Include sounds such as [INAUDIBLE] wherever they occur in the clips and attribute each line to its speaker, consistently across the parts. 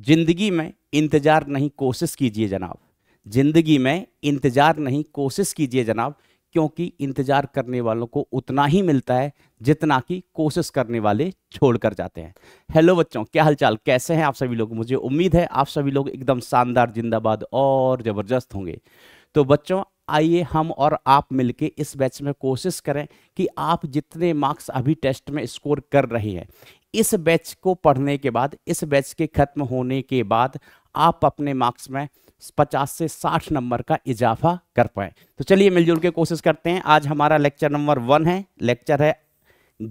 Speaker 1: जिंदगी में इंतज़ार नहीं कोशिश कीजिए जनाब जिंदगी में इंतज़ार नहीं कोशिश कीजिए जनाब क्योंकि इंतज़ार करने वालों को उतना ही मिलता है जितना कि कोशिश करने वाले छोड़ कर जाते हैं हेलो बच्चों क्या हालचाल कैसे हैं आप सभी लोग मुझे उम्मीद है आप सभी लोग एकदम शानदार जिंदाबाद और ज़बरदस्त होंगे तो बच्चों आइए हम और आप मिलके इस बैच में कोशिश करें कि आप जितने मार्क्स अभी टेस्ट में स्कोर कर रहे हैं इस बैच को पढ़ने के बाद इस बैच के खत्म होने के बाद आप अपने मार्क्स में 50 से 60 नंबर का इजाफा कर पाए तो चलिए मिलजुल के कोशिश करते हैं आज हमारा लेक्चर नंबर वन है लेक्चर है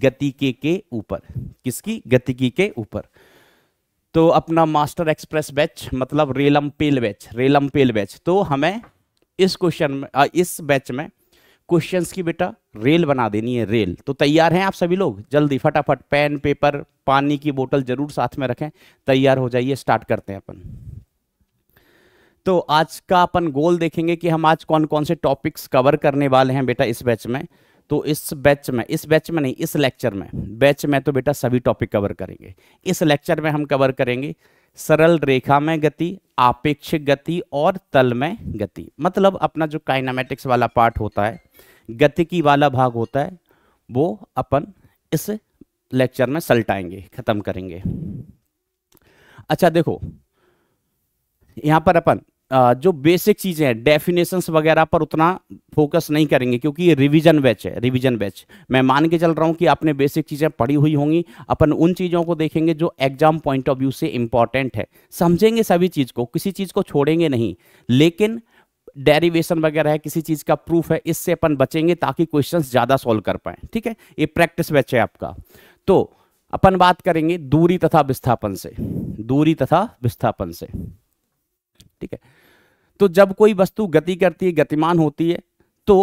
Speaker 1: गति के ऊपर किसकी गतिकी के ऊपर तो अपना मास्टर एक्सप्रेस बैच मतलब रेलम पेल बैच रेलम पेल बैच तो हमें इस क्वेश्चन में इस बैच में क्वेश्चंस की बेटा रेल बना देनी है रेल तो तैयार हैं आप सभी लोग जल्दी फटाफट पेन पेपर पानी की बोतल जरूर साथ में रखें तैयार हो जाइए स्टार्ट करते हैं अपन तो आज का अपन गोल देखेंगे कि हम आज कौन कौन से टॉपिक्स कवर करने वाले हैं बेटा इस बैच में तो इस बैच में इस बैच में नहीं इस लेक्चर में बैच में तो बेटा सभी टॉपिक कवर करेंगे इस लेक्चर में हम कवर करेंगे सरल रेखा में गति आपेक्षिक गति और तलमय गति मतलब अपना जो काइनामेटिक्स वाला पार्ट होता है गति की वाला भाग होता है वो अपन इस लेक्चर में सल्टाएंगे ख़त्म करेंगे अच्छा देखो यहां पर अपन जो बेसिक चीज़ें हैं डेफिनेशंस वगैरह पर उतना फोकस नहीं करेंगे क्योंकि ये रिवीजन बैच है रिवीजन बैच मैं मान के चल रहा हूँ कि आपने बेसिक चीज़ें पढ़ी हुई होंगी अपन उन चीज़ों को देखेंगे जो एग्जाम पॉइंट ऑफ व्यू से इंपॉर्टेंट है समझेंगे सभी चीज़ को किसी चीज़ को छोड़ेंगे नहीं लेकिन डेरिवेशन वगैरह है किसी चीज़ का प्रूफ है इससे अपन बचेंगे ताकि क्वेश्चन ज़्यादा सॉल्व कर पाए ठीक है ये प्रैक्टिस बैच है आपका तो अपन बात करेंगे दूरी तथा विस्थापन से दूरी तथा विस्थापन से ठीक है तो जब कोई वस्तु गति करती है गतिमान होती है तो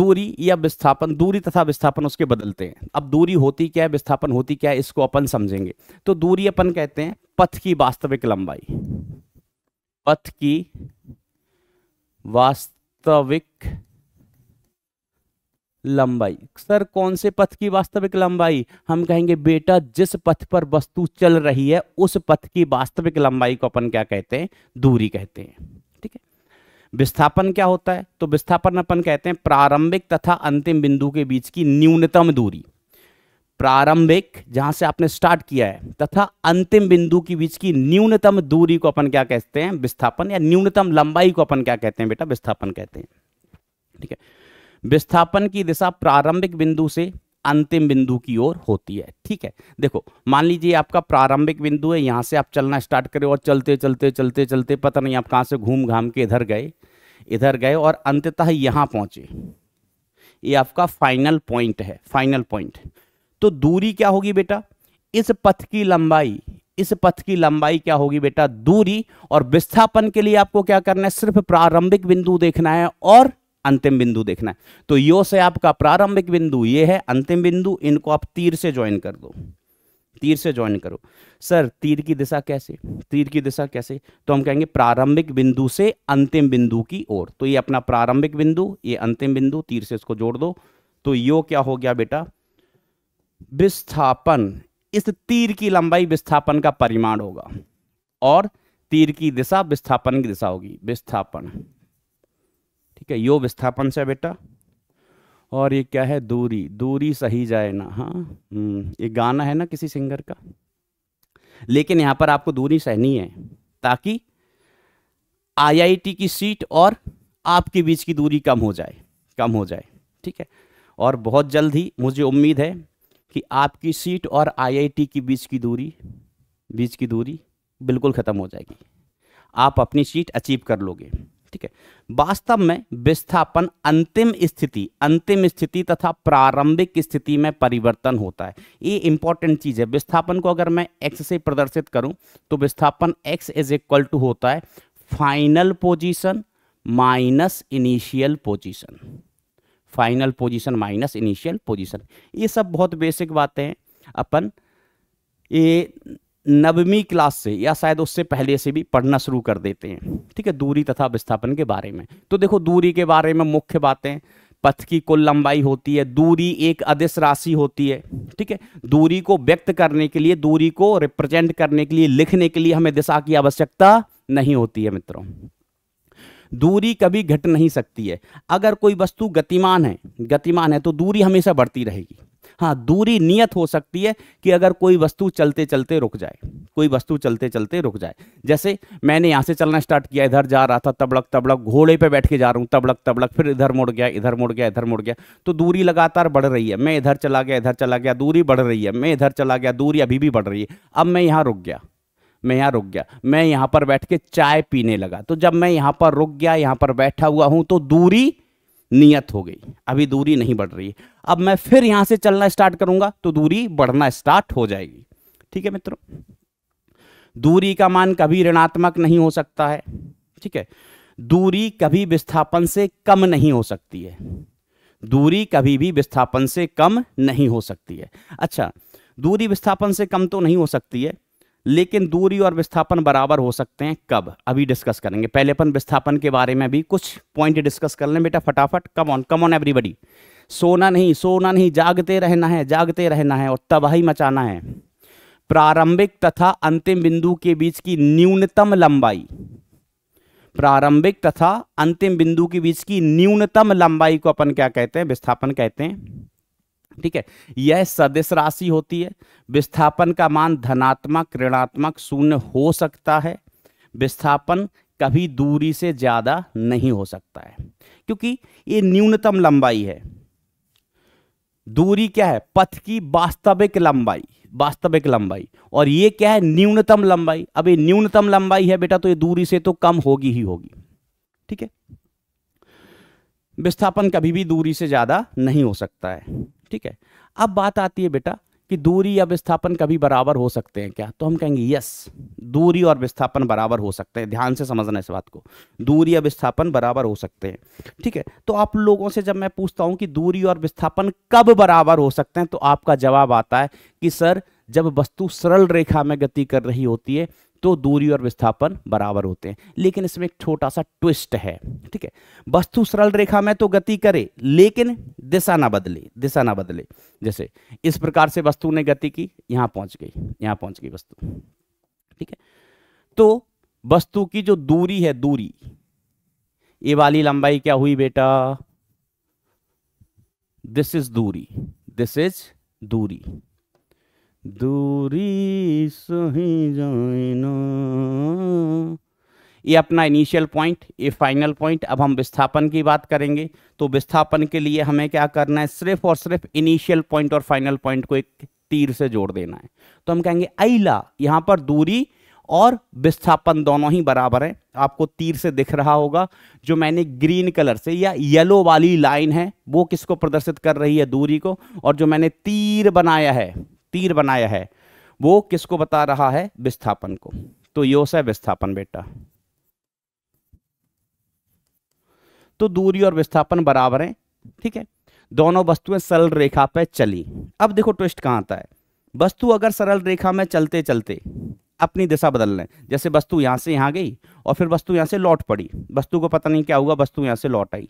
Speaker 1: दूरी या विस्थापन दूरी तथा विस्थापन उसके बदलते हैं अब दूरी होती क्या है विस्थापन होती क्या है इसको अपन समझेंगे तो दूरी अपन कहते हैं पथ की वास्तविक लंबाई पथ की वास्तविक लंबाई सर कौन से पथ की वास्तविक लंबाई हम कहेंगे बेटा जिस पथ पर वस्तु चल रही है उस पथ की वास्तविक लंबाई को अपन क्या कहते हैं दूरी कहते हैं विस्थापन क्या होता है तो विस्थापन अपन कहते हैं प्रारंभिक तथा अंतिम बिंदु के बीच की न्यूनतम दूरी प्रारंभिक जहां से आपने स्टार्ट किया है तथा अंतिम बिंदु के बीच की न्यूनतम दूरी को अपन क्या कहते हैं विस्थापन या न्यूनतम लंबाई को अपन क्या कहते हैं बेटा विस्थापन कहते हैं ठीक है विस्थापन की दिशा प्रारंभिक बिंदु से अंतिम बिंदु की ओर होती है ठीक है देखो मान लीजिए आपका प्रारंभिक बिंदु है यहाँ से आप चलना स्टार्ट करें और चलते चलते चलते चलते पता नहीं आप कहाँ से घूम घाम के इधर गए इधर गए और अंततः यहाँ पहुँचे ये आपका फाइनल पॉइंट है फाइनल पॉइंट तो दूरी क्या होगी बेटा इस पथ की लंबाई इस पथ की लंबाई क्या होगी बेटा दूरी और विस्थापन के लिए आपको क्या करना है सिर्फ प्रारंभिक बिंदु देखना है और अंतिम बिंदु देखना है तो यो से आपका प्रारंभिक बिंदु ये है अंतिम बिंदु इनको आप तीर से ज्वाइन कर दो तीर से ज्वाइन करो सर तीर की दिशा कैसे तीर की दिशा कैसे तो हम कहेंगे प्रारंभिक बिंदु से अंतिम बिंदु की ओर तो ये अपना प्रारंभिक बिंदु ये अंतिम बिंदु तीर से इसको जोड़ दो तो यो क्या हो गया बेटा विस्थापन इस तीर की लंबाई विस्थापन का परिमाण होगा और तीर की दिशा विस्थापन की दिशा होगी विस्थापन ठीक है यो विस्थापन से बेटा और ये क्या है दूरी दूरी सही जाए ना हाँ हम्म, ये गाना है ना किसी सिंगर का लेकिन यहाँ पर आपको दूरी सहनी है ताकि आईआईटी की सीट और आपके बीच की दूरी कम हो जाए कम हो जाए ठीक है और बहुत जल्द ही मुझे उम्मीद है कि आपकी सीट और आईआईटी के बीच की दूरी बीच की दूरी बिल्कुल ख़त्म हो जाएगी आप अपनी सीट अचीव कर लोगे ठीक है वास्तव में विस्थापन अंतिम स्थिति अंतिम स्थिति तथा प्रारंभिक स्थिति में परिवर्तन होता है ये इंपॉर्टेंट चीज है विस्थापन को अगर मैं एक्स से प्रदर्शित करूं तो विस्थापन एक्स इज इक्वल टू होता है final position minus initial position final position minus initial position ये सब बहुत बेसिक बातें हैं अपन ये नवमी क्लास से या शायद उससे पहले से भी पढ़ना शुरू कर देते हैं ठीक है दूरी तथा विस्थापन के बारे में तो देखो दूरी के बारे में मुख्य बातें पथ की कुल लंबाई होती है दूरी एक अदिश राशि होती है ठीक है दूरी को व्यक्त करने के लिए दूरी को रिप्रेजेंट करने के लिए लिखने के लिए हमें दिशा की आवश्यकता नहीं होती है मित्रों दूरी कभी घट नहीं सकती है अगर कोई वस्तु गतिमान है गतिमान है तो दूरी हमेशा बढ़ती रहेगी हाँ दूरी नियत हो सकती है कि अगर कोई वस्तु चलते चलते रुक जाए कोई वस्तु चलते चलते रुक जाए जैसे मैंने यहाँ से चलना स्टार्ट किया इधर जा रहा था तबड़क तबड़क घोड़े पे बैठ के जा रहा हूँ तबड़क तबड़क फिर इधर मुड़ गया इधर मुड़ गया इधर मुड़ गया तो दूरी लगातार बढ़ रही है मैं इधर चला गया इधर चला गया दूरी बढ़ रही है मैं इधर चला गया दूरी अभी भी बढ़ रही है अब मैं यहाँ रुक गया मैं यहाँ रुक गया मैं यहाँ पर बैठ के चाय पीने लगा तो जब मैं यहाँ पर रुक गया यहाँ पर बैठा हुआ हूँ तो दूरी नियत हो गई अभी दूरी नहीं बढ़ रही अब मैं फिर यहां से चलना स्टार्ट करूंगा तो दूरी बढ़ना स्टार्ट हो जाएगी ठीक है मित्रों दूरी का मान कभी ऋणात्मक नहीं हो सकता है ठीक है दूरी कभी विस्थापन से कम नहीं हो सकती है दूरी कभी भी विस्थापन से कम नहीं हो सकती है अच्छा दूरी विस्थापन से कम तो नहीं हो सकती है लेकिन दूरी और विस्थापन बराबर हो सकते हैं कब अभी डिस्कस करेंगे पहले अपन विस्थापन के बारे में भी कुछ पॉइंट डिस्कस कर लें बेटा फटाफट come on come on everybody सोना नहीं सोना नहीं जागते रहना है जागते रहना है और तबाही मचाना है प्रारंभिक तथा अंतिम बिंदु के बीच की न्यूनतम लंबाई प्रारंभिक तथा अंतिम बिंदु के बीच की न्यूनतम लंबाई को अपन क्या कहते हैं विस्थापन कहते हैं ठीक है यह सदिश राशि होती है विस्थापन का मान धनात्मक ऋणात्मक शून्य हो सकता है विस्थापन कभी दूरी से ज्यादा नहीं हो सकता है क्योंकि ये न्यूनतम लंबाई है दूरी क्या है पथ की वास्तविक लंबाई वास्तविक लंबाई और ये क्या है न्यूनतम लंबाई अब ये न्यूनतम लंबाई है बेटा तो ये दूरी से तो कम होगी ही होगी ठीक है विस्थापन कभी भी दूरी से ज्यादा नहीं हो सकता है ठीक है अब बात आती है बेटा कि दूरी या विस्थापन कभी बराबर हो सकते हैं क्या तो हम कहेंगे यस दूरी और विस्थापन बराबर हो सकते हैं ध्यान से समझना इस बात को दूरी या विस्थापन बराबर हो सकते हैं ठीक है तो आप लोगों से जब मैं पूछता हूं कि दूरी और विस्थापन कब बराबर हो सकते हैं तो आपका जवाब आता है कि सर जब वस्तु सरल रेखा में गति कर रही होती है तो दूरी और विस्थापन बराबर होते हैं लेकिन इसमें एक छोटा सा ट्विस्ट है ठीक है वस्तु सरल रेखा में तो गति करे लेकिन दिशा ना बदले दिशा ना बदले जैसे इस प्रकार से वस्तु ने गति की यहां पहुंच गई यहां पहुंच गई वस्तु ठीक है तो वस्तु की जो दूरी है दूरी ये वाली लंबाई क्या हुई बेटा दिस इज दूरी दिस इज दूरी दूरी सही जाना ये अपना इनिशियल पॉइंट ये फाइनल पॉइंट अब हम विस्थापन की बात करेंगे तो विस्थापन के लिए हमें क्या करना है सिर्फ और सिर्फ इनिशियल पॉइंट और फाइनल पॉइंट को एक तीर से जोड़ देना है तो हम कहेंगे अला यहां पर दूरी और विस्थापन दोनों ही बराबर है आपको तीर से दिख रहा होगा जो मैंने ग्रीन कलर से या येलो वाली लाइन है वो किसको प्रदर्शित कर रही है दूरी को और जो मैंने तीर बनाया है तीर बनाया है वो किसको बता रहा है विस्थापन को तो योस है विस्थापन बेटा तो दूरी और विस्थापन बराबर हैं ठीक है दोनों वस्तुएं सरल रेखा पर चली अब देखो ट्विस्ट कहां आता है वस्तु अगर सरल रेखा में चलते चलते अपनी दिशा बदल लें जैसे वस्तु यहां से यहां गई और फिर वस्तु यहां से लौट पड़ी वस्तु को पता नहीं क्या हुआ वस्तु यहां से लौट आई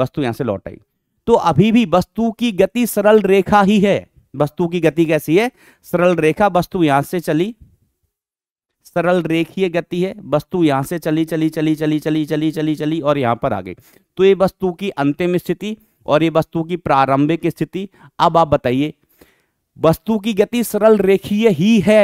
Speaker 1: वस्तु यहां से लौट आई तो अभी भी वस्तु की गति सरल रेखा ही है वस्तु की गति कैसी है सरल रेखा वस्तु यहां से चली सरल रेखीय गति है वस्तु यहां से चली चली चली चली चली चली चली चली और यहां पर आ गई तो ये वस्तु की अंतिम स्थिति और ये वस्तु की प्रारंभिक स्थिति अब आप बताइए वस्तु की गति सरल रेखीय ही है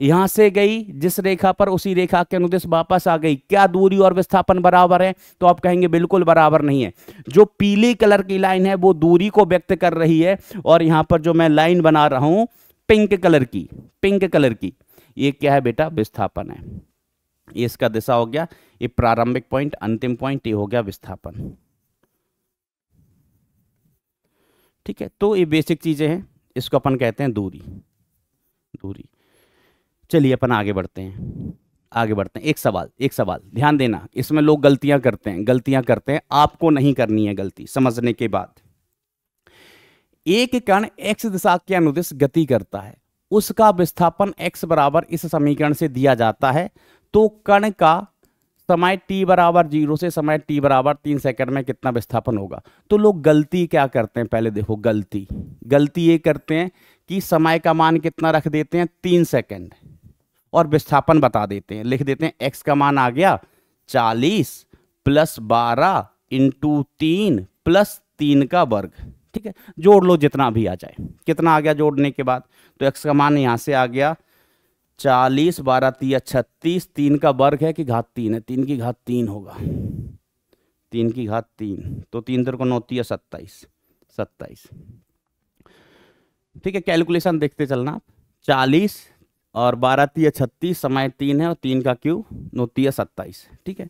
Speaker 1: यहां से गई जिस रेखा पर उसी रेखा के अनुदेश वापस आ गई क्या दूरी और विस्थापन बराबर है तो आप कहेंगे बिल्कुल बराबर नहीं है जो पीले कलर की लाइन है वो दूरी को व्यक्त कर रही है और यहां पर जो मैं लाइन बना रहा हूं पिंक कलर की पिंक कलर की ये क्या है बेटा विस्थापन है ये इसका दिशा हो गया ये प्रारंभिक पॉइंट अंतिम पॉइंट ये हो गया विस्थापन ठीक है तो ये बेसिक चीजें हैं इसको अपन कहते हैं दूरी दूरी चलिए अपन आगे बढ़ते हैं आगे बढ़ते हैं एक सवाल एक सवाल ध्यान देना इसमें लोग गलतियां करते हैं गलतियां करते हैं आपको नहीं करनी है गलती समझने के बाद एक कण एक्स दिशा के अनुदिश गति करता है उसका विस्थापन एक्स बराबर इस समीकरण से दिया जाता है तो कण का समय t बराबर जीरो से समय t बराबर तीन सेकंड में कितना विस्थापन होगा तो लोग गलती क्या करते हैं पहले देखो गलती गलती ये करते हैं कि समय का मान कितना रख देते हैं तीन सेकंड और विस्थापन बता देते हैं लिख देते हैं x का मान आ गया चालीस प्लस बारह इंटू तीन प्लस तीन का वर्ग ठीक है जोड़ लो जितना भी आ जाए कितना आ गया जोड़ने के बाद तो एक्स का मान यहाँ से आ गया चालीस बारह तीस छत्तीस तीन का वर्ग है कि घात तीन है तीन की घात तीन होगा तीन की घात तीन तो तीन दर को नौती है सत्ताईस सत्ताईस ठीक है कैलकुलेशन देखते चलना आप चालीस और बारह तीस छत्तीस समय तीन है और तीन का क्यू नौती है सत्ताईस ठीक है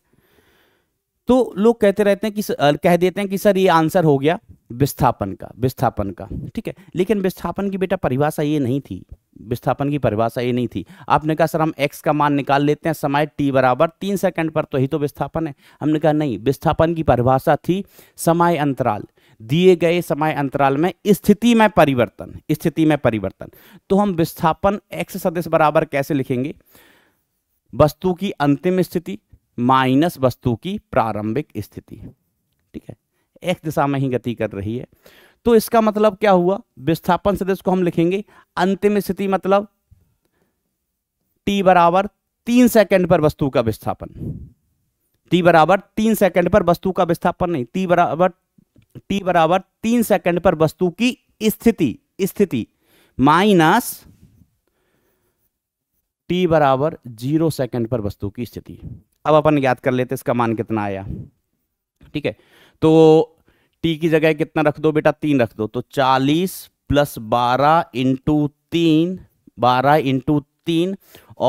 Speaker 1: तो लोग कहते रहते हैं कि कह देते हैं कि सर ये आंसर हो गया विस्थापन का विस्थापन का ठीक है लेकिन विस्थापन की बेटा परिभाषा ये नहीं थी विस्थापन की परिभाषा ये नहीं थी आपने कहा सर हम x का मान निकाल लेते हैं समय t बराबर तीन सेकंड पर तो ही तो विस्थापन है हमने कहा नहीं विस्थापन की परिभाषा थी समय अंतराल दिए गए समय अंतराल में स्थिति में परिवर्तन स्थिति में परिवर्तन तो हम विस्थापन x सदस्य बराबर कैसे लिखेंगे वस्तु की अंतिम स्थिति माइनस वस्तु की प्रारंभिक स्थिति ठीक है एक्स दिशा में ही गति कर रही है तो इसका मतलब क्या हुआ विस्थापन सदिश को हम लिखेंगे अंतिम स्थिति मतलब टी बराबर तीन सेकंड पर वस्तु का विस्थापन टी बराबर तीन सेकंड पर वस्तु का विस्थापन नहीं टी बराबर टी बराबर तीन सेकंड पर वस्तु की स्थिति स्थिति माइनस टी बराबर जीरो सेकंड पर वस्तु की स्थिति अब अपन याद कर लेते इसका मान कितना आया ठीक है तो टी की जगह कितना रख दो बेटा तीन रख दो तो चालीस प्लस बारह इंटू तीन बारह इंटू तीन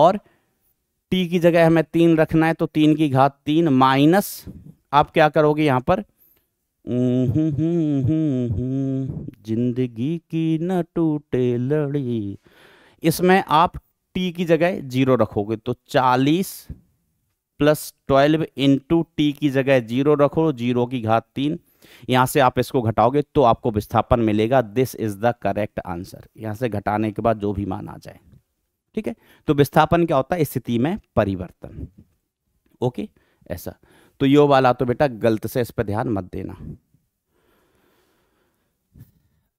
Speaker 1: और टी की जगह हमें तीन रखना है तो तीन की घात तीन माइनस आप क्या करोगे यहां पर जिंदगी की न टूटे लड़ी इसमें आप टी की जगह जीरो रखोगे तो चालीस प्लस ट्वेल्व इंटू टी की जगह जीरो रखो जीरो की घात तीन यहाँ से आप इसको घटाओगे तो आपको विस्थापन मिलेगा this is the correct answer यहाँ से घटाने के बाद जो भी मान आ जाए ठीक है तो विस्थापन क्या होता है स्थिति में परिवर्तन ओके ऐसा तो यो वाला तो बेटा गलत से इस पर ध्यान मत देना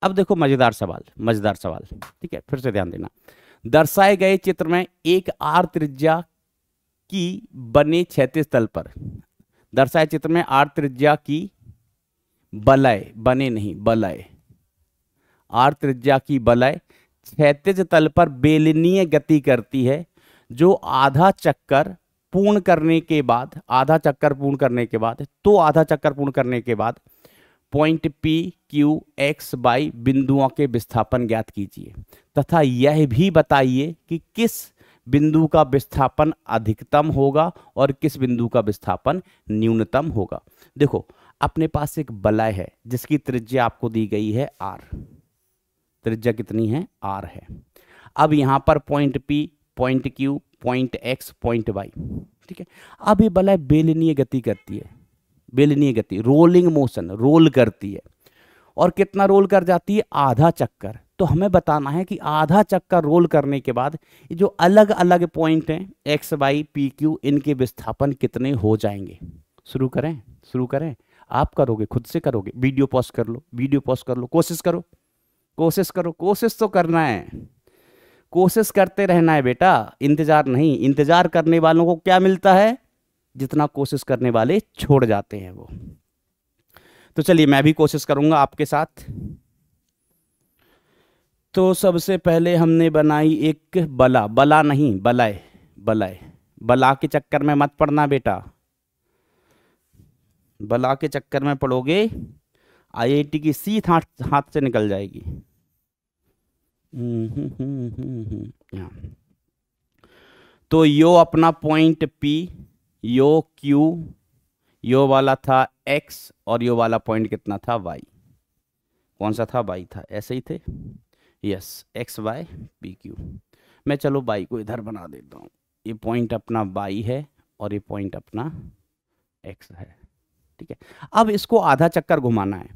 Speaker 1: अब देखो मजेदार सवाल मजेदार सवाल ठीक है फिर से ध्यान देना दर्शाए गए चित्र में एक आर त्रिज्या की बने क्षेत्र तल पर दर्शाए चित्र में आर त्रिज्या की बलय बने नहीं बलय आर त्रिज्या की बलय क्षेत्रज तल पर बेलनीय गति करती है जो आधा चक्कर पूर्ण करने के बाद आधा चक्कर पूर्ण करने के बाद तो आधा चक्कर पूर्ण करने के बाद point P Q X Y बिंदुओं के विस्थापन ज्ञात कीजिए तथा यह भी बताइए कि किस बिंदु का विस्थापन अधिकतम होगा और किस बिंदु का विस्थापन न्यूनतम होगा देखो अपने पास एक बलय है जिसकी त्रिज्या आपको दी गई है आर त्रिज्या कितनी है आर है अब यहां पर point P point Q point X point Y ठीक है अब ये बलय बेलनीय गति करती है बेलनीय गति रोलिंग मोशन रोल करती है और कितना रोल कर जाती है आधा चक्कर तो हमें बताना है कि आधा चक्कर रोल करने के बाद ये जो अलग अलग पॉइंट हैं एक्स वाई पी क्यू इनके विस्थापन कितने हो जाएंगे शुरू करें शुरू करें आप करोगे खुद से करोगे वीडियो पॉज कर लो वीडियो पॉज कर लो कोशिश करो कोशिश करो कोशिश तो करना है कोशिश करते रहना है बेटा इंतजार नहीं इंतजार करने वालों को क्या मिलता है जितना कोशिश करने वाले छोड़ जाते हैं वो तो चलिए मैं भी कोशिश करूंगा आपके साथ तो सबसे पहले हमने बनाई एक बला बला नहीं बलाय बलाय बला के चक्कर में मत पड़ना बेटा बला के चक्कर में पड़ोगे आईआईटी की सीट हाथ हाथ से निकल जाएगी हम्म, हम्म, हम्म, तो यो अपना पॉइंट पी यो क्यू यो वाला था एक्स और यो वाला पॉइंट कितना था वाई कौन सा था वाई था ऐसे ही थे yes X Y P Q मैं चलो बाई को इधर बना देता हूँ ये पॉइंट अपना बाई है और ये पॉइंट अपना एक्स है ठीक है अब इसको आधा चक्कर घुमाना है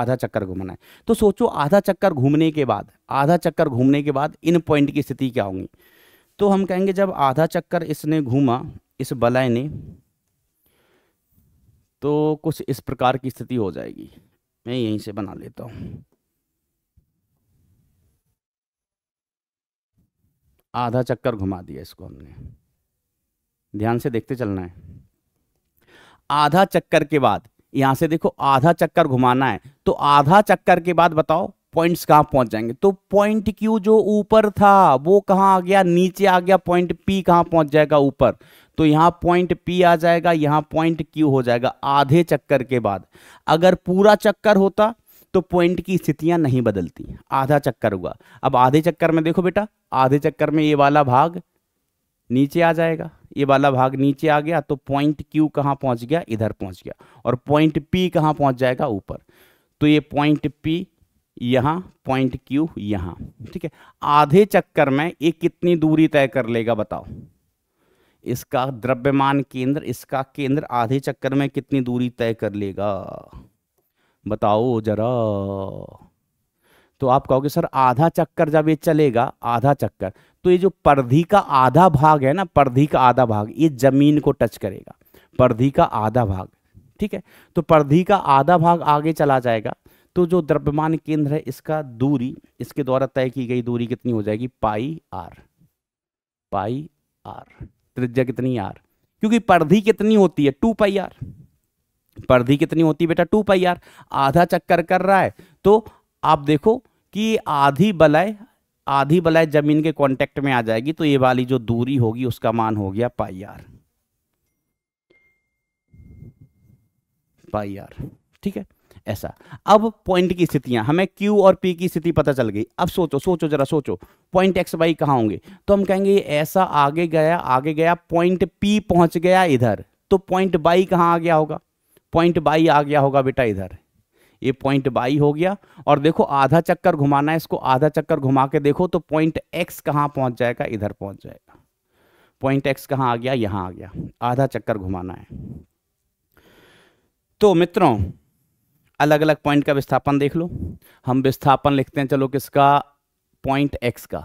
Speaker 1: आधा चक्कर घुमाना है तो सोचो आधा चक्कर घूमने के बाद आधा चक्कर घूमने के बाद इन पॉइंट की स्थिति क्या होगी तो हम कहेंगे जब आधा चक्कर इसने घूमा इस बलय ने तो कुछ इस प्रकार की स्थिति हो जाएगी मैं यहीं से बना लेता हूं आधा चक्कर घुमा दिया इसको हमने ध्यान से देखते चलना है आधा चक्कर के बाद यहां से देखो आधा चक्कर घुमाना है तो आधा चक्कर के बाद बताओ पॉइंट्स कहां पहुंच जाएंगे तो पॉइंट क्यू जो ऊपर था वो कहां आ गया नीचे आ गया पॉइंट पी कहां पहुंच जाएगा ऊपर तो यहां पॉइंट पी आ जाएगा यहां पॉइंट क्यू हो जाएगा आधे चक्कर के बाद अगर पूरा चक्कर होता तो पॉइंट की स्थितियां नहीं बदलती आधा चक्कर हुआ अब आधे चक्कर में देखो बेटा आधे चक्कर में ये वाला भाग नीचे आ जाएगा ये वाला भाग नीचे आ गया तो पॉइंट क्यू कहाँ पहुँच गया इधर पहुँच गया और पॉइंट पी कहाँ पहुँच जाएगा ऊपर तो ये पॉइंट पी यहाँ पॉइंट क्यू यहाँ ठीक है आधे चक्कर में ये कितनी दूरी तय कर लेगा बताओ इसका द्रव्यमान केंद्र इसका केंद्र आधे चक्कर में कितनी दूरी तय कर लेगा बताओ जरा तो आप कहोगे सर आधा चक्कर जब ये चलेगा आधा चक्कर तो ये जो परधी का आधा भाग है ना परधी का आधा भाग ये जमीन को टच करेगा परधी का आधा भाग ठीक है तो परधी का आधा भाग आगे चला जाएगा तो जो द्रव्यमान केंद्र है इसका दूरी इसके द्वारा तय की गई दूरी कितनी हो जाएगी पाई आर पाई आर त्रिज्या कितनी आर क्योंकि परधी कितनी होती है टू पाई आर परधी कितनी होती है बेटा टू पाई आर आधा चक्कर कर रहा है तो आप देखो कि आधी बलाय आधी बलाय जमीन के कांटेक्ट में आ जाएगी तो ये वाली जो दूरी होगी उसका मान हो गया पाई आर पाई आर ठीक है ऐसा अब पॉइंट की स्थितियां हमें Q और P की स्थिति पता चल गई अब सोचो सोचो जरा सोचो पॉइंट एक्स वाई कहां होंगे तो हम कहेंगे ऐसा आगे गया आगे गया पॉइंट P पहुंच गया इधर तो पॉइंट बाई कहां आ गया होगा पॉइंट बाई आ गया होगा बेटा इधर ये पॉइंट बाई हो गया और देखो आधा चक्कर घुमाना है इसको आधा चक्कर घुमा के देखो तो पॉइंट एक्स कहाँ पहुंच जाएगा इधर पहुंच जाएगा पॉइंट एक्स कहाँ आ गया यहाँ आ गया आधा चक्कर घुमाना है तो मित्रों अलग अलग पॉइंट का विस्थापन देख लो हम विस्थापन लिखते हैं चलो किसका पॉइंट एक्स का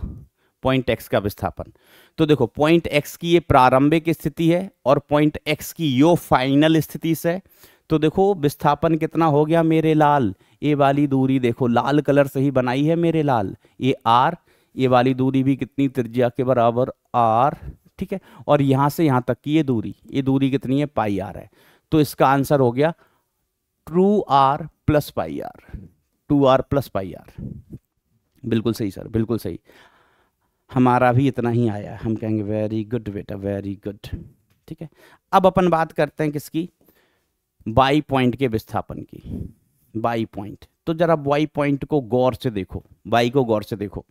Speaker 1: पॉइंट एक्स का विस्थापन तो देखो पॉइंट एक्स की ये प्रारंभिक स्थिति है और पॉइंट एक्स की यो फाइनल स्थिति से तो देखो विस्थापन कितना हो गया मेरे लाल ये वाली दूरी देखो लाल कलर से ही बनाई है मेरे लाल ये आर ये वाली दूरी भी कितनी त्रिज्या के बराबर आर ठीक है और यहां से यहां तक की ये दूरी ये दूरी कितनी है पाई आर है तो इसका आंसर हो गया two R plus pi R two R plus pi R बिल्कुल सही सर बिल्कुल सही हमारा भी इतना ही आया हम कहेंगे वेरी गुड बेटा वेरी गुड ठीक है अब अपन बात करते हैं किसकी बाई पॉइंट के विस्थापन की बाई पॉइंट तो जरा बाई पॉइंट को गौर से देखो बाई को गौर से देखो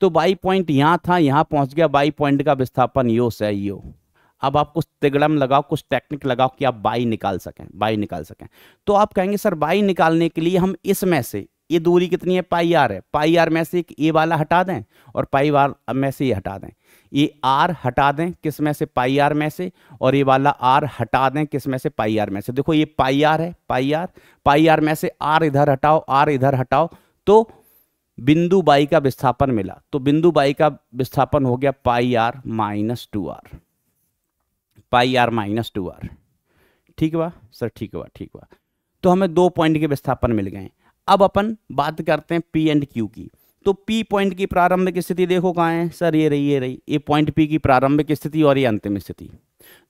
Speaker 1: तो बाई पॉइंट यहाँ था यहाँ पहुँच गया बाई पॉइंट का विस्थापन यो से यो अब आप कुछ तिगड़म लगाओ कुछ टेक्निक लगाओ कि आप बाई निकाल सकें बाई निकाल सकें तो आप कहेंगे सर बाई निकालने के लिए हम इसमें से ये दूरी कितनी है पाई आर है पाई आर में से एक ए वाला हटा दें और पाई वाल में से ये हटा दें ये आर हटा दें किस में से पाई आर में से और ये वाला आर हटा दें किस में से पाई आर में से देखो ये पाई आर है पाई आर पाई आर में से आर इधर हटाओ आर इधर हटाओ तो बिंदु बाई का विस्थापन मिला तो बिंदु बाई का विस्थापन हो गया pi R minus two R pi R minus two R ठीक हुआ सर ठीक हुआ ठीक हुआ तो हमें दो पॉइंट के विस्थापन मिल गए अब अपन बात करते हैं पी एंड क्यू की तो पी पॉइंट की प्रारंभिक स्थिति देखो कहाँ है सर ये रही ये रही ये पॉइंट पी की प्रारंभिक स्थिति और ये अंतिम स्थिति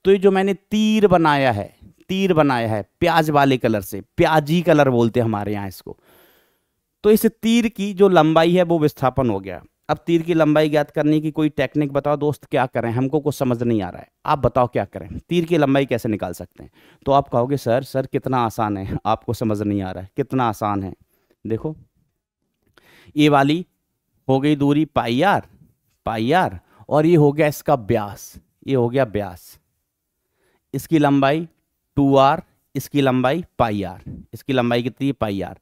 Speaker 1: तो ये जो मैंने तीर बनाया है तीर बनाया है प्याज वाले कलर से प्याजी कलर बोलते हैं हमारे यहाँ इसको तो इस तीर की जो लंबाई है वो विस्थापन हो गया अब तीर की लंबाई ज्ञात करने की कोई टेक्निक बताओ दोस्त क्या करें हमको कुछ समझ नहीं आ रहा है आप बताओ क्या करें तीर की लंबाई कैसे निकाल सकते हैं तो आप कहोगे सर सर कितना आसान है आपको समझ नहीं आ रहा है कितना आसान है देखो ये वाली हो गई दूरी पाई आर पाई आर और ये हो गया इसका ब्यास ये हो गया ब्यास इसकी लंबाई टू आर इसकी लंबाई पाई आर इसकी लंबाई कितनी है पाई आर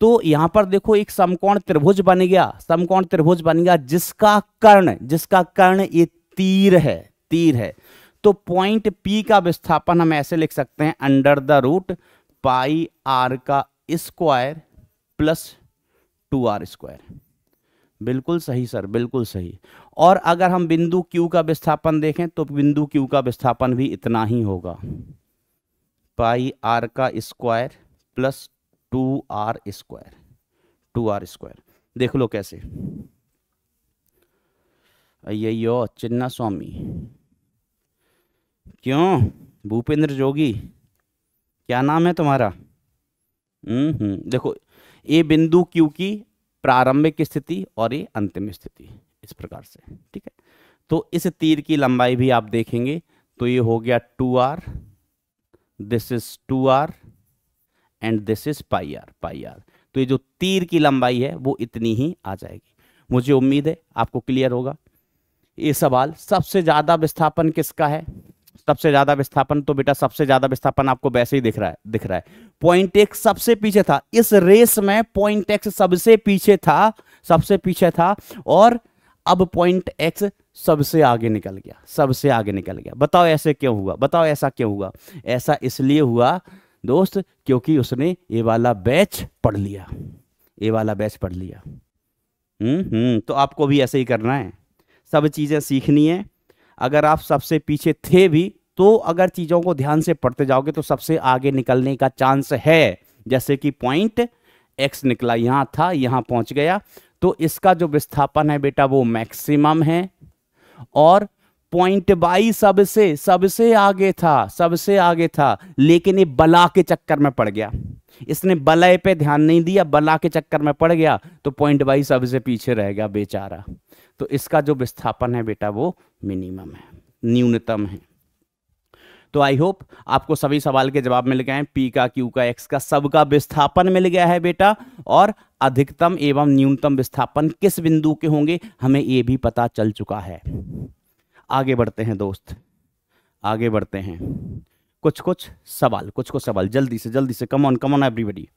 Speaker 1: तो यहां पर देखो एक समकोण त्रिभुज बन गया समकोण त्रिभुज बन गया जिसका कर्ण जिसका कर्ण ये तीर है तीर है तो पॉइंट पी का विस्थापन हम ऐसे लिख सकते हैं under the root pi R का square plus two R square बिल्कुल सही सर बिल्कुल सही और अगर हम बिंदु क्यू का विस्थापन देखें तो बिंदु क्यू का विस्थापन भी इतना ही होगा पाई आर का square plus two R square two R square देख लो कैसे अयो चिन्ना स्वामी क्यों भूपेंद्र जोगी क्या नाम है तुम्हारा हम्म, हम्म। देखो ए बिंदु क्यू की प्रारंभिक स्थिति और ये अंतिम स्थिति इस प्रकार से ठीक है तो इस तीर की लंबाई भी आप देखेंगे तो ये हो गया two R this is two R and this is pi R pi R तो ये जो तीर की लंबाई है वो इतनी ही आ जाएगी मुझे उम्मीद है आपको क्लियर होगा ये सवाल सबसे ज़्यादा विस्थापन किसका है सबसे ज्यादा विस्थापन तो बेटा सबसे ज्यादा विस्थापन आपको वैसे ही दिख रहा है दिख रहा है पॉइंट एक्स सबसे पीछे था इस रेस में पॉइंट एक्स सबसे पीछे था सबसे पीछे था और अब पॉइंट एक्स सबसे आगे निकल गया सबसे आगे निकल गया बताओ ऐसे क्यों हुआ बताओ ऐसा क्यों हुआ ऐसा इसलिए हुआ दोस्त क्योंकि उसने ये वाला बैच पढ़ लिया ये वाला बैच पढ़ लिया हम्म हम्म तो आपको भी ऐसे ही करना है सब चीज़ें सीखनी है अगर आप सबसे पीछे थे भी तो अगर चीज़ों को ध्यान से पढ़ते जाओगे तो सबसे आगे निकलने का चांस है जैसे कि पॉइंट एक्स निकला यहां था यहां पहुंच गया तो इसका जो विस्थापन है बेटा वो मैक्सिमम है और पॉइंट बाई सबसे सबसे आगे था सबसे आगे था लेकिन ये बला के चक्कर में पड़ गया इसने बलय पे ध्यान नहीं दिया बला के चक्कर में पड़ गया तो पॉइंट बाई सबसे पीछे रह गया बेचारा तो इसका जो विस्थापन है बेटा वो मिनिमम है न्यूनतम है तो आई होप आपको सभी सवाल के जवाब मिल गए हैं पी का क्यू का एक्स का सबका विस्थापन मिल गया है बेटा और अधिकतम एवं न्यूनतम विस्थापन किस बिंदु के होंगे हमें ये भी पता चल चुका है आगे बढ़ते हैं दोस्त आगे बढ़ते हैं कुछ कुछ सवाल कुछ कुछ सवाल जल्दी से जल्दी से come on come on everybody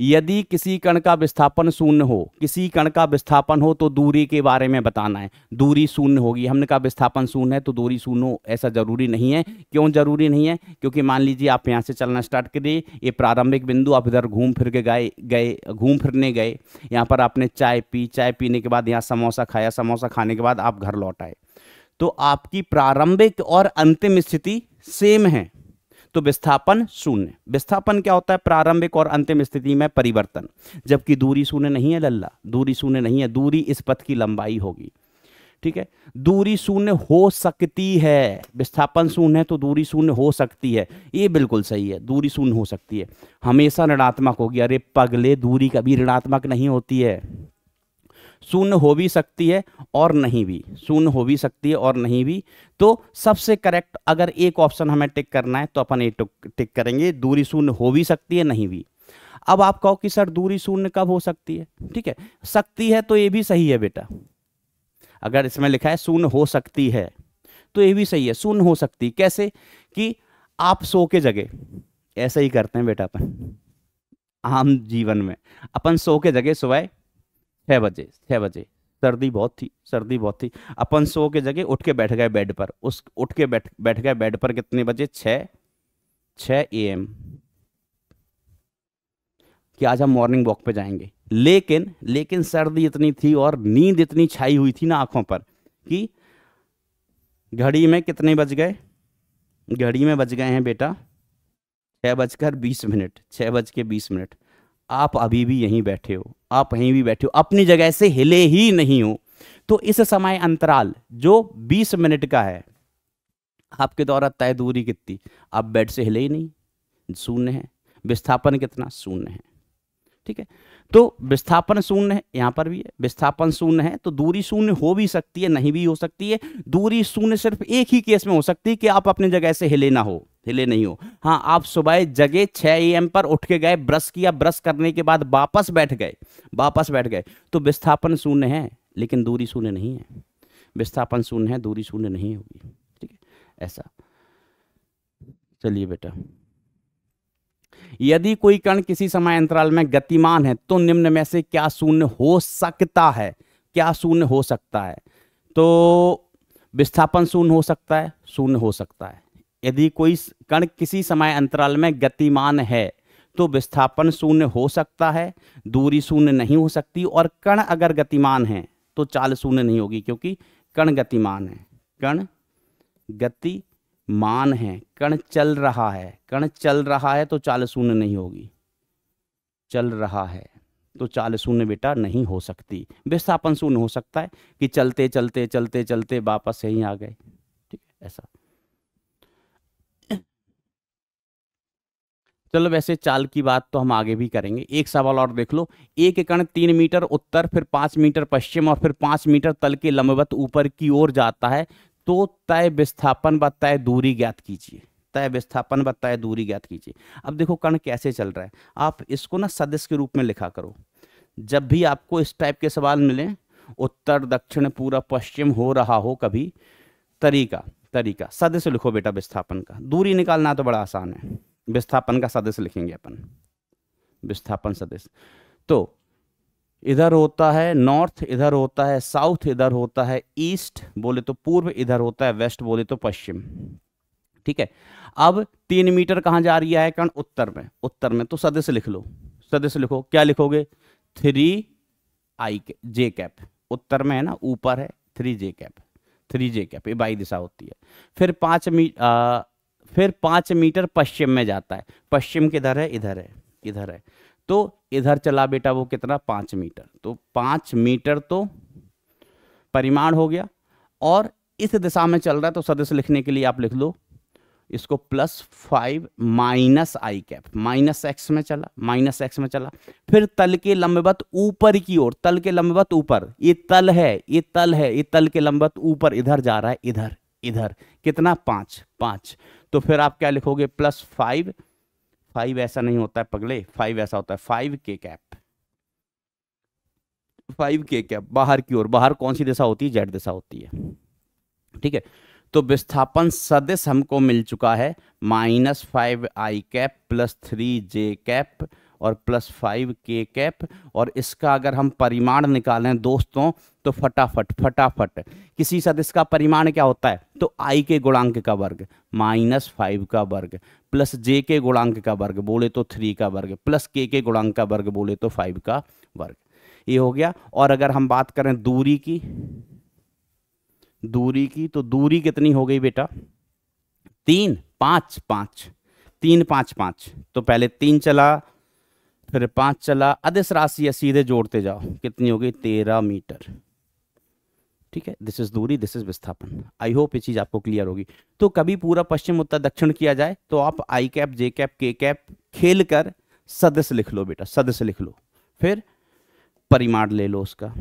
Speaker 1: यदि किसी कण का विस्थापन शून्य हो किसी कण का विस्थापन हो तो दूरी के बारे में बताना है दूरी शून्य होगी हमने कहा विस्थापन शून्य है तो दूरी शून्य हो ऐसा जरूरी नहीं है क्यों जरूरी नहीं है क्योंकि मान लीजिए आप यहाँ से चलना स्टार्ट करिए ये प्रारंभिक बिंदु आप इधर घूम फिर के गए गए घूम फिरने गए यहाँ पर आपने चाय पी चाय पीने के बाद यहाँ समोसा खाया समोसा खाने के बाद आप घर लौट आए तो आपकी प्रारंभिक और अंतिम स्थिति सेम है तो विस्थापन शून्य विस्थापन क्या होता है प्रारंभिक और अंतिम स्थिति में परिवर्तन जबकि दूरी शून्य नहीं है लल्ला दूरी शून्य नहीं है दूरी इस पथ की लंबाई होगी ठीक है दूरी शून्य हो सकती है विस्थापन शून्य है तो दूरी शून्य हो सकती है ये बिल्कुल सही है दूरी शून्य हो सकती है हमेशा ऋणात्मक होगी अरे पगले दूरी कभी ऋणात्मक नहीं होती है शून्य हो भी सकती है और नहीं भी शून्य हो भी सकती है और नहीं भी तो सबसे करेक्ट अगर एक ऑप्शन हमें टिक करना है तो अपन ये टिक करेंगे दूरी शून्य हो भी सकती है नहीं भी अब आप कहो कि सर दूरी शून्य कब हो सकती है ठीक है सकती है तो ये भी सही है बेटा अगर इसमें लिखा है शून्य हो सकती है तो ये भी सही है शून्य हो सकती कैसे कि आप सो के जगह ऐसा ही करते हैं बेटा अपन आम जीवन में अपन सो के जगह सुबह छः बजे छः बजे सर्दी बहुत थी सर्दी बहुत थी अपन सो के जगह उठ के बैठ गए बेड पर उस उठ के बैठ बैठ गए बेड पर कितने बजे छः छः ए एम कि आज हम मॉर्निंग वॉक पे जाएंगे लेकिन लेकिन सर्दी इतनी थी और नींद इतनी छाई हुई थी ना आंखों पर कि घड़ी में कितने बज गए घड़ी में बज गए हैं बेटा छः बजकर बीस मिनट छः बज के बीस मिनट आप अभी भी यहीं बैठे हो आप यहीं भी बैठे हो अपनी जगह से हिले ही नहीं हो तो इस समय अंतराल जो 20 मिनट का है आपके द्वारा तय दूरी कितनी आप बेड से हिले ही नहीं शून्य है विस्थापन कितना शून्य है ठीक है तो विस्थापन शून्य है यहां पर भी है विस्थापन शून्य है तो दूरी शून्य हो भी सकती है नहीं भी हो सकती है दूरी शून्य सिर्फ एक ही केस में हो सकती है कि आप अपनी जगह से हिले ना हो हिले नहीं हो हाँ आप सुबह जगे छः ए पर उठ के गए ब्रश किया ब्रश करने के बाद वापस बैठ गए वापस बैठ गए तो विस्थापन शून्य है लेकिन दूरी शून्य नहीं है विस्थापन शून्य है दूरी शून्य नहीं होगी ठीक है ऐसा चलिए बेटा यदि कोई कण किसी समय अंतराल में गतिमान है तो निम्न में से क्या शून्य हो सकता है क्या शून्य हो सकता है तो विस्थापन शून्य हो सकता है शून्य हो सकता है यदि कोई कण किसी समय अंतराल में गतिमान है तो विस्थापन शून्य हो सकता है दूरी शून्य नहीं हो सकती और कण अगर गतिमान है तो चाल शून्य नहीं होगी क्योंकि कण गतिमान है कण गतिमान है कण चल रहा है कण चल रहा है तो चाल शून्य नहीं होगी चल रहा है तो चाल शून्य बेटा नहीं हो सकती विस्थापन शून्य हो सकता है कि चलते चलते चलते चलते वापस यहीं आ गए ठीक है ऐसा चलो वैसे चाल की बात तो हम आगे भी करेंगे एक सवाल और देख लो एक कण तीन मीटर उत्तर फिर पाँच मीटर पश्चिम और फिर पाँच मीटर तल के लंबवत ऊपर की ओर जाता है तो तय विस्थापन व तय दूरी ज्ञात कीजिए तय विस्थापन व तय दूरी ज्ञात कीजिए अब देखो कण कैसे चल रहा है आप इसको ना सदस्य के रूप में लिखा करो जब भी आपको इस टाइप के सवाल मिलें उत्तर दक्षिण पूरा पश्चिम हो रहा हो कभी तरीका तरीका सदस्य लिखो बेटा विस्थापन का दूरी निकालना तो बड़ा आसान है विस्थापन का सदस्य लिखेंगे अपन विस्थापन सदस्य तो इधर होता है नॉर्थ इधर होता है साउथ इधर होता है ईस्ट बोले तो पूर्व इधर होता है वेस्ट बोले तो पश्चिम ठीक है अब तीन मीटर कहां जा रही है कर्ण उत्तर में उत्तर में तो सदस्य लिख लो सदस्य लिखो क्या लिखोगे थ्री आई के जे कैप उत्तर में है ना ऊपर है three J cap three J cap ये बाई दिशा होती है फिर पांच मीटर फिर पाँच मीटर पश्चिम में जाता है पश्चिम किधर है इधर है इधर है तो इधर चला बेटा वो कितना पाँच मीटर तो पाँच मीटर तो परिमाण हो गया और इस दिशा में चल रहा है तो सदस्य लिखने के लिए आप लिख लो इसको plus five minus I cap minus X में चला माइनस एक्स में चला फिर तल के लंबवत ऊपर की ओर तल के लंबवत ऊपर ये तल है ये तल है ये तल के लंबवत ऊपर इधर जा रहा है इधर इधर कितना पाँच पाँच तो फिर आप क्या लिखोगे प्लस फाइव फाइव ऐसा नहीं होता है पगले फाइव ऐसा होता है five K cap five K cap बाहर की ओर बाहर कौन सी दिशा होती है जेड दिशा होती है ठीक है तो विस्थापन सदिश हमको मिल चुका है minus five I cap plus three J cap और प्लस फाइव के कैप और इसका अगर हम परिमाण निकालें दोस्तों तो फटाफट फटाफट किसी सदिश का परिमाण क्या होता है तो आई के गुणांक का वर्ग माइनस फाइव का वर्ग प्लस जे के गुणांक का वर्ग बोले तो थ्री का वर्ग प्लस के के गुणांक का वर्ग बोले तो फाइव का वर्ग ये हो गया और अगर हम बात करें दूरी की दूरी की तो दूरी कितनी हो गई बेटा तीन पांच पांच तीन पांच पांच तो पहले तीन चला फिर पांच चला अधिस राशि है सीधे जोड़ते जाओ कितनी हो गई तेरह मीटर ठीक है दिस इज दूरी दिस इज विस्थापन आई होप ये चीज आपको क्लियर होगी तो कभी पूरा पश्चिम उत्तर दक्षिण किया जाए तो आप I cap J cap K cap खेल कर सदस्य लिख लो बेटा सदस्य लिख लो फिर परिमाण ले लो उसका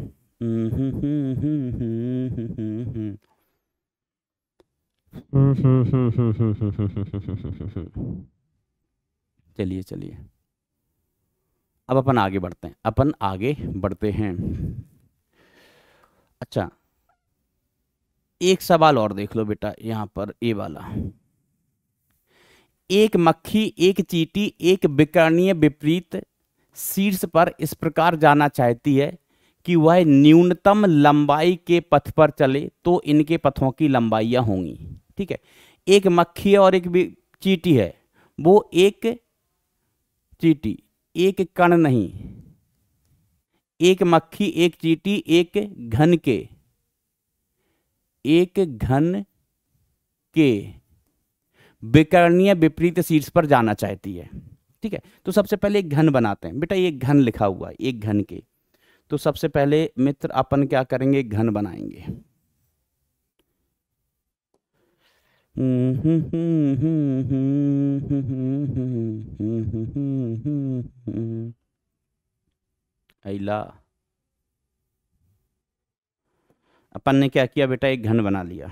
Speaker 1: चलिए चलिए अब अपन आगे बढ़ते हैं अपन आगे बढ़ते हैं अच्छा एक सवाल और देख लो बेटा यहां पर ए वाला एक मक्खी एक चीटी एक विकरणीय विपरीत शीर्ष पर इस प्रकार जाना चाहती है कि वह न्यूनतम लंबाई के पथ पर चले तो इनके पथों की लंबाइयां होंगी ठीक है एक मक्खी और एक चीटी है वो एक चीटी एक कण नहीं एक मक्खी एक चीटी एक घन के एक घन के विकरणीय विपरीत शीर्ष पर जाना चाहती है ठीक है तो सबसे पहले एक घन बनाते हैं बेटा ये घन लिखा हुआ है एक घन के तो सबसे पहले मित्र अपन क्या करेंगे घन बनाएंगे [LAUGHS] अला अपन ने क्या किया बेटा एक घन बना लिया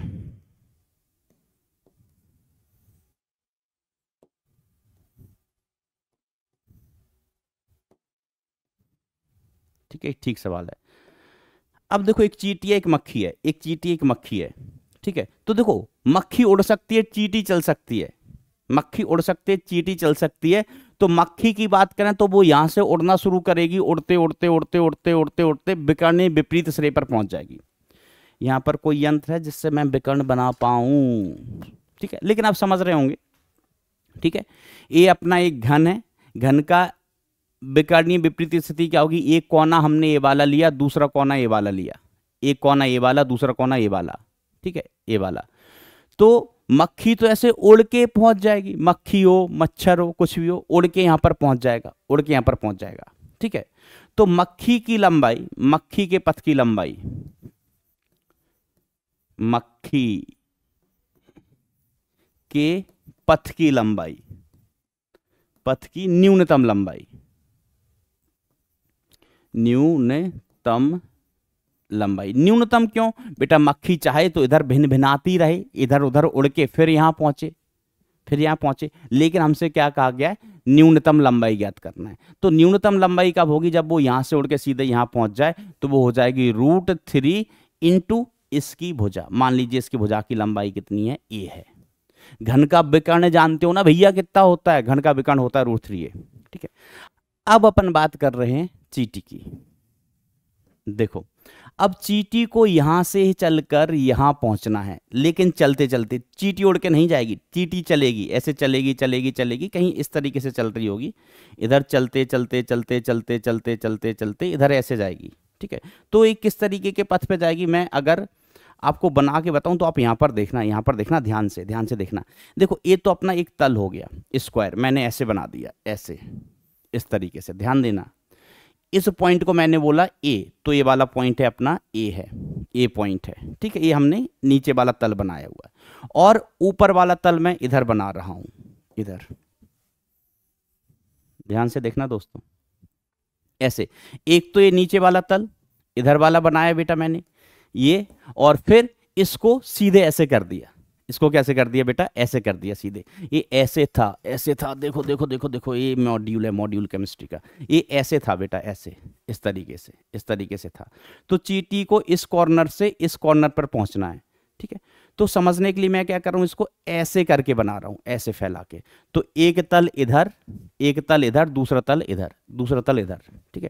Speaker 1: ठीक है ठीक सवाल है अब देखो एक चीटी है एक मक्खी है एक चीटी एक मक्खी है ठीक है तो देखो मक्खी उड़ सकती है चीटी चल सकती है मक्खी उड़ सकती है चीटी चल सकती है तो मक्खी की बात करें तो वो यहां से उड़ना शुरू करेगी उड़ते उड़ते उड़ते उड़ते उड़ते उड़ते विकर्ण विपरीत श्रेय पर पहुंच जाएगी यहां पर कोई यंत्र है जिससे मैं विकर्ण बना पाऊं ठीक है लेकिन आप समझ रहे होंगे ठीक है ये अपना एक घन है घन का विकर्णीय विपरीत स्थिति क्या होगी एक कोना हमने ये वाला लिया दूसरा कोना ये वाला लिया एक कोना ये वाला दूसरा कोना ये वाला ठीक है ये वाला तो मक्खी तो ऐसे उड़ के पहुंच जाएगी मक्खी हो मच्छर हो कुछ भी हो उड़ के यहां पर पहुंच जाएगा उड़ के यहां पर पहुंच जाएगा ठीक है तो मक्खी की लंबाई मक्खी के पथ की लंबाई मक्खी के पथ की लंबाई पथ की न्यूनतम लंबाई न्यूनतम लंबाई न्यूनतम क्यों बेटा मक्खी चाहे तो इधर भिन्न भिनाती रहे इधर उधर उड़ के फिर यहां पहुंचे फिर यहां पहुंचे लेकिन हमसे क्या कहा गया है न्यूनतम लंबाई ज्ञात करना है तो न्यूनतम लंबाई कब होगी जब वो यहां से उड़ के सीधे यहां पहुंच जाए तो वो हो जाएगी रूट थ्री इंटू इसकी भुजा मान लीजिए इसकी भुजा की लंबाई कितनी है ए है घन का विकर्ण जानते हो ना भैया कितना होता है घन का विकर्ण होता है रूट थ्री ए ठीक है अब अपन बात कर रहे हैं चीटी की देखो अब चीटी को यहाँ से ही चलकर यहाँ पहुँचना है लेकिन चलते चलते चीटी उड़ के नहीं जाएगी चीटी चलेगी ऐसे चलेगी चलेगी चलेगी कहीं इस तरीके से चल रही होगी इधर चलते चलते चलते चलते चलते चलते चलते इधर ऐसे जाएगी ठीक है तो एक किस तरीके के पथ पे जाएगी मैं अगर आपको बना के बताऊं तो आप यहाँ पर देखना यहाँ पर देखना ध्यान से ध्यान से देखना देखो ये तो अपना एक तल हो गया स्क्वायर मैंने ऐसे बना दिया ऐसे इस तरीके से ध्यान देना इस पॉइंट को मैंने बोला ए तो ये वाला पॉइंट है अपना ए है ए पॉइंट है ठीक है ये हमने नीचे वाला तल बनाया हुआ है और ऊपर वाला तल मैं इधर बना रहा हूं इधर ध्यान से देखना दोस्तों ऐसे एक तो ये नीचे वाला तल इधर वाला बनाया बेटा मैंने ये और फिर इसको सीधे ऐसे कर दिया इसको कैसे कर दिया बेटा ऐसे कर दिया सीधे ये ऐसे था ऐसे था देखो देखो देखो देखो ये मॉड्यूल है मॉड्यूल केमिस्ट्री का ये ऐसे था बेटा ऐसे इस तरीके से इस तरीके से था तो चीटी को इस कॉर्नर से इस कॉर्नर पर पहुंचना है ठीक है तो समझने के लिए मैं क्या कर रहा हूँ इसको ऐसे करके बना रहा हूँ ऐसे फैला के तो एक तल इधर एक तल इधर दूसरा तल इधर दूसरा तल इधर ठीक है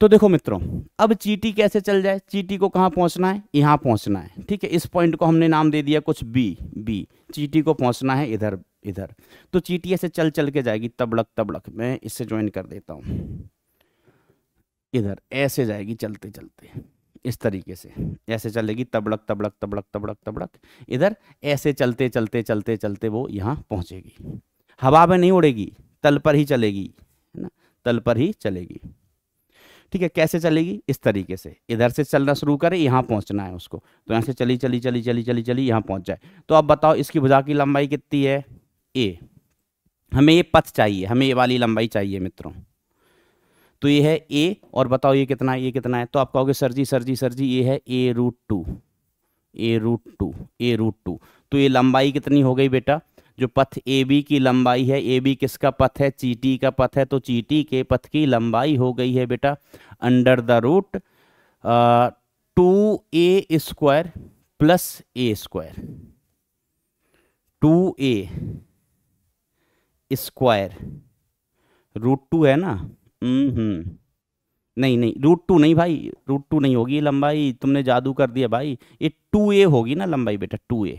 Speaker 1: तो देखो मित्रों अब चीटी कैसे चल जाए चीटी को कहाँ पहुँचना है यहाँ पहुँचना है ठीक है इस पॉइंट को हमने नाम दे दिया कुछ बी बी चीटी को पहुँचना है इधर इधर तो चीटी ऐसे चल चल के जाएगी तबड़क तबड़क मैं इससे ज्वाइन कर देता हूँ इधर ऐसे जाएगी चलते चलते इस तरीके से ऐसे चलेगी तबड़क तबड़क तबड़क तबड़क तबड़क इधर ऐसे चलते चलते चलते चलते वो यहाँ पहुँचेगी हवा में नहीं उड़ेगी तल पर ही चलेगी है ना तल पर ही चलेगी ठीक है कैसे चलेगी इस तरीके से इधर से चलना शुरू करे यहाँ पहुँचना है उसको तो यहाँ से चली चली चली चली चली चली यहाँ पहुँच जाए तो अब बताओ इसकी भुजा की लंबाई कितनी है ए हमें ये पथ चाहिए हमें ये वाली लंबाई चाहिए मित्रों तो ये है ए और बताओ ये कितना है ये कितना है तो आप कहोगे sir ji sir ji sir ji ये है A root two A root two A root two तो ये लंबाई कितनी हो गई बेटा जो पथ ए बी की लंबाई है ए बी किसका पथ है चीटी का पथ है तो चीटी के पथ की लंबाई हो गई है बेटा under the root two A square plus A square two A square root two है ना हम्म नहीं नहीं रूट टू नहीं भाई रूट टू नहीं होगी लंबाई तुमने जादू कर दिया भाई ये टू ए होगी ना लंबाई बेटा टू ए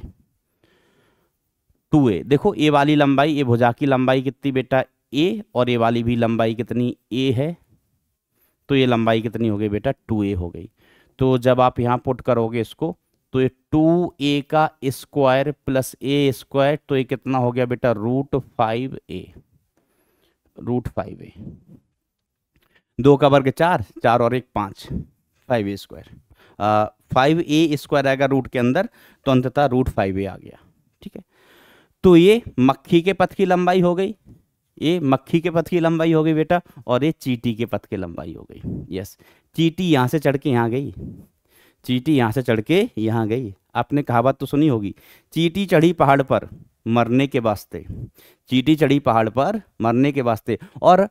Speaker 1: टू ए देखो ए वाली लंबाई ए भुजा की लंबाई कितनी बेटा ए और ए वाली भी लंबाई कितनी ए है तो ये लंबाई कितनी हो गई बेटा टू ए हो गई तो जब आप यहाँ पुट करोगे इसको तो ये टू ए का स्क्वायर प्लस ए स्क्वायर तो ये कितना हो गया बेटा root five A root five A दो का वर्ग चार चार और एक पाँच five A square five A square आएगा रूट के अंदर तो अंततः रूट फाइव ए आ गया ठीक है तो ये मक्खी के पथ की लंबाई हो गई ये मक्खी के पथ की लंबाई हो गई बेटा और ये चीटी के पथ की लंबाई हो गई यस चीटी यहाँ से चढ़ के यहाँ गई चीटी यहाँ से चढ़ के यहाँ गई आपने कहावत तो सुनी होगी चीटी चढ़ी पहाड़ पर मरने के वास्ते चीटी चढ़ी पहाड़ पर मरने के वास्ते और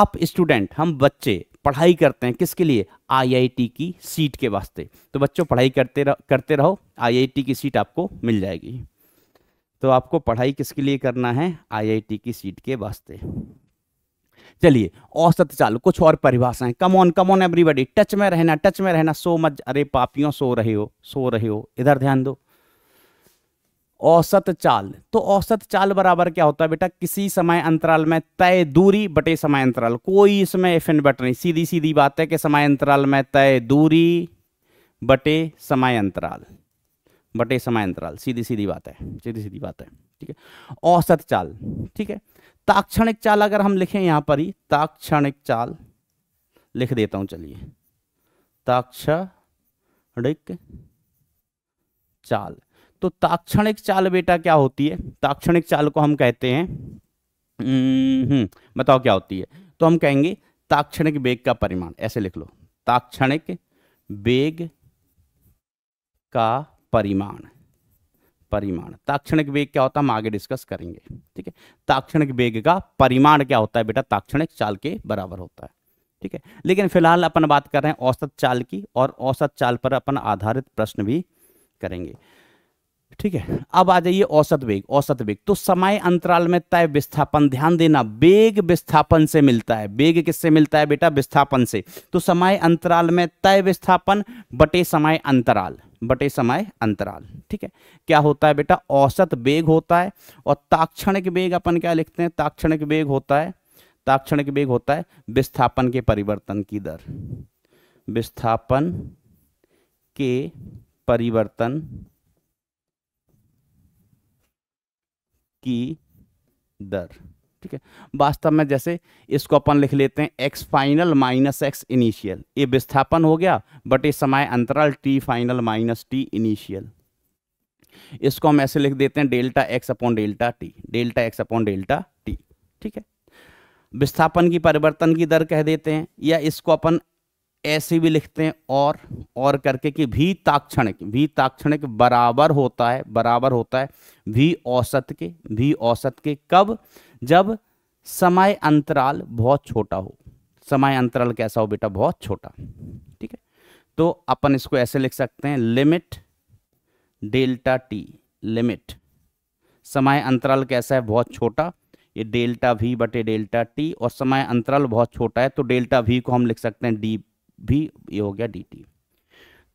Speaker 1: आप स्टूडेंट हम बच्चे पढ़ाई करते हैं किसके लिए आईआईटी की सीट के वास्ते तो बच्चों पढ़ाई करते रह, करते रहो आईआईटी की सीट आपको मिल जाएगी तो आपको पढ़ाई किसके लिए करना है आईआईटी की सीट के वास्ते चलिए औसत चाल कुछ और परिभाषाएं come on come on everybody touch में रहना टच में रहना सो मच अरे पापियों सो रहे हो सो रहे हो इधर ध्यान दो औसत चाल तो औसत चाल बराबर क्या होता है बेटा किसी समय अंतराल में तय दूरी बटे समय अंतराल कोई इसमें एफ एन बट नहीं सीधी सीधी बात है कि समय अंतराल में तय दूरी बटे समय अंतराल बटे समय अंतराल सीधी सीधी बात है सीधी सीधी बात है ठीक है औसत चाल ठीक है ताक्षणिक चाल अगर हम लिखें यहां पर ही ताक्षणिक चाल लिख देता हूं चलिए ताक्षणिक चाल तो ताक्षणिक चाल बेटा क्या होती है ताक्षणिक चाल को हम कहते हैं हम्म, बताओ क्या होती है तो हम कहेंगे ताक्षणिक वेग का परिमाण ऐसे लिख लो ताक्षणिक वेग का परिमाण परिमाण ताक्षणिक वेग क्या होता है हम आगे डिस्कस करेंगे ठीक है ताक्षणिक वेग का परिमाण क्या होता है बेटा ताक्षणिक चाल के बराबर होता है ठीक है लेकिन फिलहाल अपन बात कर रहे हैं औसत चाल की और औसत चाल पर अपन आधारित प्रश्न भी करेंगे ठीक है अब आ जाइए औसत वेग औसत वेग तो समय अंतराल में तय विस्थापन ध्यान देना वेग विस्थापन से मिलता है वेग किससे मिलता है बेटा विस्थापन से तो समय अंतराल में तय विस्थापन बटे समय अंतराल बटे समय अंतराल ठीक है क्या होता है बेटा औसत वेग होता है और ताक्षणिक वेग अपन क्या लिखते हैं ताक्षणिक वेग होता है ताक्षणिक वेग होता है विस्थापन के परिवर्तन की दर विस्थापन के परिवर्तन की दर ठीक है वास्तव में जैसे इसको अपन लिख लेते हैं X final minus X initial ये विस्थापन हो गया बट इस समय अंतराल T final minus T initial इसको हम ऐसे लिख देते हैं delta X upon delta T delta X upon delta T ठीक है विस्थापन की परिवर्तन की दर कह देते हैं या इसको अपन ऐसे भी लिखते हैं और और करके कि भी ताक्षणिक भी ताक्षणिक बराबर होता है बराबर होता है भी औसत के भी औसत के कब जब समय अंतराल बहुत छोटा हो समय अंतराल कैसा हो बेटा बहुत छोटा ठीक है तो अपन इसको ऐसे लिख सकते हैं लिमिट डेल्टा टी लिमिट समय अंतराल कैसा है बहुत छोटा ये डेल्टा वी बटे डेल्टा टी और समय अंतराल बहुत छोटा है तो डेल्टा वी को हम लिख सकते हैं डी भी ये हो गया डी टी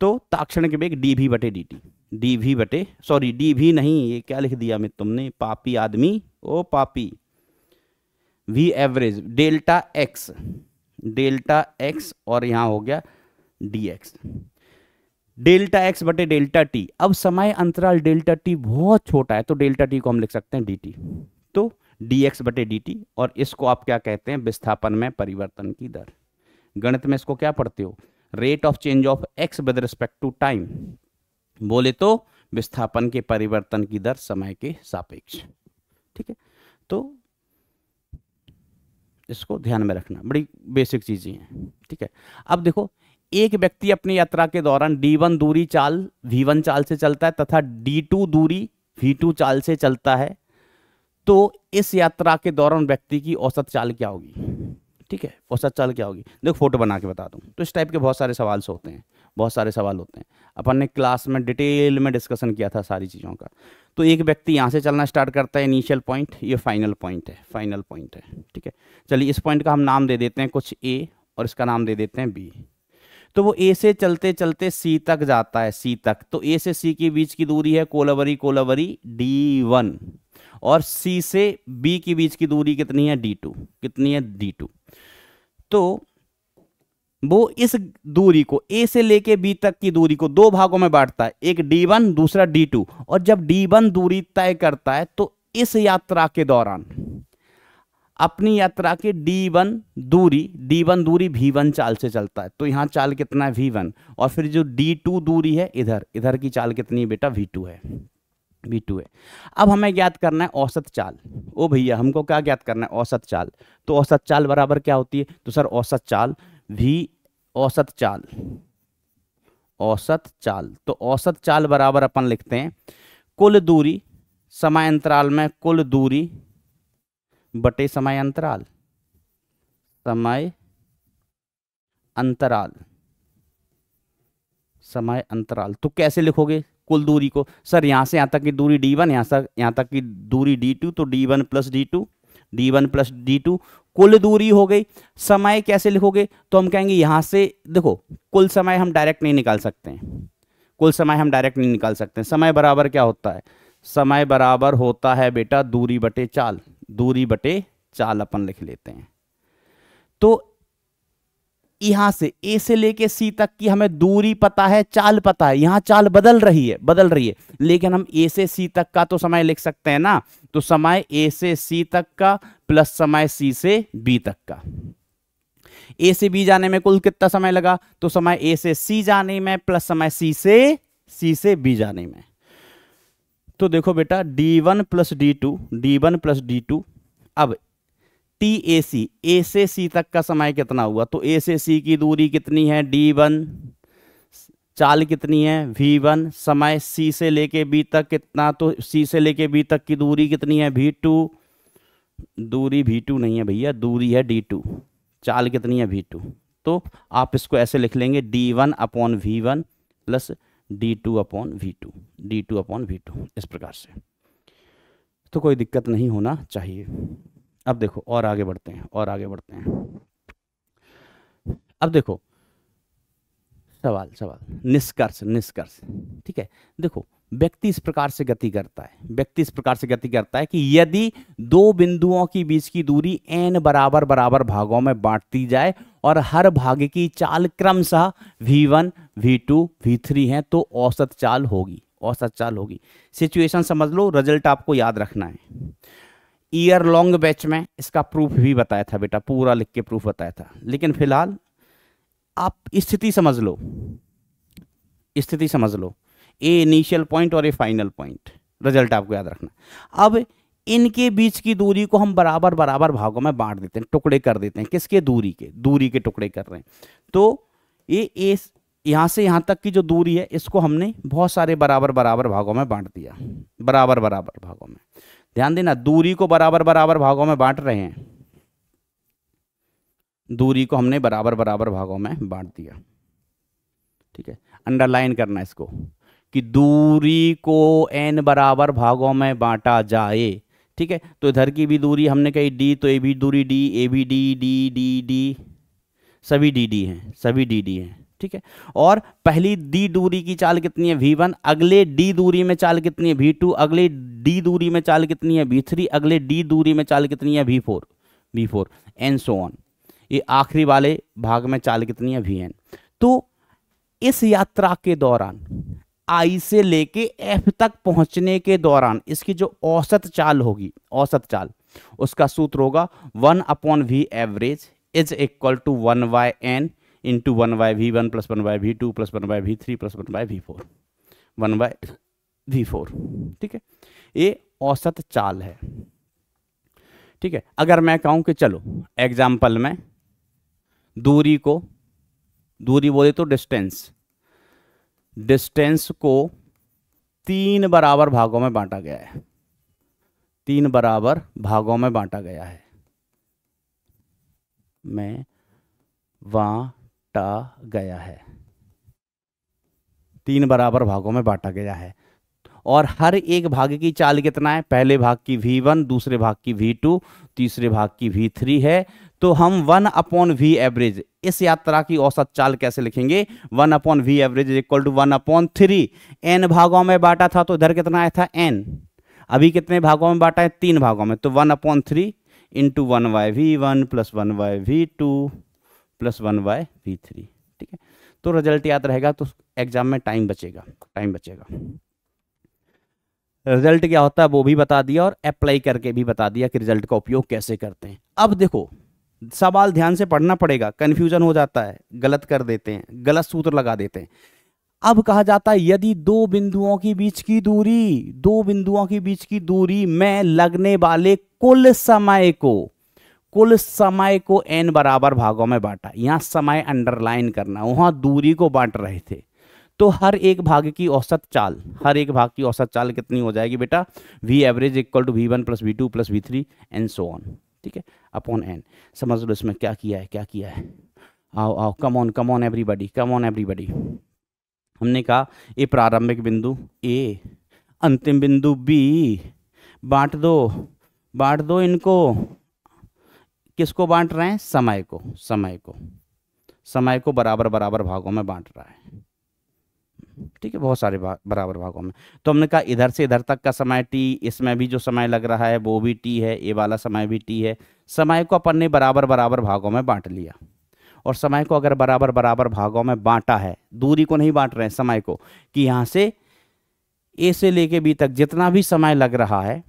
Speaker 1: तो के बेग डी भी बटे डी टी डी भी बटे सॉरी डी भी नहीं ये क्या लिख दिया मैं तुमने पापी आदमी ओ पापी V average delta X delta X और यहां हो गया डी एक्स डेल्टा एक्स बटे डेल्टा टी अब समय अंतराल डेल्टा टी बहुत छोटा है तो डेल्टा टी को हम लिख सकते हैं डी टी तो डी एक्स बटे डी टी और इसको आप क्या कहते हैं विस्थापन में परिवर्तन की दर गणित में इसको क्या पढ़ते हो rate of change of X with respect to time बोले तो विस्थापन के परिवर्तन की दर समय के सापेक्ष ठीक है तो इसको ध्यान में रखना बड़ी बेसिक चीज़ें हैं ठीक है अब देखो एक व्यक्ति अपनी यात्रा के दौरान d1 दूरी चाल v1 चाल से चलता है तथा d2 दूरी v2 चाल से चलता है तो इस यात्रा के दौरान व्यक्ति की औसत चाल क्या होगी ठीक है औसत चाल क्या होगी देखो फोटो बना के बता दूँ तो इस टाइप के बहुत सारे सवाल होते हैं बहुत सारे सवाल होते हैं अपन ने क्लास में डिटेल में डिस्कशन किया था सारी चीज़ों का तो एक व्यक्ति यहाँ से चलना स्टार्ट करता है इनिशियल पॉइंट ये फाइनल पॉइंट है फाइनल पॉइंट है ठीक है चलिए इस पॉइंट का हम नाम दे देते हैं कुछ ए और इसका नाम दे देते हैं बी तो वो ए से चलते चलते सी तक जाता है सी तक तो ए से सी के बीच की दूरी है कोलावरी कोलावरी डी वन और सी से बी के बीच की दूरी कितनी है डी टू कितनी है डी टू तो वो इस दूरी को ए से लेके बी तक की दूरी को दो भागों में बांटता है एक डी वन दूसरा डी टू और जब डी वन दूरी तय करता है तो इस यात्रा के दौरान अपनी यात्रा के डी वन दूरी डी वन दूरी भी वन चाल से चलता है तो यहाँ चाल कितना है वी वन और फिर जो डी टू दूरी है इधर इधर की चाल कितनी है बेटा वी टू है वी टू है अब हमें ज्ञात करना है औसत चाल ओ भैया हमको क्या ज्ञात करना है औसत चाल तो औसत चाल बराबर क्या होती है तो सर औसत चाल भी औसत चाल औसत चाल तो औसत चाल बराबर अपन लिखते हैं कुल दूरी समय अंतराल में कुल दूरी बटे समय अंतराल समय अंतराल समय अंतराल तो कैसे लिखोगे कुल दूरी को सर यहां से यहां तक की दूरी डी वन यहां से यहां तक की दूरी डी टू तो D one plus D two D one plus D two कुल दूरी हो गई समय कैसे लिखोगे तो हम कहेंगे यहाँ से देखो कुल समय हम डायरेक्ट नहीं निकाल सकते हैं कुल समय हम डायरेक्ट नहीं निकाल सकते समय बराबर क्या होता है समय बराबर होता है बेटा दूरी बटे चाल दूरी बटे चाल अपन लिख लेते हैं तो यहां से ए से लेके सी तक की हमें दूरी पता है चाल पता है यहां चाल बदल रही है बदल रही है लेकिन हम ए से सी तक का तो समय लिख सकते हैं ना तो समय ए से सी तक का प्लस समय सी से बी तक का ए से बी जाने में कुल कितना समय लगा तो समय ए से सी जाने में प्लस समय सी से सी से बी जाने में तो देखो बेटा D one plus D two D one plus D two अब टी ए सी ए से सी तक का समय कितना हुआ तो ए से सी की दूरी कितनी है डी वन चाल कितनी है वी वन समय सी से लेके बी तक कितना तो सी से लेके बी तक की दूरी कितनी है वी टू दूरी भी टू नहीं है भैया दूरी है डी टू चाल कितनी है भी टू तो आप इसको ऐसे लिख लेंगे D one upon V one plus D two upon V two D two upon V two इस प्रकार से तो कोई दिक्कत नहीं होना चाहिए अब देखो और आगे बढ़ते हैं और आगे बढ़ते हैं अब देखो सवाल सवाल निष्कर्ष निष्कर्ष ठीक है देखो व्यक्ति इस प्रकार से गति करता है व्यक्ति इस प्रकार से गति करता है कि यदि दो बिंदुओं की बीच की दूरी एन बराबर बराबर भागों में बांटती जाए और हर भाग की चाल क्रमशः V one V two V three है तो औसत चाल होगी औसत चाल होगी सिचुएशन समझ लो रिजल्ट आपको याद रखना है ईयर लॉन्ग बैच में इसका प्रूफ भी बताया था बेटा पूरा लिख के प्रूफ बताया था लेकिन फिलहाल आप स्थिति समझ लो स्थिति समझ लो ए इनिशियल पॉइंट और ए फाइनल पॉइंट रिजल्ट आपको याद रखना अब इनके बीच की दूरी को हम बराबर बराबर भागों में बांट देते हैं टुकड़े कर देते हैं किसके दूरी के दूरी के टुकड़े कर रहे हैं तो ये ए यहाँ से यहाँ तक की जो दूरी है इसको हमने बहुत सारे बराबर बराबर भागों में बांट दिया बराबर बराबर भागों में ध्यान देना दूरी को बराबर बराबर भागों में बांट रहे हैं दूरी को हमने बराबर बराबर भागों में बांट दिया ठीक है अंडरलाइन करना इसको कि दूरी को एन बराबर भागों में बांटा जाए ठीक है तो इधर की भी दूरी हमने कही डी तो ए भी दूरी डी ए भी डी डी डी डी सभी डी डी हैं सभी डी डी हैं ठीक है और पहली डी दूरी की चाल कितनी है v1 अगले डी दूरी में चाल कितनी है वी टू अगले डी दूरी में चाल कितनी है v3 थ्री अगले डी दूरी में चाल कितनी है V four V four and so on ये आखिरी वाले भाग में चाल कितनी है वी एन तो इस यात्रा के दौरान आई से लेके एफ तक पहुंचने के दौरान इसकी जो औसत चाल होगी औसत चाल उसका सूत्र होगा one upon V average is equal to one by N two one by V one plus one by V two plus one by V three plus one by V four one by V four ठीक है ये औसत चाल है ठीक है अगर मैं कहूं कि चलो एग्जाम्पल में दूरी को दूरी बोले तो डिस्टेंस डिस्टेंस को तीन बराबर भागों में बांटा गया है तीन बराबर भागों में बांटा गया है में बांटा गया है तीन बराबर भागों में बांटा गया है और हर एक भाग की चाल कितना है पहले भाग की V1 दूसरे भाग की V2 तीसरे भाग की V3 है तो हम वन अपॉन वी एवरेज इस यात्रा की औसत चाल कैसे लिखेंगे one upon V average equal to one upon three N भागों में बांटा था तो इधर कितना आया था एन अभी कितने भागों में बांटा है तीन भागों में तो one upon three into one by V one plus one by V two plus one by V three ठीक है तो रिजल्ट याद रहेगा तो एग्जाम में टाइम बचेगा टाइम बचेगा रिजल्ट क्या होता है वो भी बता दिया और अप्लाई करके भी बता दिया कि रिजल्ट का उपयोग कैसे करते हैं अब देखो सवाल ध्यान से पढ़ना पड़ेगा कन्फ्यूजन हो जाता है गलत कर देते हैं गलत सूत्र लगा देते हैं अब कहा जाता है यदि दो बिंदुओं के बीच की दूरी दो बिंदुओं के बीच की दूरी में लगने वाले कुल समय को कुल समय को एन बराबर भागों में बांटा यहां समय अंडरलाइन करना वहां दूरी को बांट रहे थे तो हर एक भाग की औसत चाल हर एक भाग की औसत चाल कितनी हो जाएगी बेटा V average equal to V one plus V two plus V three and so on ठीक है अपॉन एन समझ लो इसमें क्या किया है क्या किया है आओ आओ come on come on everybody come on everybody हमने कहा ए प्रारंभिक बिंदु ए अंतिम बिंदु बी बांट दो बांट दो इनको किसको बांट रहे हैं समय को समय को समय को बराबर बराबर भागों में बांट रहा है ठीक है बहुत सारे भाग बराबर भागों में तो हमने कहा इधर से इधर तक का समय टी इसमें भी जो समय लग रहा है वो भी टी है ये वाला समय भी टी है समय को अपन ने बराबर बराबर भागों में बांट लिया और समय को अगर बराबर बराबर भागों में बांटा है दूरी को नहीं बांट रहे हैं समय को कि यहाँ से ए से लेके बी तक जितना भी समय लग रहा है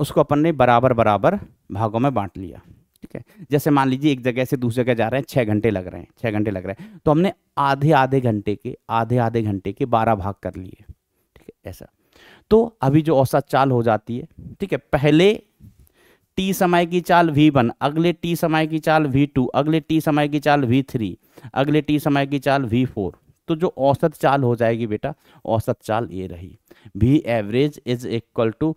Speaker 1: उसको अपन ने बराबर बराबर भागों में बांट लिया ठीक है जैसे मान लीजिए एक जगह से दूसरी जगह जा रहे हैं छः घंटे लग रहे हैं छः घंटे लग रहे हैं तो हमने आधे आधे घंटे के आधे आधे घंटे के बारह भाग कर लिए ठीक है ऐसा तो अभी जो औसत चाल हो जाती है ठीक है पहले टी समय की चाल वी वन अगले टी समय की चाल वी टू अगले टी समय की चाल वी थ्री अगले टी समय की चाल वी फोर तो जो औसत चाल हो जाएगी बेटा औसत चाल ये रही V average is equal to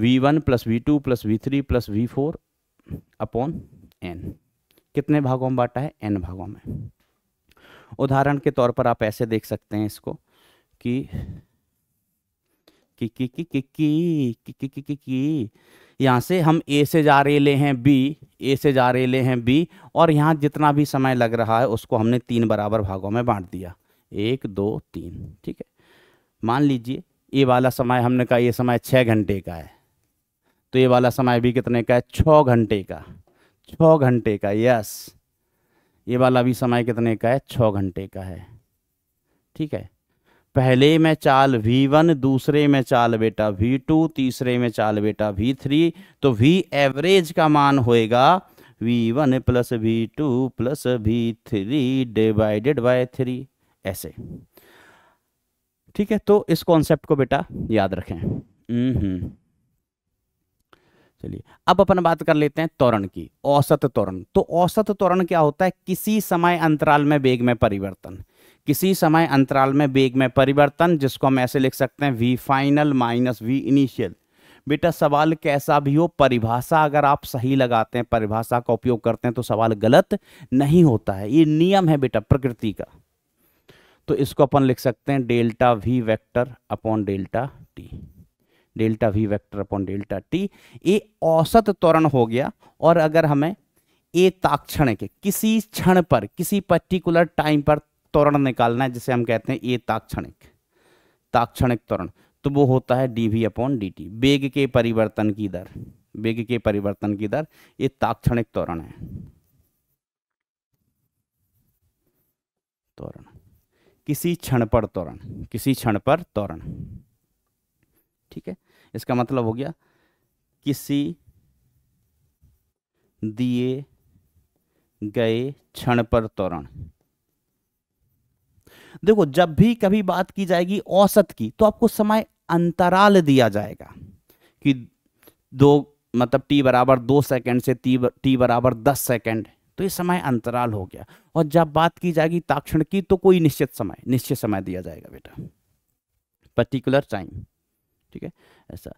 Speaker 1: V one plus V two plus V three plus V four upon N कितने भागों में बांटा है एन भागों में उदाहरण के तौर पर आप ऐसे देख सकते हैं इसको कि कि कि कि कि कि कि कि कि कि कि यहाँ से हम ए से जा ले हैं बी ए से जा रहे ले हैं बी और यहाँ जितना भी समय लग रहा है उसको हमने तीन बराबर भागों में बांट दिया एक दो तीन ठीक है मान लीजिए ये वाला समय हमने कहा ये समय छः घंटे का है तो ये वाला समय भी कितने का है छः घंटे का छः घंटे का यस ये वाला भी समय कितने का है छः घंटे का है ठीक है पहले में चाल वी वन दूसरे में चाल बेटा वी टू तीसरे में चाल बेटा वी थ्री तो वी एवरेज का मान होएगा V one plus V two plus V three divided by three ऐसे ठीक है तो इस कॉन्सेप्ट को बेटा याद रखें हम्म, हम्म। चलिए अब अपन बात कर लेते हैं त्वरण की औसत त्वरण तो औसत त्वरण क्या होता है किसी समय अंतराल में वेग में परिवर्तन किसी समय अंतराल में वेग में परिवर्तन जिसको हम ऐसे लिख सकते हैं V final minus V initial बेटा सवाल कैसा भी हो परिभाषा अगर आप सही लगाते हैं परिभाषा का उपयोग करते हैं तो सवाल गलत नहीं होता है ये नियम है बेटा प्रकृति का तो इसको अपन लिख सकते हैं delta V vector upon delta T delta V vector upon delta T ये औसत त्वरण हो गया और अगर हमें ए ताक्षण के किसी क्षण पर किसी पर्टिकुलर टाइम पर त्वरण निकालना है जिसे हम कहते हैं ए ताक्षणिक ताक्षणिक त्वरण तो वो होता है D V upon D T वेग के परिवर्तन की दर वेग के परिवर्तन की दर ये ताक्षणिक त्वरण है त्वरण किसी क्षण पर त्वरण किसी क्षण पर त्वरण ठीक है इसका मतलब हो गया किसी दिए गए क्षण पर त्वरण देखो जब भी कभी बात की जाएगी औसत की तो आपको समय अंतराल दिया जाएगा कि दो मतलब टी बराबर दो सेकंड से टी टी बराबर दस सेकंड तो ये समय अंतराल हो गया और जब बात की जाएगी ताक्षण की तो कोई निश्चित समय निश्चित समय दिया जाएगा बेटा पर्टिकुलर टाइम ठीक है ऐसा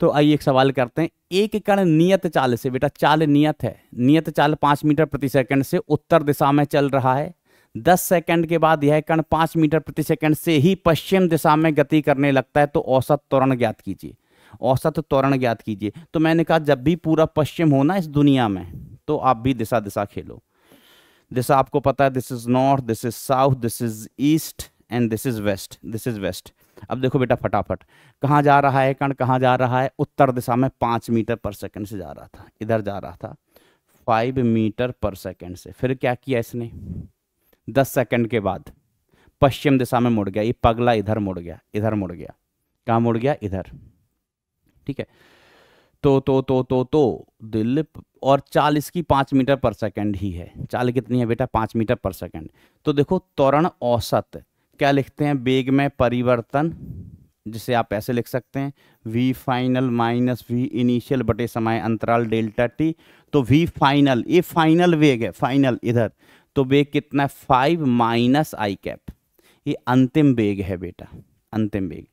Speaker 1: तो आइए एक सवाल करते हैं एक कण नियत चाल से बेटा चाल नियत है नियत चाल पाँच मीटर प्रति सेकंड से उत्तर दिशा में चल रहा है दस सेकंड के बाद यह कण पाँच मीटर प्रति सेकंड से ही पश्चिम दिशा में गति करने लगता है तो औसत त्वरण ज्ञात कीजिए औसत त्वरण ज्ञात कीजिए तो मैंने कहा जब भी पूरा पश्चिम हो ना इस दुनिया में तो आप भी दिशा दिशा खेलो दिशा आपको पता है this is north this is south this is east and this is west this is west अब देखो बेटा फटाफट कहाँ जा रहा है कण कहाँ जा रहा है उत्तर दिशा में पाँच मीटर पर सेकेंड से जा रहा था इधर जा रहा था फाइव मीटर पर सेकंड से फिर क्या किया इसने दस सेकेंड के बाद पश्चिम दिशा में मुड़ गया ये पगला इधर मुड़ गया इधर मुड़ गया कहाँ मुड़ गया इधर ठीक है तो तो तो तो तो दिल और चाल इसकी पाँच मीटर पर सेकंड ही है चाल कितनी है बेटा पाँच मीटर पर सेकंड तो देखो त्वरण औसत क्या लिखते हैं वेग में परिवर्तन जिसे आप ऐसे लिख सकते हैं v final minus v initial बटे समय अंतराल डेल्टा t तो v फाइनल ये फाइनल वेग है फाइनल इधर तो वेग कितना है फाइव माइनस आई कैप ये अंतिम वेग है बेटा अंतिम वेग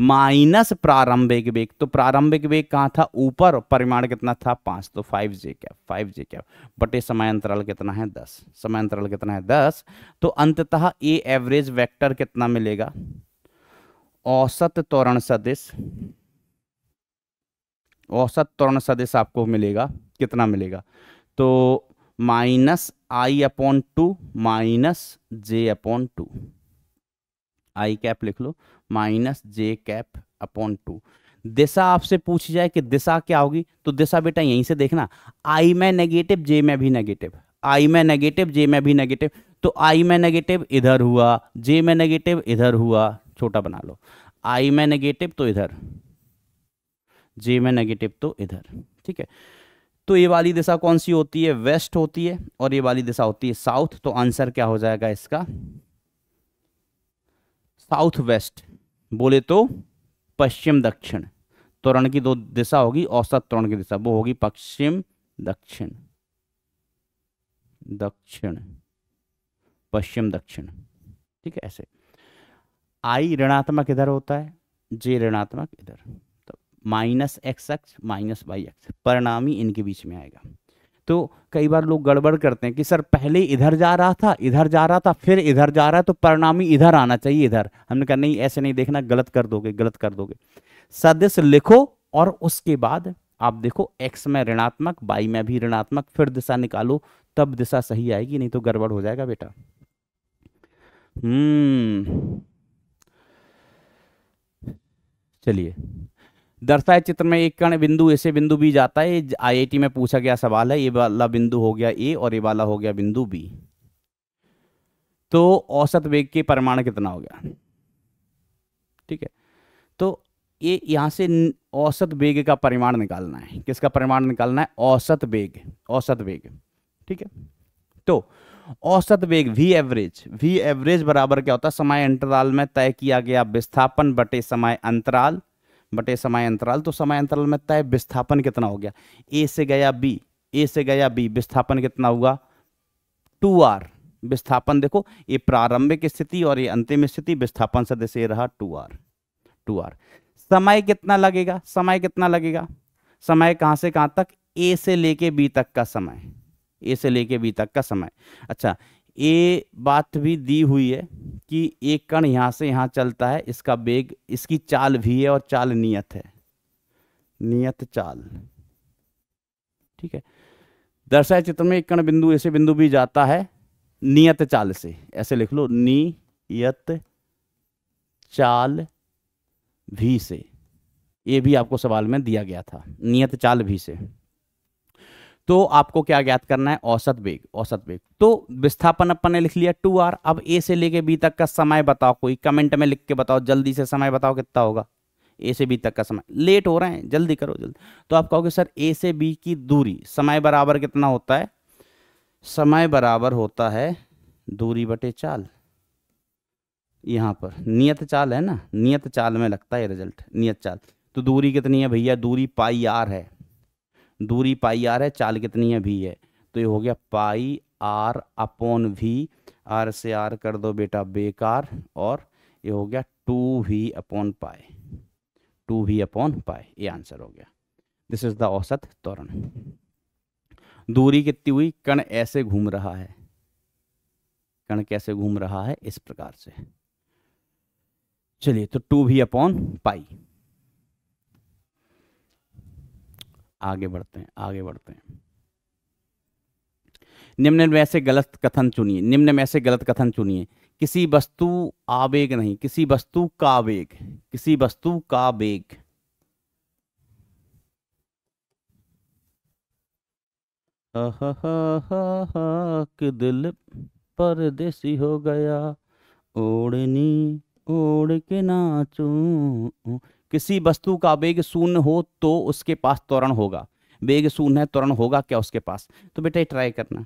Speaker 1: माइनस प्रारंभिक वेग तो प्रारंभिक वेग कहाँ था ऊपर परिमाण कितना था पांच तो five J cap five J cap बटे समय अंतराल कितना है दस समय अंतराल कितना है दस तो अंततः ए एवरेज वेक्टर कितना मिलेगा औसत तोरण सदिश औसत तोरण सदिश आपको मिलेगा कितना मिलेगा तो minus I upon two minus J upon two I cap लिख लो minus J cap upon two दिशा आपसे पूछी जाए कि दिशा क्या होगी तो दिशा बेटा यहीं से देखना आई में नेगेटिव जे में भी नेगेटिव आई में नेगेटिव जे में भी नेगेटिव तो आई में नेगेटिव इधर हुआ जे में नेगेटिव इधर हुआ छोटा बना लो आई में नेगेटिव तो इधर जे में नेगेटिव तो इधर ठीक है तो ये वाली दिशा कौन सी होती है वेस्ट होती है और ये वाली दिशा होती है साउथ तो आंसर क्या हो जाएगा इसका साउथ वेस्ट बोले तो पश्चिम दक्षिण तोरण की दो दिशा होगी औसत तोरण की दिशा वो होगी पश्चिम दक्षिण दक्षिण पश्चिम दक्षिण ठीक है ऐसे आई ऋणात्मक इधर होता है जे ऋणात्मक इधर तो minus X X minus Y X परिणामी इनके बीच में आएगा तो कई बार लोग गड़बड़ करते हैं कि सर पहले इधर जा रहा था इधर जा रहा था फिर इधर जा रहा है तो परिणामी इधर आना चाहिए इधर हमने कहा नहीं ऐसे नहीं देखना गलत कर दोगे गलत कर दोगे सदस्य लिखो और उसके बाद आप देखो एक्स में ऋणात्मक बाई में भी ऋणात्मक फिर दिशा निकालो तब दिशा सही आएगी नहीं तो गड़बड़ हो जाएगा बेटा हम्म चलिए दर्शाए चित्र में एक कण बिंदु ऐसे बिंदु बी जाता है आईआईटी में पूछा गया सवाल है ये वाला बिंदु हो गया ए और ये वाला हो गया बिंदु बी तो औसत वेग के परिमाण कितना हो गया ठीक है तो ये यहां से औसत वेग का परिमाण निकालना है किसका परिमाण निकालना है औसत वेग औसत वेग ठीक है तो औसत वेग वी एवरेज वी एवरेज बराबर क्या होता है समय अंतराल में तय किया गया विस्थापन बटे समय अंतराल बटे समय अंतराल तो समय अंतराल में तय विस्थापन कितना हो गया ए से गया बी ए से गया बी विस्थापन कितना हुआ टू आर विस्थापन देखो ये प्रारंभिक स्थिति और ये अंतिम स्थिति विस्थापन सदस्य रहा टू आर टू आर समय कितना लगेगा समय कितना लगेगा समय कहां से कहां तक ए से लेके बी तक का समय ए से लेके बी तक का समय अच्छा ये बात भी दी हुई है कि एक कण यहाँ से यहाँ चलता है इसका वेग इसकी चाल भी है और चाल नियत है नियत चाल ठीक है दर्शाए चित्र में एक कण बिंदु ऐसे बिंदु भी जाता है नियत चाल से ऐसे लिख लो नियत चाल भी से ये भी आपको सवाल में दिया गया था नियत चाल भी से तो आपको क्या ज्ञात करना है औसत वेग औसत वेग तो विस्थापन अपन ने लिख लिया टू आर अब ए से लेके बी तक का समय बताओ कोई कमेंट में लिख के बताओ जल्दी से समय बताओ कितना होगा ए से बी तक का समय लेट हो रहे हैं जल्दी करो जल्दी तो आप कहोगे सर ए से बी की दूरी समय बराबर कितना होता है समय बराबर होता है दूरी बटे चाल यहां पर नियत चाल है ना नियत चाल में लगता है रिजल्ट नियत चाल तो दूरी कितनी है भैया दूरी पाई आर है दूरी पाई आर है चाल कितनी है भी है तो ये हो गया पाई आर अपॉन भी आर से आर कर दो बेटा बेकार और ये हो गया two V upon pi two V upon pi ये आंसर हो गया दिस इज द औसत त्वरण दूरी कितनी हुई कण ऐसे घूम रहा है कण कैसे घूम रहा है इस प्रकार से चलिए तो टू भी अपॉन पाई आगे बढ़ते हैं आगे बढ़ते हैं निम्न में ऐसे गलत कथन चुनिए निम्न में से गलत कथन चुनिए किसी वस्तु आवेग नहीं किसी वस्तु का आवेग किसी वस्तु का वेग कि दिल परदेसी हो गया ओढ़नी ओढ़ के नाचू किसी वस्तु का वेग शून्य हो तो उसके पास त्वरण होगा वेग शून्य है त्वरण होगा क्या उसके पास तो बेटा ये ट्राई करना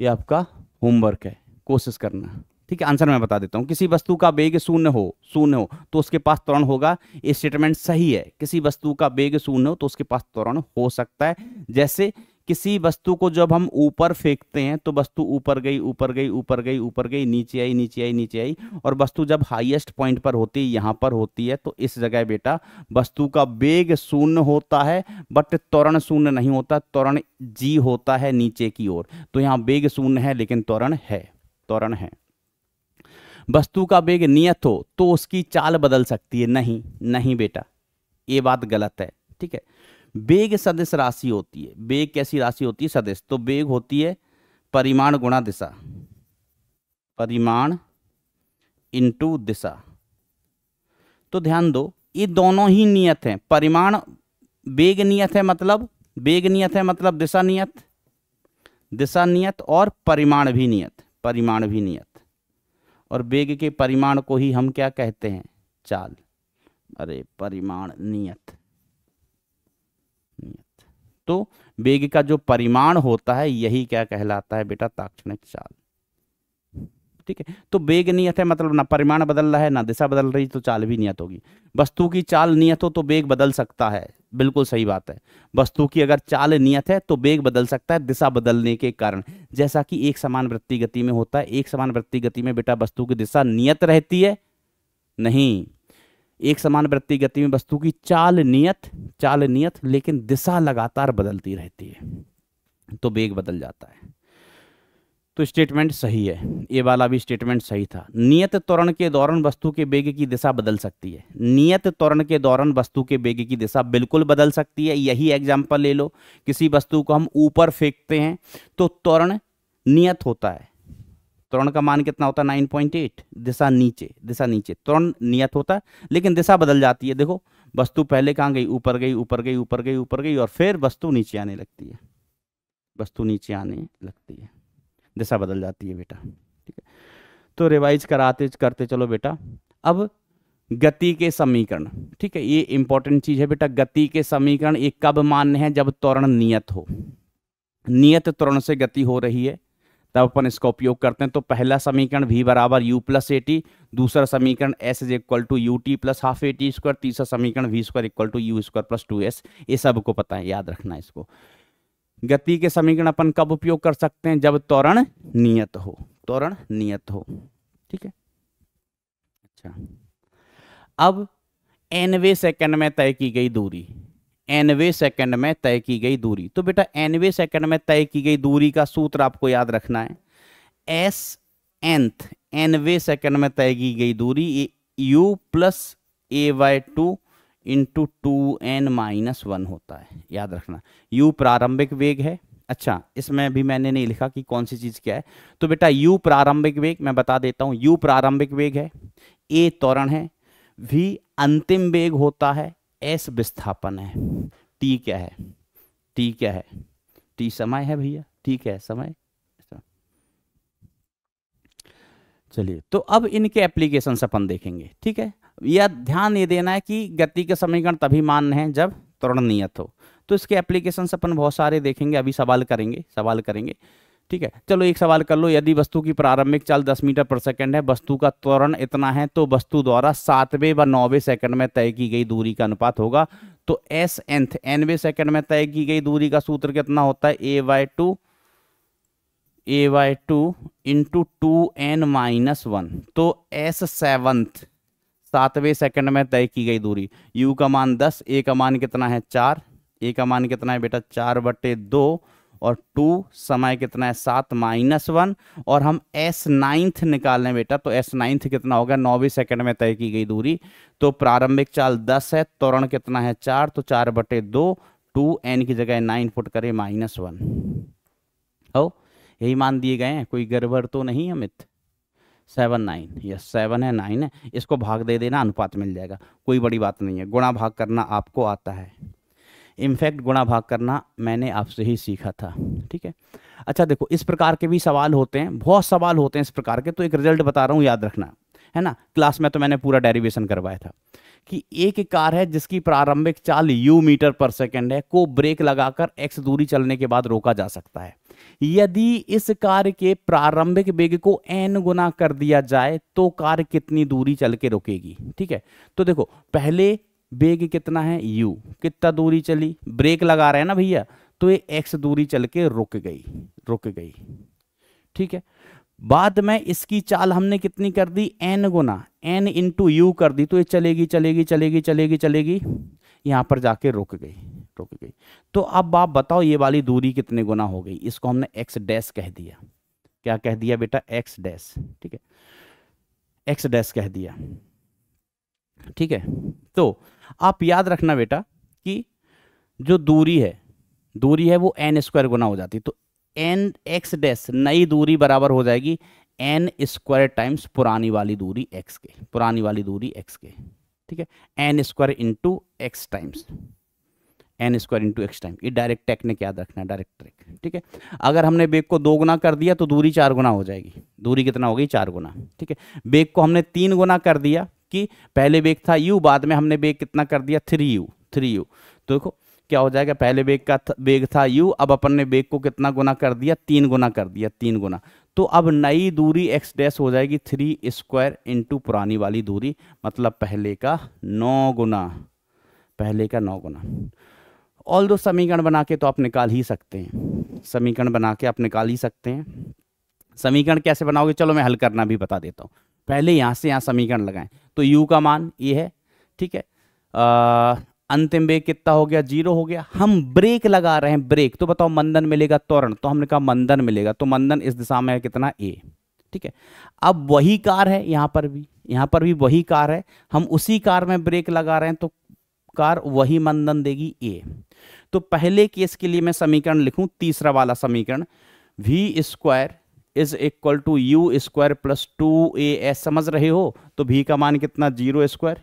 Speaker 1: ये आपका होमवर्क है कोशिश करना ठीक है आंसर मैं बता देता हूँ किसी वस्तु का वेग शून्य हो शून्य हो तो उसके पास त्वरण होगा ये स्टेटमेंट सही है किसी वस्तु का वेग शून्य हो तो उसके पास त्वरण हो सकता है जैसे किसी वस्तु को जब हम ऊपर फेंकते हैं तो वस्तु ऊपर गई ऊपर गई ऊपर गई ऊपर गई नीचे आई नीचे आई नीचे आई और वस्तु जब हाईएस्ट पॉइंट पर होती है यहाँ पर होती है तो इस जगह बेटा वस्तु का वेग शून्य होता है बट त्वरण शून्य नहीं होता त्वरण जी होता है नीचे की ओर तो यहाँ वेग शून्य है लेकिन त्वरण है त्वरण है वस्तु का वेग नियत हो तो उसकी चाल बदल सकती है नहीं नहीं बेटा ये बात गलत है ठीक है बेग सदिश राशि होती है बेग कैसी राशि होती है सदिश तो बेग होती है परिमाण गुणा दिशा परिमाण इंटू दिशा तो ध्यान दो ये दोनों ही नियत हैं परिमाण बेग नियत है मतलब बेग नियत है मतलब दिशा नियत दिशा नियत और परिमाण भी नियत परिमाण भी नियत और बेग के परिमाण को ही हम क्या कहते हैं चाल अरे परिमाण नियत तो वेग का जो परिमाण होता है यही क्या कहलाता है बेटा ताक्षणिक चाल ठीक है तो वेग नियत है मतलब ना परिमाण बदल रहा है ना दिशा बदल रही तो चाल भी नियत होगी वस्तु की चाल नियत हो तो वेग बदल सकता है बिल्कुल सही बात है वस्तु की अगर चाल नियत है तो वेग बदल सकता है दिशा बदलने के कारण जैसा कि एक समान वृत्ति गति में होता है एक समान वृत्ति गति में बेटा वस्तु की दिशा नियत रहती है नहीं एक समान वृत्ति गति में वस्तु की चाल नियत चाल नियत लेकिन दिशा लगातार बदलती रहती है तो वेग बदल जाता है तो स्टेटमेंट सही है ये वाला भी स्टेटमेंट सही था नियत त्वरण के दौरान वस्तु के वेग की दिशा बदल सकती है नियत त्वरण के दौरान वस्तु के वेग की दिशा बिल्कुल बदल सकती है यही एग्जाम्पल ले लो किसी वस्तु को हम ऊपर फेंकते हैं तो त्वरण नियत होता है त्वरण का मान कितना होता है नाइन पॉइंट एट दिशा नीचे दिशा नीचे त्वरण नियत होता है लेकिन दिशा बदल जाती है देखो वस्तु पहले कहाँ गई ऊपर गई ऊपर गई ऊपर गई ऊपर गई और फिर वस्तु नीचे आने लगती है वस्तु नीचे आने लगती है दिशा बदल जाती है बेटा ठीक है तो रिवाइज कराते करते चलो बेटा अब गति के समीकरण ठीक है ये इंपॉर्टेंट चीज है बेटा गति के समीकरण एक कब मान्य है जब त्वरण नियत हो नियत त्वरण से गति हो रही है तब अपन इसका उपयोग करते हैं तो पहला समीकरण वी बराबर यू प्लस ए टी दूसरा समीकरण S is equal to U T plus half A T square तीसरा समीकरण V square equal to U square plus two S ये सबको पता है याद रखना इसको गति के समीकरण अपन कब उपयोग कर सकते हैं जब त्वरण नियत हो त्वरण नियत हो ठीक है अच्छा अब एनवे सेकंड में तय की गई दूरी एनवे सेकंड में तय की गई दूरी तो बेटा एनवे सेकंड में तय की गई दूरी का सूत्र आपको याद रखना है एस एंथ एनवे सेकंड में तय की गई दूरी U plus A by two into two N minus one होता है याद रखना यू प्रारंभिक वेग है अच्छा इसमें भी मैंने नहीं लिखा कि कौन सी चीज़ क्या है तो बेटा यू प्रारंभिक वेग मैं बता देता हूँ यू प्रारंभिक वेग है ए त्वरण है v अंतिम वेग होता है एस विस्थापन है टी क्या है टी क्या है टी समय है भैया ठीक है समय चलिए तो अब इनके एप्लीकेशन अपन देखेंगे ठीक है यह ध्यान ये देना है कि गति के समीकरण तभी मान्य है जब त्वरण नियत हो तो इसके एप्लीकेशन अपन बहुत सारे देखेंगे अभी सवाल करेंगे सवाल करेंगे ठीक है चलो एक सवाल कर लो यदि वस्तु की प्रारंभिक चाल 10 मीटर पर सेकंड है वस्तु का त्वरण इतना है तो वस्तु द्वारा सातवें व नौवे सेकंड में तय की गई दूरी का अनुपात होगा तो एस एंथ एनवे सेकंड में तय की गई दूरी का सूत्र कितना होता है A by two A by two into two N minus one तो एस सेवंथ सातवें सेकंड में तय की गई दूरी यू का मान दस ए का मान कितना है चार ए का मान कितना है बेटा चार बटे दो और टू समय कितना है सात माइनस वन और हम एस नाइन्थ निकालें बेटा तो एस नाइन्थ कितना होगा नौवीं सेकंड में तय की गई दूरी तो प्रारंभिक चाल दस है त्वरण कितना है चार तो चार बटे दो टू एन की जगह नाइन फुट करे माइनस वन हो यही मान दिए गए हैं कोई गड़बड़ तो नहीं है मित्र सेवन नाइन यस सेवन है नाइन है इसको भाग दे देना अनुपात मिल जाएगा कोई बड़ी बात नहीं है गुणा भाग करना आपको आता है इनफैक्ट गुणा भाग करना मैंने आपसे ही सीखा था ठीक है अच्छा देखो इस प्रकार के भी सवाल होते हैं बहुत सवाल होते हैं इस प्रकार के तो एक रिजल्ट बता रहा हूँ याद रखना है ना क्लास में तो मैंने पूरा डेरिवेशन करवाया था कि एक कार है जिसकी प्रारंभिक चाल यू मीटर पर सेकेंड है को ब्रेक लगाकर एक्स दूरी चलने के बाद रोका जा सकता है यदि इस कार के प्रारंभिक वेग को एन गुना कर दिया जाए तो कार कितनी दूरी चल के रुकेगी ठीक है तो देखो पहले वेग कितना है यू कितना दूरी चली ब्रेक लगा रहे हैं ना भैया तो ये एक्स दूरी चल के रुक गई रुक गई ठीक है बाद में इसकी चाल हमने कितनी कर दी एन गुना एन इंटू यू कर दी तो ये चलेगी चलेगी चलेगी चलेगी चलेगी यहां पर जाके रुक गई रुक गई तो अब आप बताओ ये वाली दूरी कितने गुना हो गई इसको हमने एक्स डैश कह दिया क्या कह दिया बेटा एक्स डैश ठीक है एक्स डैश कह दिया ठीक है तो आप याद रखना बेटा कि जो दूरी है दूरी है वो एन स्क्वायर गुना हो जाती तो एन एक्स डैस नई दूरी बराबर हो जाएगी एन स्क्वायर टाइम्स पुरानी वाली दूरी एक्स के पुरानी वाली दूरी एक्स के ठीक है N square into X times N square into X time ये डायरेक्ट टेक्निक याद रखना है डायरेक्ट ट्रिक ठीक है अगर हमने बेग को दो गुना कर दिया तो दूरी चार गुना हो जाएगी दूरी कितना हो गई चार गुना ठीक है बेग को हमने तीन गुना कर दिया कि पहले वेग था यू बाद में हमने वेग कितना कर दिया थ्री यू थ्री यू तो देखो क्या हो जाएगा पहले वेग का वेग था यू अब अपन ने वेग को कितना गुना कर दिया तीन गुना कर दिया तीन गुना तो अब नई दूरी एक्स डैश हो जाएगी थ्री स्क्वायर इंटू पुरानी वाली दूरी मतलब पहले का नौ गुना पहले का नौ गुना ऑल दो समीकरण बना के तो आप निकाल ही सकते हैं समीकरण बना के आप निकाल ही सकते हैं समीकरण कैसे बनाओगे चलो मैं हल करना भी बता देता हूँ पहले यहाँ से यहाँ समीकरण लगाएं तो u का मान ये है ठीक है आ, अंतिम वेग कितना हो गया जीरो हो गया हम ब्रेक लगा रहे हैं ब्रेक तो बताओ मंदन मिलेगा त्वरण तो हमने कहा मंदन मिलेगा तो मंदन इस दिशा में है कितना ए ठीक है अब वही कार है यहाँ पर भी यहाँ पर भी वही कार है हम उसी कार में ब्रेक लगा रहे हैं तो कार वही मंदन देगी ए तो पहले केस के लिए मैं समीकरण लिखूं तीसरा वाला समीकरण V square is equal to U square plus two A S समझ रहे हो तो भी का मान कितना zero square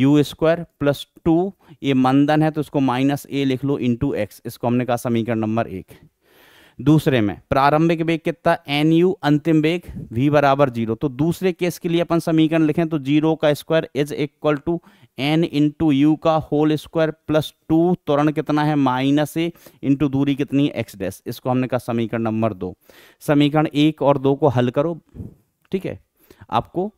Speaker 1: U square plus two ये मंदन है तो उसको माइनस ए लिख लो इंटू एक्स इसको हमने कहा समीकरण नंबर एक दूसरे में प्रारंभिक वेग कितना एन यू अंतिम वेग v बराबर जीरो तो दूसरे केस के लिए अपन समीकरण लिखें तो जीरो का square is equal to N into U का होल स्क्वायर प्लस टू त्वरण कितना है माइनस ए इंटू दूरी कितनी है एक्स डैश इसको हमने कहा समीकरण नंबर दो समीकरण एक और दो को हल करो ठीक है आपको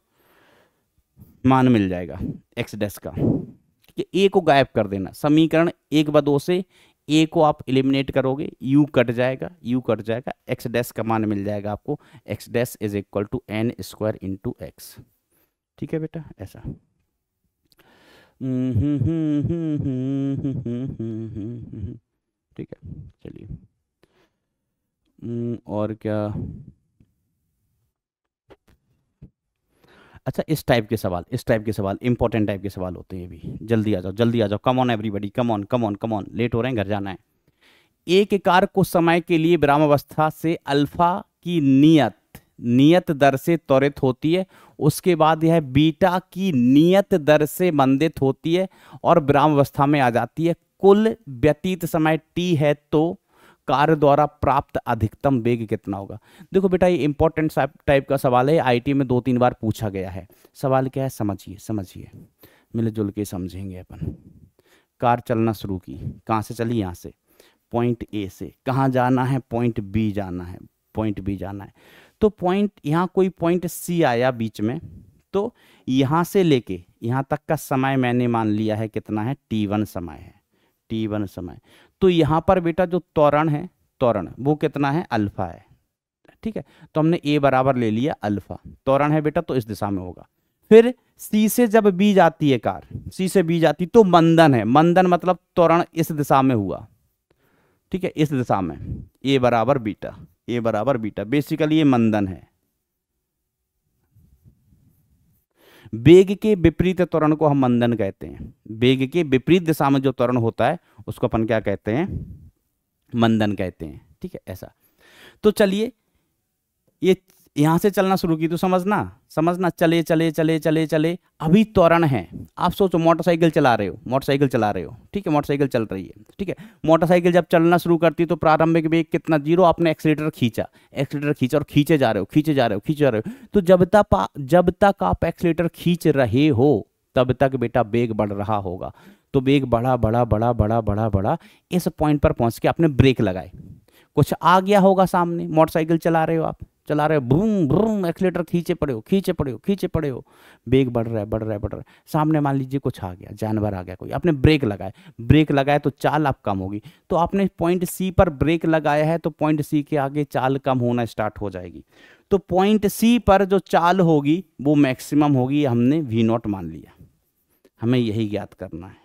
Speaker 1: मान मिल जाएगा एक्स डैश का ठीक है ए को गायब कर देना समीकरण एक व दो से ए को आप इलिमिनेट करोगे यू कट जाएगा यू कट जाएगा एक्स डैस का मान मिल जाएगा आपको X dash is equal to N square into X ठीक है बेटा ऐसा ठीक है चलिए और क्या अच्छा इस टाइप के सवाल इस टाइप के सवाल इंपॉर्टेंट टाइप के सवाल होते हैं भी जल्दी आ जाओ जल्दी आ जाओ come on everybody come on come on come on late हो रहे हैं घर जाना है एक कार को समय के लिए अवस्था से अल्फा की नियत नियत दर से त्वरित होती है उसके बाद यह बीटा की नियत दर से मंदित होती है और अवस्था में आ जाती है कुल व्यतीत समय टी है तो कार्य द्वारा प्राप्त अधिकतम वेग कितना होगा देखो बेटा ये इंपॉर्टेंट टाइप का सवाल है आईटी में दो तीन बार पूछा गया है सवाल क्या है समझिए समझिए मिलजुल के समझेंगे अपन कार चलना शुरू की कहाँ से चली यहाँ से पॉइंट ए से कहाँ जाना है पॉइंट बी जाना है पॉइंट बी जाना है तो पॉइंट यहाँ कोई पॉइंट सी आया बीच में तो यहाँ से लेके यहाँ तक का समय मैंने मान लिया है कितना है टी वन समय है टी वन समय तो यहाँ पर बेटा जो त्वरण है त्वरण वो कितना है अल्फा है ठीक है तो हमने ए बराबर ले लिया अल्फा त्वरण है बेटा तो इस दिशा में होगा फिर सी से जब बी जाती है कार सी से बी जाती तो मंदन है मंदन मतलब त्वरण इस दिशा में हुआ ठीक है इस दिशा में ए बराबर बीटा ए बराबर बीटा बेसिकली ये मंदन है वेग के विपरीत त्वरण को हम मंदन कहते हैं वेग के विपरीत दिशा में जो त्वरण होता है उसको अपन क्या कहते हैं मंदन कहते हैं ठीक है ऐसा तो चलिए ये यहां से चलना शुरू की तो समझना समझना चले चले चले चले चले अभी त्वरण है आप सोचो मोटरसाइकिल चला रहे हो मोटरसाइकिल चला रहे हो ठीक है मोटरसाइकिल चल रही है ठीक है मोटरसाइकिल जब चलना शुरू करती है तो प्रारंभिक वेग कितना जीरो आपने एक्सीटर खींचा एक्सीटर खींचा और खींचे जा रहे हो खींचे जा रहे हो खींचे जा रहे हो तो जब तक जब तक आप एक्सीटर खींच रहे हो तब तक बेटा वेग बढ़ रहा होगा तो वेग बढ़ा बढ़ा बढ़ा बढ़ा बढ़ा बढ़ा इस पॉइंट पर पहुंच के आपने ब्रेक लगाए कुछ आ गया होगा सामने मोटरसाइकिल चला रहे हो आप चला रहे हो भूम भूम एक्सलेटर खींचे पड़े हो खींचे पड़े हो खींचे पड़े हो बेग बढ़ रहा है बढ़ रहा है बढ़ रहा है सामने मान लीजिए कुछ आ गया जानवर आ गया कोई आपने ब्रेक लगाए ब्रेक लगाए तो चाल आप कम होगी तो आपने पॉइंट सी पर ब्रेक लगाया है तो पॉइंट सी के आगे चाल कम होना स्टार्ट हो जाएगी तो पॉइंट सी पर जो चाल होगी वो मैक्सिमम होगी हमने वी नॉट मान लिया हमें यही ज्ञात करना है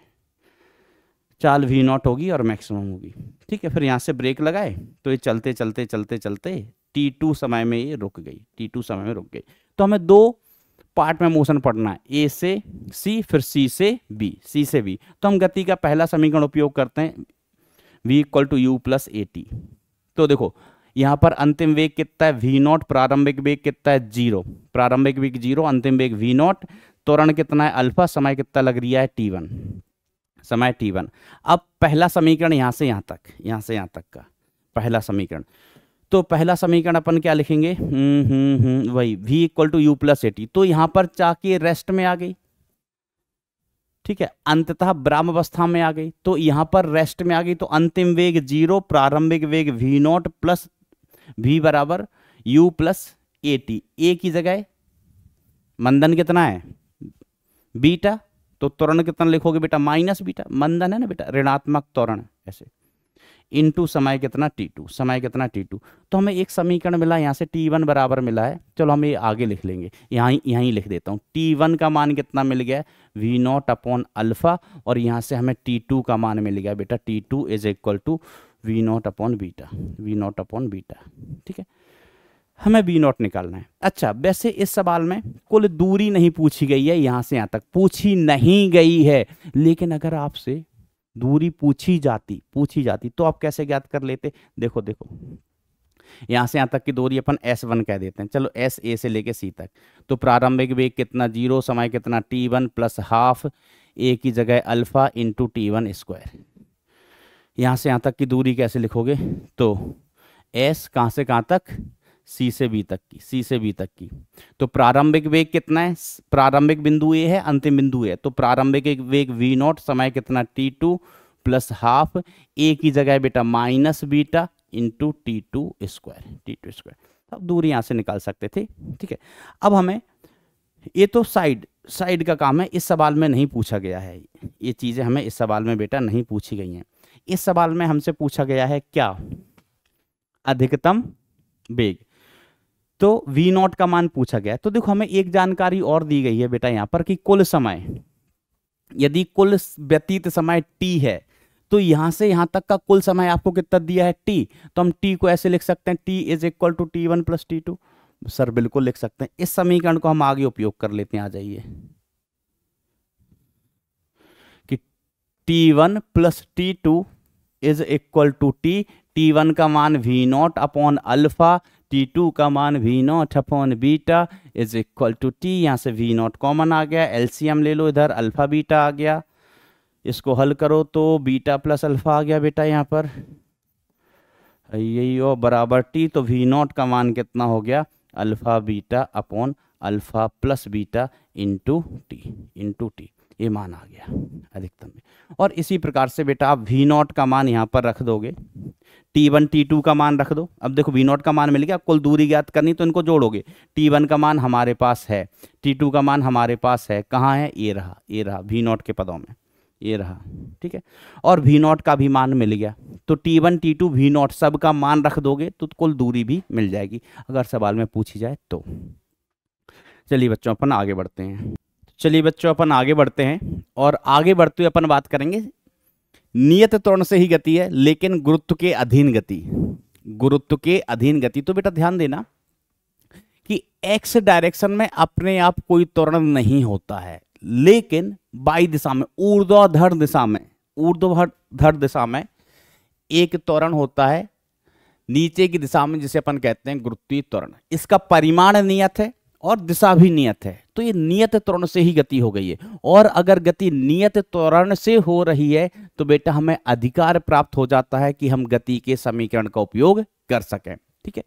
Speaker 1: चाल वी नॉट होगी और मैक्सिमम होगी ठीक है फिर यहाँ से ब्रेक लगाए तो ये चलते चलते चलते चलते टी टू समय में ये रुक गई टी टू समय में रुक गई तो हमें दो पार्ट में मोशन पढ़ना है ए से सी फिर सी से बी सी से बी तो हम गति का पहला समीकरण उपयोग करते हैं V equal to U plus A T तो देखो यहाँ पर अंतिम वेग कितना है वी नॉट प्रारंभिक वेग कितना है जीरो प्रारंभिक वेग जीरो अंतिम वेग वी नॉट त्वरण कितना है अल्फा समय कितना लग रहा है टी वन समय टी वन अब पहला समीकरण यहाँ से यहाँ तक यहाँ से यहाँ तक का पहला समीकरण तो पहला समीकरण अपन क्या लिखेंगे हम्म, हम्म, हम्म वही v equal to U plus A तो यहां पर चाके रेस्ट में आ गई ठीक है अंततः ब्राह्म अवस्था में आ गई तो यहां पर रेस्ट में आ गई तो अंतिम वेग जीरो प्रारंभिक वेग v नॉट प्लस v बराबर u plus A T A की जगह मंदन कितना है बीटा तो त्वरण कितना लिखोगे बेटा माइनस बीटा मंदन है ना बेटा ऋणात्मक त्वरण ऐसे इंटू समय कितना टी टू समय कितना टी टू तो हमें एक समीकरण मिला यहाँ से टी वन बराबर मिला है चलो हम ये आगे लिख लेंगे यहाँ यहीं लिख देता हूँ टी वन का मान कितना मिल गया वी नॉट अपॉन अल्फा और यहाँ से हमें टी टू का मान मिल गया बेटा T two is equal to V not upon beta V not upon beta ठीक है हमें बी नॉट निकालना है अच्छा वैसे इस सवाल में कुल दूरी नहीं पूछी गई है यहाँ से यहाँ तक पूछी नहीं गई है लेकिन अगर आपसे दूरी पूछी जाती पूछी जाती तो आप कैसे ज्ञात कर लेते देखो देखो यहाँ से यहाँ तक की दूरी अपन एस वन कह देते हैं चलो एस ए से लेके सी तक तो प्रारंभिक वेग कितना जीरो समय कितना T one plus half A की जगह alpha into T one square यहाँ से यहाँ तक की दूरी कैसे लिखोगे तो एस कहाँ से कहाँ तक सी से बी तक की सी से बी तक की तो प्रारंभिक वेग कितना है प्रारंभिक बिंदु ए है अंतिम बिंदु है तो प्रारंभिक वेग वी नॉट समय कितना T two plus half A की जगह बेटा minus beta into T two square T two square अब दूरी यहां से निकाल सकते थे ठीक है अब हमें ये तो साइड साइड का काम है इस सवाल में नहीं पूछा गया है ये चीज़ें हमें इस सवाल में बेटा नहीं पूछी गई हैं इस सवाल में हमसे पूछा गया है क्या अधिकतम वेग तो वी नॉट का मान पूछा गया तो देखो हमें एक जानकारी और दी गई है बेटा यहाँ पर कि कुल समय यदि कुल व्यतीत समय टी है तो यहाँ से यहाँ तक का कुल समय आपको कितना दिया है टी तो हम टी को ऐसे लिख सकते हैं T is equal to T one plus T two sir बिल्कुल लिख सकते हैं इस समीकरण को हम आगे उपयोग कर लेते हैं आ जाइए कि T one plus T two is equal to T T one का मान V not upon alpha T two का मान V not upon beta is equal to T यहाँ से वी नॉट कॉमन आ गया एलसीएम ले लो इधर अल्फा बीटा आ गया इसको हल करो तो बीटा प्लस अल्फा आ गया बेटा यहाँ पर यही हो बराबर टी तो वी नॉट का मान कितना हो गया alpha beta upon alpha plus beta into T into T ये मान आ गया अधिकतम में और इसी प्रकार से बेटा आप वी नॉट का मान यहाँ पर रख दोगे टी वन टी टू का मान रख दो अब देखो वी नॉट का मान मिल गया कुल दूरी ज्ञात करनी तो इनको जोड़ोगे टी वन का मान हमारे पास है टी टू का मान हमारे पास है कहाँ है ये रहा ये रहा वी नॉट के पदों में ये रहा ठीक है और वी नॉट का भी मान मिल गया तो T one T two V not सब का मान रख दोगे तो कुल दूरी भी मिल जाएगी अगर सवाल में पूछी जाए तो चलिए बच्चों अपन आगे बढ़ते हैं चलिए बच्चों अपन आगे बढ़ते हैं और आगे बढ़ते हुए अपन बात करेंगे नियत त्वरण से ही गति है लेकिन गुरुत्व के अधीन गति गुरुत्व के अधीन गति तो बेटा ध्यान देना कि एक्स डायरेक्शन में अपने आप कोई त्वरण नहीं होता है लेकिन बाई दिशा में ऊर्ध्वाधर दिशा में ऊर्ध्वाधर दिशा में एक त्वरण होता है नीचे की दिशा में जिसे अपन कहते हैं गुरुत्वीय त्वरण इसका परिमाण नियत है और दिशा भी नियत है तो ये नियत त्वरण से ही गति हो गई है और अगर गति नियत त्वरण से हो रही है तो बेटा हमें अधिकार प्राप्त हो जाता है कि हम गति के समीकरण का उपयोग कर सकें ठीक है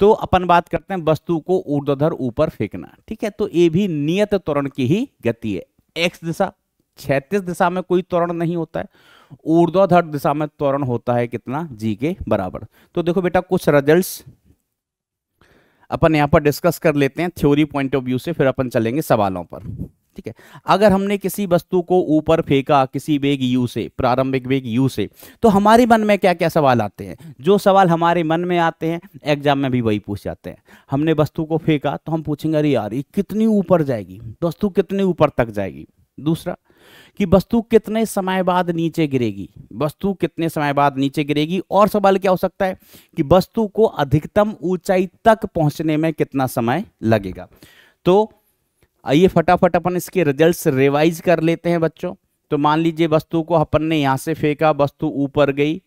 Speaker 1: तो अपन बात करते हैं वस्तु को ऊर्ध्वधर ऊपर फेंकना ठीक है तो ये भी नियत त्वरण की ही गति है एक्स दिशा छत्तीस दिशा में कोई त्वरण नहीं होता है ऊर्ध्वधर दिशा में त्वरण होता है कितना जी के बराबर तो देखो बेटा कुछ रिजल्ट्स अपन यहाँ पर डिस्कस कर लेते हैं थ्योरी पॉइंट ऑफ व्यू से फिर अपन चलेंगे सवालों पर ठीक है अगर हमने किसी वस्तु को ऊपर फेंका किसी वेग यू से प्रारंभिक वेग यू से तो हमारे मन में क्या क्या सवाल आते हैं जो सवाल हमारे मन में आते हैं एग्जाम में भी वही पूछ जाते हैं हमने वस्तु को फेंका तो हम पूछेंगे अरे यार ये कितनी ऊपर जाएगी वस्तु कितनी ऊपर तक जाएगी दूसरा कि वस्तु कितने समय बाद नीचे गिरेगी वस्तु कितने समय बाद नीचे गिरेगी और सवाल क्या हो सकता है कि वस्तु को अधिकतम ऊंचाई तक पहुंचने में कितना समय लगेगा तो आइए फटाफट अपन इसके रिजल्ट्स रिवाइज कर लेते हैं बच्चों तो मान लीजिए वस्तु को अपन ने यहां से फेंका वस्तु ऊपर गई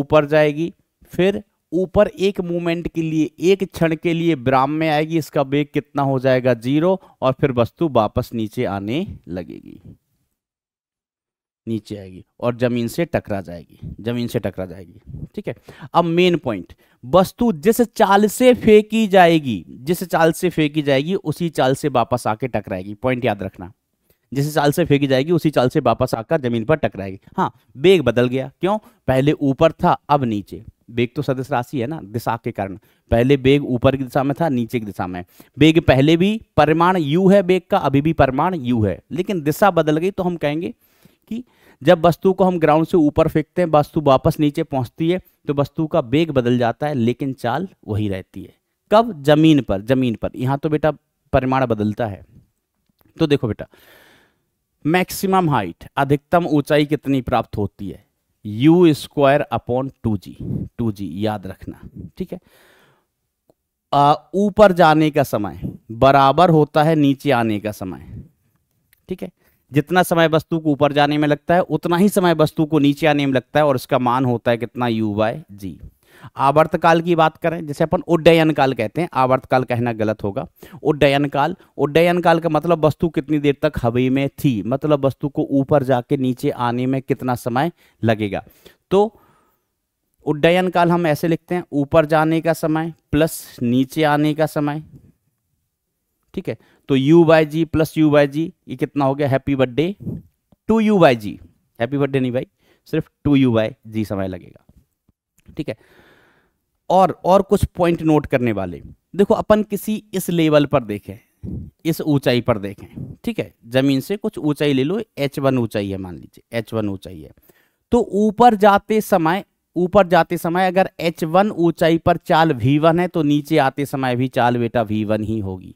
Speaker 1: ऊपर जाएगी फिर ऊपर एक मूवमेंट के लिए एक क्षण के लिए ब्राम में आएगी इसका वेग कितना हो जाएगा जीरो और फिर वस्तु वापस नीचे आने लगेगी नीचे आएगी और ज़मीन से टकरा जाएगी ज़मीन से टकरा जाएगी ठीक है अब मेन पॉइंट वस्तु जिस चाल से फेंकी जाएगी जिस चाल से फेंकी जाएगी उसी चाल से वापस आके टकराएगी पॉइंट याद रखना जिस चाल से फेंकी जाएगी उसी चाल से वापस आकर जमीन पर टकराएगी हाँ बेग बदल गया क्यों पहले ऊपर था अब नीचे बेग तो सदस्य राशि है ना दिशा के कारण पहले बेग ऊपर की दिशा में था नीचे की दिशा में बेग पहले भी परिमाण यू है बेग का अभी भी परिमाण यू है लेकिन दिशा बदल गई तो हम कहेंगे की जब वस्तु को हम ग्राउंड से ऊपर फेंकते हैं वस्तु वापस नीचे पहुंचती है तो वस्तु का वेग बदल जाता है लेकिन चाल वही रहती है कब जमीन पर जमीन पर यहां तो बेटा परिमाण बदलता है तो देखो बेटा मैक्सिमम हाइट अधिकतम ऊंचाई कितनी प्राप्त होती है U square upon two G two G याद रखना ठीक है ऊपर जाने का समय बराबर होता है नीचे आने का समय ठीक है जितना समय वस्तु को ऊपर जाने में लगता है उतना ही समय वस्तु को नीचे आने में लगता है और इसका मान होता है कितना यू बाय जी आवर्त काल की बात करें जैसे अपन उड्डयन काल कहते हैं आवर्त काल कहना गलत होगा उड्डयन काल उड्डयन काल का मतलब वस्तु कितनी देर तक हवा में थी मतलब वस्तु को ऊपर जाके नीचे आने में कितना समय लगेगा तो उड्डयन काल हम ऐसे लिखते हैं ऊपर जाने का समय प्लस नीचे आने का समय ठीक है तो u by G plus U by G ये कितना हो गया happy birthday to you by G happy birthday नहीं भाई सिर्फ टू यू बाय जी समय लगेगा ठीक है और और कुछ पॉइंट नोट करने वाले देखो अपन किसी इस लेवल पर देखें इस ऊंचाई पर देखें ठीक है जमीन से कुछ ऊंचाई ले लो एच वन ऊंचाई है मान लीजिए एच वन ऊंचाई है तो ऊपर जाते समय ऊपर जाते समय अगर एच वन ऊंचाई पर चाल वी वन है तो नीचे आते समय भी चाल बेटा वी वन ही होगी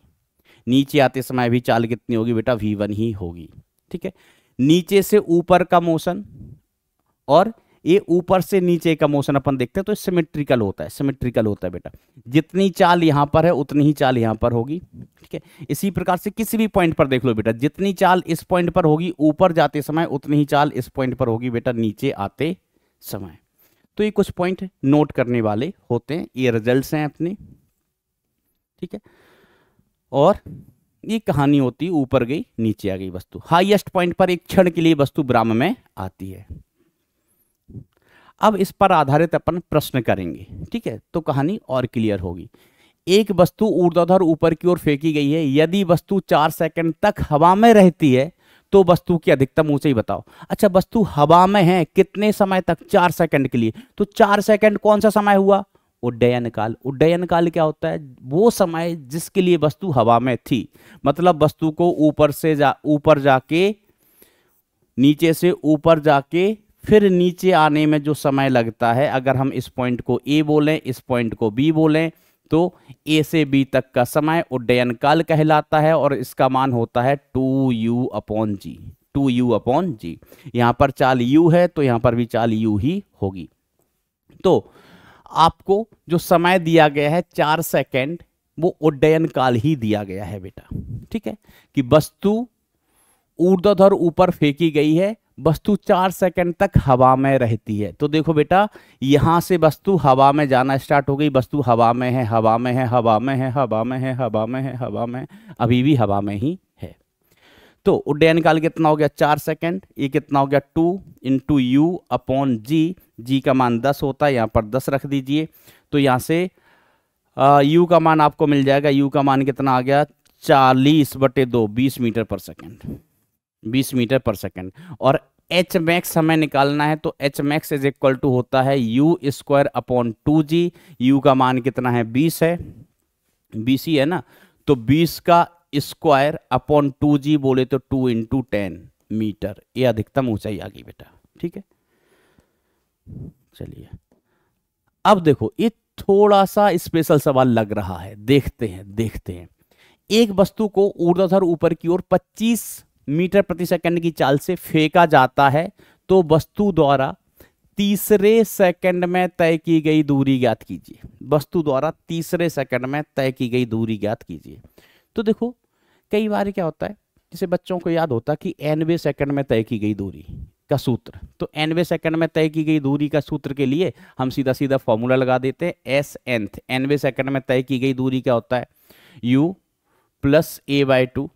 Speaker 1: नीचे आते समय भी चाल कितनी होगी बेटा वी वन ही होगी ठीक है नीचे से ऊपर का मोशन और ये ऊपर से नीचे का मोशन अपन देखते हैं तो सिमेट्रिकल होता है सिमेट्रिकल होता है बेटा जितनी चाल यहां पर है उतनी ही चाल यहां पर होगी ठीक है इसी प्रकार से किसी भी पॉइंट पर देख लो बेटा जितनी चाल इस पॉइंट पर होगी ऊपर जाते समय उतनी ही चाल इस पॉइंट पर होगी बेटा नीचे आते समय तो ये कुछ पॉइंट नोट करने वाले होते हैं ये रिजल्ट हैं अपने ठीक है और ये कहानी होती ऊपर गई नीचे आ गई वस्तु हाईएस्ट पॉइंट पर एक क्षण के लिए वस्तु ब्राह्म में आती है अब इस पर आधारित अपन प्रश्न करेंगे ठीक है तो कहानी और क्लियर होगी एक वस्तु ऊर्ध्वाधर ऊपर की ओर फेंकी गई है यदि वस्तु चार सेकंड तक हवा में रहती है तो वस्तु की अधिकतम ऊंचाई बताओ अच्छा वस्तु हवा में है कितने समय तक चार सेकंड के लिए तो चार सेकंड कौन सा समय हुआ उड्डयन काल उड्डयन काल क्या होता है वो समय जिसके लिए वस्तु हवा में थी मतलब वस्तु को ऊपर से जा ऊपर जाके नीचे से ऊपर जाके फिर नीचे आने में जो समय लगता है अगर हम इस पॉइंट को ए बोलें इस पॉइंट को बी बोलें तो ए से बी तक का समय उड्डयन काल कहलाता है और इसका मान होता है two U upon G two U upon G यहाँ पर चाल यू है तो यहाँ पर भी चाल यू ही होगी तो आपको जो समय दिया गया है चार सेकेंड वो उड्डयन काल ही दिया गया है बेटा ठीक है कि वस्तु ऊर्धर ऊपर फेंकी गई है वस्तु चार सेकंड तक हवा में रहती है तो देखो बेटा यहां से वस्तु हवा में जाना स्टार्ट हो गई वस्तु हवा में है हवा में है हवा में है हवा में है हवा में है हवा में अभी भी हवा में ही तो उड्डयन काल कितना हो गया चार सेकेंड ये कितना हो गया two in two U upon G G का मान दस होता है यहाँ पर दस रख दीजिए तो यहाँ से आ, यू का मान आपको मिल जाएगा यू का मान कितना आ गया चालीस बटे दो बीस मीटर पर सेकेंड बीस मीटर पर सेकेंड और एच मैक्स हमें निकालना है तो H max is equal to होता है U square upon two G U का मान कितना है बीस है बीस ही है ना तो बीस का स्क्वायर अपॉन टू जी बोले तो टू इंटू टेन मीटर ये अधिकतम ऊंचाई आ गई बेटा ठीक है चलिए अब देखो ये थोड़ा सा स्पेशल सवाल लग रहा है देखते हैं देखते हैं एक वस्तु को ऊर्ध्वाधर ऊपर की ओर 25 मीटर प्रति सेकंड की चाल से फेंका जाता है तो वस्तु द्वारा तीसरे सेकंड में तय की गई दूरी ज्ञात कीजिए वस्तु द्वारा तीसरे सेकंड में तय की गई दूरी ज्ञात कीजिए तो देखो कई बार क्या होता है जैसे बच्चों को याद होता कि एनवे सेकंड में तय की गई दूरी का सूत्र तो एनवे सेकंड में तय की गई दूरी का सूत्र के लिए हम सीधा सीधा फॉर्मूला लगा देते हैं एस एंथ एनवे सेकंड में तय की गई दूरी क्या होता है U plus A by two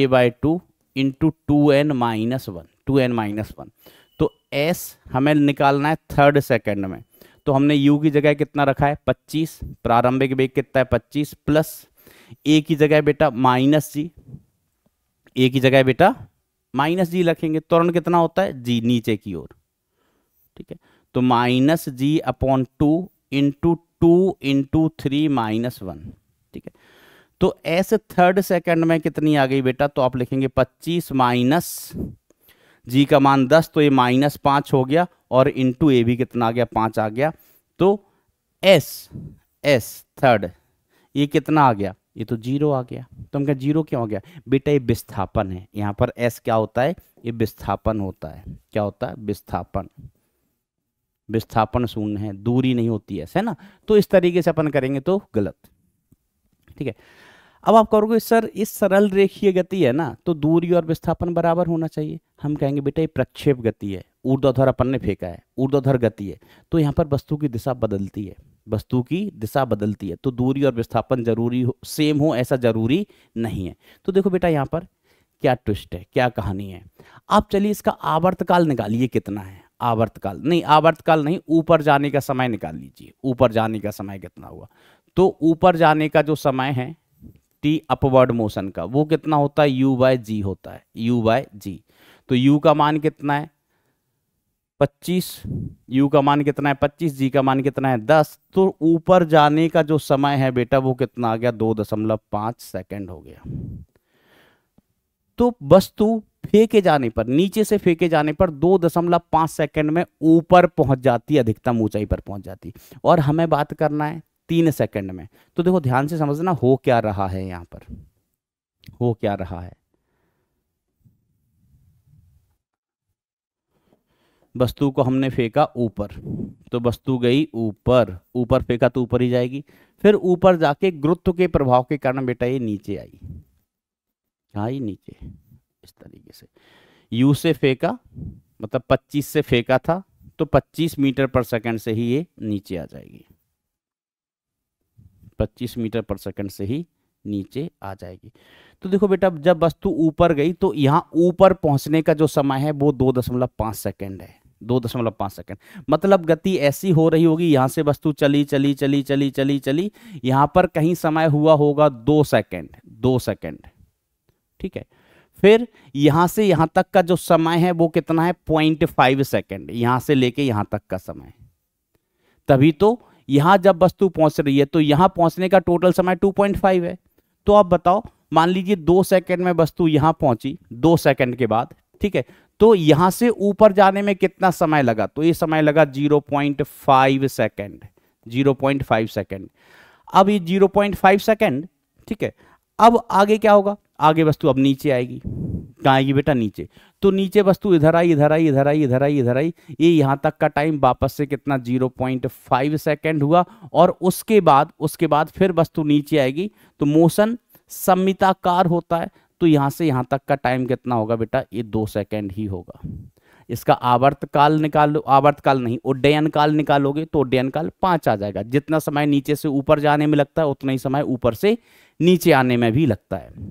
Speaker 1: A by two into two N minus one two N minus one तो एस हमें निकालना है थर्ड सेकंड में तो हमने यू की जगह कितना रखा है पच्चीस प्रारंभिक वेग कितना है पच्चीस प्लस ए की जगह बेटा माइनस जी ए की जगह बेटा माइनस जी रखेंगे त्वरण कितना होता है जी नीचे की ओर ठीक है तो minus G upon two into two into three minus one ठीक है तो ऐसे थर्ड सेकंड में कितनी आ गई बेटा तो आप लिखेंगे पच्चीस माइनस जी का मान दस तो ये माइनस पांच हो गया और इंटू ए भी कितना आ गया पांच आ गया तो एस एस थर्ड ये कितना आ गया ये तो जीरो आ गया तो हम क्या जीरो क्यों हो गया बेटा ये विस्थापन है यहाँ पर एस क्या होता है ये विस्थापन होता है क्या होता है विस्थापन विस्थापन शून्य है दूरी नहीं होती है ना तो इस तरीके से अपन करेंगे तो गलत ठीक है अब आप करोगे सर इस सरल रेखीय गति है ना तो दूरी और विस्थापन बराबर होना चाहिए हम कहेंगे बेटा ये प्रक्षेप गति है ऊर्ध्वाधर अपन ने फेंका है ऊर्ध्वाधर गति है तो यहाँ पर वस्तु की दिशा बदलती है वस्तु की दिशा बदलती है तो दूरी और विस्थापन जरूरी हो सेम हो ऐसा जरूरी नहीं है तो देखो बेटा यहाँ पर क्या ट्विस्ट है क्या कहानी है आप चलिए इसका आवर्तकाल निकालिए कितना है आवर्तकाल नहीं आवर्तकाल नहीं ऊपर जाने का समय निकाल लीजिए ऊपर जाने का समय कितना हुआ तो ऊपर जाने का जो समय है टी अपवर्ड मोशन का वो कितना होता है यू बाय जी होता है यू बाय जी तो यू का मान कितना है 25 u का मान कितना है 25 g का मान कितना है 10 तो ऊपर जाने का जो समय है बेटा वो कितना आ गया दो दशमलव पांच सेकेंड हो गया तो वस्तु फेंके जाने पर नीचे से फेंके जाने पर दो दशमलव पांच सेकेंड में ऊपर पहुंच जाती है अधिकतम ऊंचाई पर पहुंच जाती और हमें बात करना है तीन सेकेंड में तो देखो ध्यान से समझना हो क्या रहा है यहाँ पर हो क्या रहा है वस्तु को हमने फेंका ऊपर तो वस्तु गई ऊपर ऊपर फेंका तो ऊपर ही जाएगी फिर ऊपर जाके गुरुत्व के प्रभाव के कारण बेटा ये नीचे आई आई हाँ, नीचे इस तरीके से यू से फेंका मतलब 25 से फेंका था तो 25 मीटर पर सेकंड से ही ये नीचे आ जाएगी 25 मीटर पर सेकंड से ही नीचे आ जाएगी तो देखो बेटा जब वस्तु ऊपर गई तो यहाँ ऊपर पहुंचने का जो समय है वो दो दशमलव पांच सेकेंड है दो दशमलव पाँच सेकेंड मतलब गति ऐसी हो रही होगी यहाँ से वस्तु चली चली चली चली चली चली यहाँ पर कहीं समय हुआ होगा दो सेकेंड दो सेकेंड ठीक है फिर यहाँ से यहाँ तक का जो समय है वो कितना है पॉइंट फाइव सेकेंड यहाँ से लेके यहाँ तक का समय तभी तो यहाँ जब वस्तु पहुँच रही है तो यहाँ पहुँचने का टोटल समय टू पॉइंट फाइव है तो आप बताओ मान लीजिए दो सेकेंड में वस्तु यहाँ पहुँची दो सेकेंड के बाद ठीक है तो यहां से ऊपर जाने में कितना समय लगा तो ये समय लगा 0.5 सेकेंड जीरो सेकेंड अब ये 0.5 सेकेंड ठीक है अब आगे क्या होगा आगे वस्तु अब नीचे आएगी कहाँ आएगी बेटा नीचे तो नीचे वस्तु इधर आई इधर आई इधर आई इधर आई इधर आई ये यहाँ तक का टाइम वापस से कितना 0.5 सेकेंड हुआ और उसके बाद उसके बाद फिर वस्तु नीचे आएगी तो मोशन सम्मिताकार होता है तो यहाँ से यहाँ तक का टाइम कितना होगा बेटा ये दो सेकेंड ही होगा इसका आवर्त काल निकालो आवर्त काल नहीं उड्डयन काल निकालोगे तो उड्डयन काल पाँच आ जाएगा जितना समय नीचे से ऊपर जाने में लगता है उतना ही समय ऊपर से नीचे आने में भी लगता है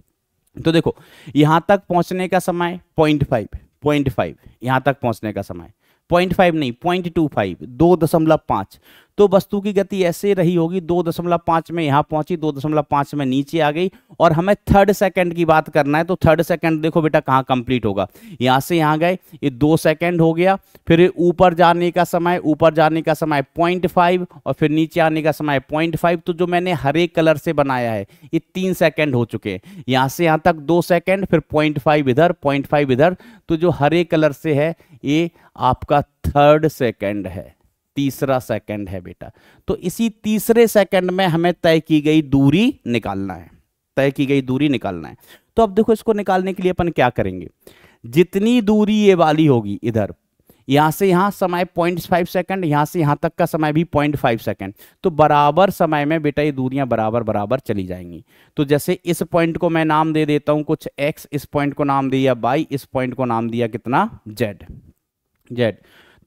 Speaker 1: तो देखो यहाँ तक पहुँचने का समय पॉइंट फाइव पॉइंट फाइव यहाँ तक पहुँचने का समय पॉइंट फाइव नहीं पॉइंट टू फाइव दो दशमलव पाँच तो वस्तु की गति ऐसे रही होगी दो दशमलव पांच में यहाँ पहुंची दो दशमलव पांच में नीचे आ गई और हमें थर्ड सेकंड की बात करना है तो थर्ड सेकंड देखो बेटा कहाँ कंप्लीट होगा यहाँ से यहाँ गए ये दो सेकंड हो गया फिर ऊपर जाने का समय ऊपर जाने का समय पॉइंट फाइव और फिर नीचे आने का समय पॉइंट फाइव तो जो मैंने हरे कलर से बनाया है ये तीन सेकेंड हो चुके हैं यहाँ से यहाँ तक दो सेकेंड फिर पॉइंट फाइव इधर पॉइंट फाइव इधर तो जो हरे कलर से है ये आपका थर्ड सेकेंड है तीसरा सेकंड है बेटा तो इसी तीसरे सेकंड में हमें तय की गई दूरी निकालना है तय की गई दूरी निकालना है तो अब देखो इसको निकालने के लिए अपन क्या करेंगे जितनी दूरी ये वाली होगी इधर यहां से यहां समय पॉइंट फाइव सेकेंड यहाँ से यहां तक का समय भी पॉइंट फाइव सेकेंड तो बराबर समय में बेटा ये दूरियां बराबर बराबर चली जाएंगी तो जैसे इस पॉइंट को मैं नाम दे देता हूं कुछ एक्स इस पॉइंट को नाम दिया बाई इस पॉइंट को नाम दिया कितना जेड जेड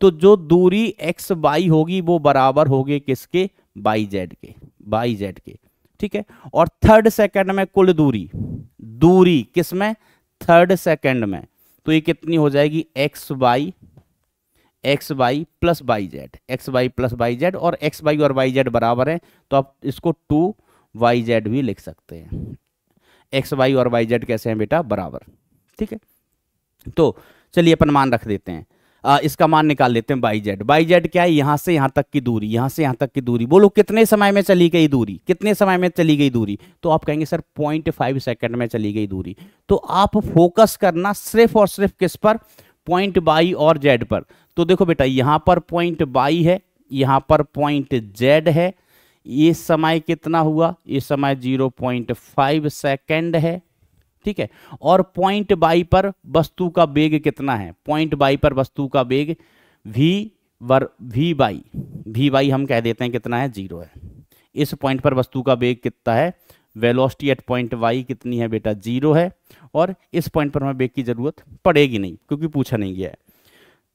Speaker 1: तो जो दूरी एक्स वाई होगी वो बराबर होगी किसके बाई जेड के बाई जेड के ठीक है और थर्ड सेकंड में कुल दूरी दूरी किस में थर्ड सेकंड में तो ये कितनी हो जाएगी X Y X Y plus by Z X Y plus by Z और एक्स वाई और वाई जेड बराबर है तो आप इसको टू वाई जेड भी लिख सकते हैं एक्स वाई और वाई जेड कैसे हैं बेटा बराबर ठीक है तो चलिए अपन मान रख देते हैं आ, इसका मान निकाल लेते हैं बाई जेड बाई जेड क्या है यहां से यहां तक की दूरी यहां से यहां तक की दूरी बोलो कितने समय में चली गई दूरी कितने समय में चली गई दूरी तो आप कहेंगे सर पॉइंट फाइव सेकेंड में चली गई दूरी तो आप फोकस करना सिर्फ और सिर्फ किस पर पॉइंट बाई और जेड पर तो देखो बेटा यहां पर पॉइंट बाई है यहां पर पॉइंट जेड है ये समय कितना हुआ ये समय जीरो पॉइंट फाइव सेकेंड है ठीक है और पॉइंट बाई पर वस्तु का वेग कितना है पॉइंट बाई पर वस्तु का वेग वी वर वी बाई वी बाई हम कह देते हैं कितना है जीरो है इस पॉइंट पर वस्तु का वेग कितना है वेलोसिटी एट पॉइंट वाई कितनी है बेटा जीरो है और इस पॉइंट पर हमें वेग की ज़रूरत पड़ेगी नहीं क्योंकि पूछा नहीं गया है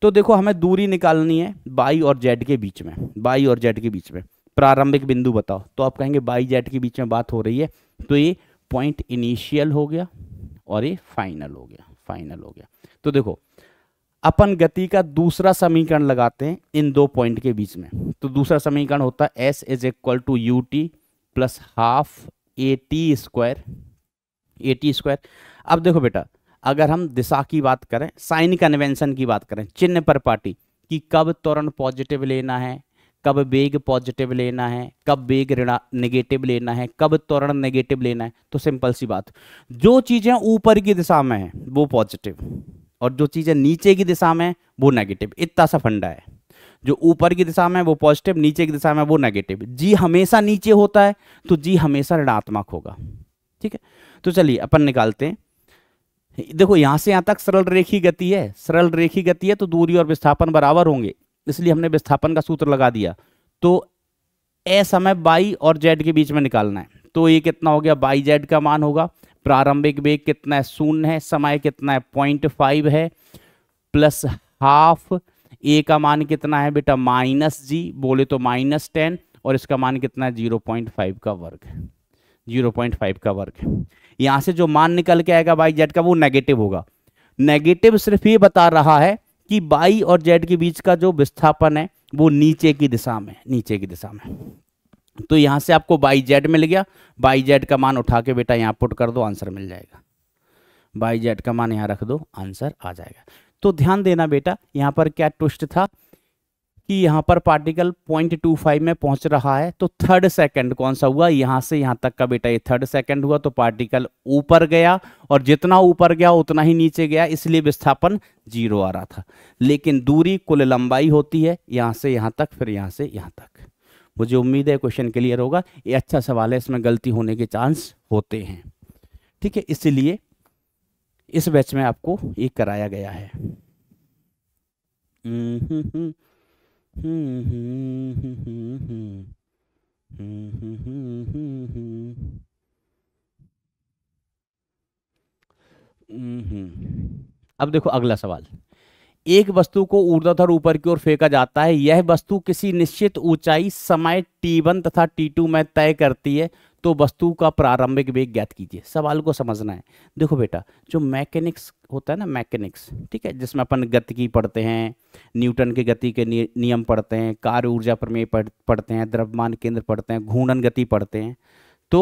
Speaker 1: तो देखो हमें दूरी निकालनी है बाई और जेड के बीच में बाई और जेड के बीच में प्रारंभिक बिंदु बताओ तो आप कहेंगे बाई जेड के बीच में बात हो रही है तो ये पॉइंट इनिशियल हो गया और ये फाइनल हो गया फाइनल हो गया तो देखो अपन गति का दूसरा समीकरण लगाते हैं इन दो पॉइंट के बीच में तो दूसरा समीकरण होता है S is equal to U T plus half A T square A T square अब देखो बेटा अगर हम दिशा की बात करें साइन कन्वेंशन की बात करें चिन्ह पर पार्टी कि कब त्वरण पॉजिटिव लेना है कब वेग पॉजिटिव लेना है कब वेग ऋणा नेगेटिव लेना है कब त्वरण नेगेटिव लेना है तो सिंपल सी बात जो चीज़ें ऊपर की दिशा में है वो पॉजिटिव और जो चीज़ें नीचे की दिशा में वो नेगेटिव इतना सा फंडा है जो ऊपर की दिशा में वो पॉजिटिव नीचे की दिशा में वो नेगेटिव जी हमेशा नीचे होता है तो जी हमेशा ऋणात्मक होगा ठीक है तो चलिए अपन निकालते हैं देखो यहां से यहां तक सरल रेखी गति है सरल रेखी गति है तो दूरी और विस्थापन बराबर होंगे इसलिए हमने विस्थापन का सूत्र लगा दिया तो एस हमें बाई और जेड के बीच में निकालना है तो ये कितना हो गया बाई जेड का मान होगा प्रारंभिक वेग कितना है शून्य है समय कितना है पॉइंट फाइव है प्लस हाफ ए का मान कितना है बेटा माइनस जी बोले तो माइनस टेन और इसका मान कितना है जीरो पॉइंट फाइव का वर्ग जीरो पॉइंट फाइव का वर्ग यहाँ से जो मान निकल के आएगा बाई जेड का वो नेगेटिव होगा नेगेटिव सिर्फ ये बता रहा है कि बाई और जेड के बीच का जो विस्थापन है वो नीचे की दिशा में नीचे की दिशा में तो यहां से आपको बाई जेड मिल गया बाई जेड का मान उठा के बेटा यहां पुट कर दो आंसर मिल जाएगा बाई जेड का मान यहां रख दो आंसर आ जाएगा तो ध्यान देना बेटा यहां पर क्या ट्विस्ट था कि यहाँ पर पार्टिकल 0.25 में पहुंच रहा है तो थर्ड सेकंड कौन सा हुआ यहां से यहां तक का बेटा ये थर्ड सेकंड हुआ तो पार्टिकल ऊपर गया और जितना ऊपर गया उतना ही नीचे गया इसलिए विस्थापन जीरो आ रहा था लेकिन दूरी कुल लंबाई होती है यहां से यहां तक फिर यहां से यहां तक मुझे उम्मीद है क्वेश्चन क्लियर होगा ये अच्छा सवाल है इसमें गलती होने के चांस होते हैं ठीक है इसलिए इस बैच में आपको ये कराया गया है हम्म, हम्म, हम्म। अब देखो अगला सवाल एक वस्तु को ऊर्ध्वाधर ऊपर की ओर फेंका जाता है यह वस्तु किसी निश्चित ऊंचाई समय t1 तथा t2 में तय करती है तो वस्तु का प्रारंभिक वेग ज्ञात कीजिए सवाल को समझना है देखो बेटा जो मैकेनिक्स होता है ना मैकेनिक्स ठीक है जिसमें अपन गति की पढ़ते हैं न्यूटन के गति के नियम पढ़ते हैं कार्य ऊर्जा प्रमेय पढ़ते हैं द्रव्यमान केंद्र पढ़ते हैं घूर्णन गति पढ़ते हैं तो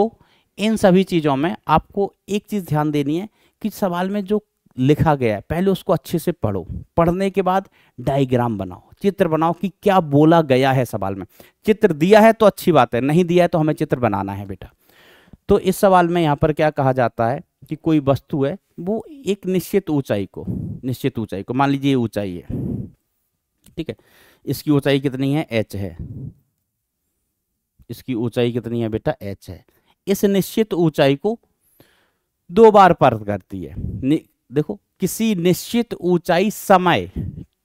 Speaker 1: इन सभी चीज़ों में आपको एक चीज़ ध्यान देनी है कि सवाल में जो लिखा गया है पहले उसको अच्छे से पढ़ो पढ़ने के बाद डायग्राम बनाओ चित्र बनाओ कि क्या बोला गया है सवाल में चित्र दिया है तो अच्छी बात है नहीं दिया है तो हमें चित्र बनाना है बेटा तो इस सवाल में यहाँ पर क्या कहा जाता है कि कोई वस्तु है वो एक निश्चित ऊंचाई को निश्चित ऊंचाई को मान लीजिए ये ऊंचाई है ठीक है इसकी ऊंचाई कितनी है एच है इसकी ऊंचाई कितनी है बेटा एच है इस निश्चित ऊंचाई को दो बार पार करती है देखो किसी निश्चित ऊंचाई समय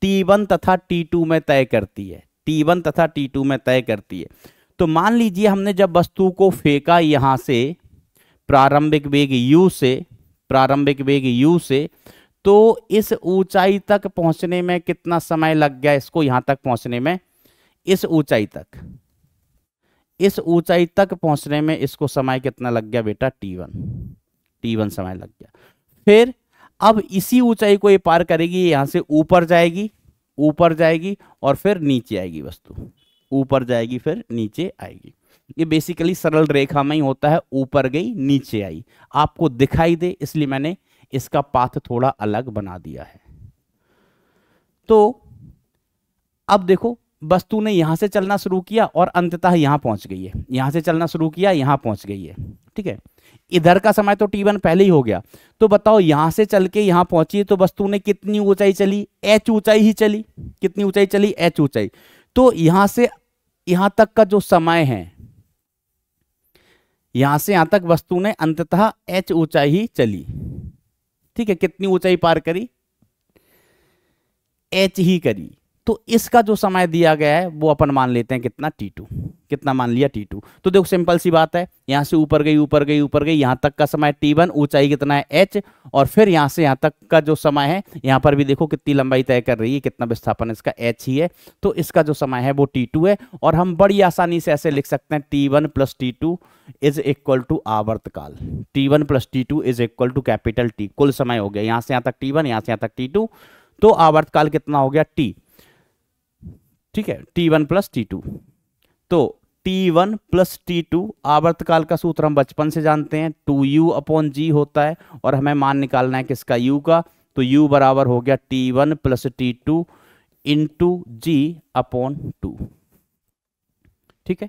Speaker 1: T1 तथा T2 में तय करती है T1 तथा T2 में तय करती है तो मान लीजिए हमने जब वस्तु को फेंका यहाँ से प्रारंभिक वेग u से प्रारंभिक वेग u से तो इस ऊंचाई तक पहुंचने में कितना समय लग गया इसको यहाँ तक पहुंचने में इस ऊंचाई तक इस ऊंचाई तक पहुंचने में इसको समय कितना लग गया बेटा T1 T1 समय लग गया फिर अब इसी ऊंचाई को ये पार करेगी यहां से ऊपर जाएगी ऊपर जाएगी और फिर नीचे आएगी वस्तु ऊपर जाएगी फिर नीचे आएगी ये बेसिकली सरल रेखा में ही होता है ऊपर गई नीचे आई आपको दिखाई दे इसलिए मैंने इसका पाथ थोड़ा अलग बना दिया है तो अब देखो वस्तु ने यहाँ से चलना शुरू किया और अंततः यहाँ पहुँच गई है यहाँ से चलना शुरू किया यहाँ पहुँच गई है ठीक है इधर का समय तो टी वन पहले ही हो गया तो बताओ यहाँ से चल के यहाँ पहुँची तो वस्तु ने कितनी ऊंचाई चली एच ऊंचाई ही चली कितनी ऊंचाई चली एच ऊंचाई तो यहाँ से यहाँ तक का जो समय है यहाँ से यहाँ तक वस्तु ने अंततः एच ऊंचाई ही चली ठीक है कितनी ऊंचाई पार करी एच ही करी तो इसका जो समय दिया गया है वो अपन मान लेते हैं कितना टी टू कितना मान लिया टी टू तो देखो सिंपल सी बात है यहाँ से ऊपर गई ऊपर गई ऊपर गई यहाँ तक का समय टी वन ऊंचाई कितना है एच और फिर यहाँ से यहाँ तक का जो समय है यहाँ पर भी देखो कितनी लंबाई तय कर रही है कितना विस्थापन इसका एच ही है तो इसका जो समय है वो टी टू है और हम बड़ी आसानी से ऐसे लिख सकते हैं T one plus T two is equal to आवर्तकाल T one plus T two is equal to capital T कुल समय हो गया यहाँ से यहाँ तक टी वन यहाँ से यहाँ तक टी टू तो आवर्तकाल कितना हो गया टी ठीक है T one plus T two तो T one plus T two आवर्तकाल का सूत्र हम बचपन से जानते हैं टू यू अपॉन जी होता है और हमें मान निकालना है किसका यू का तो यू बराबर हो गया T one plus T two into G upon two ठीक है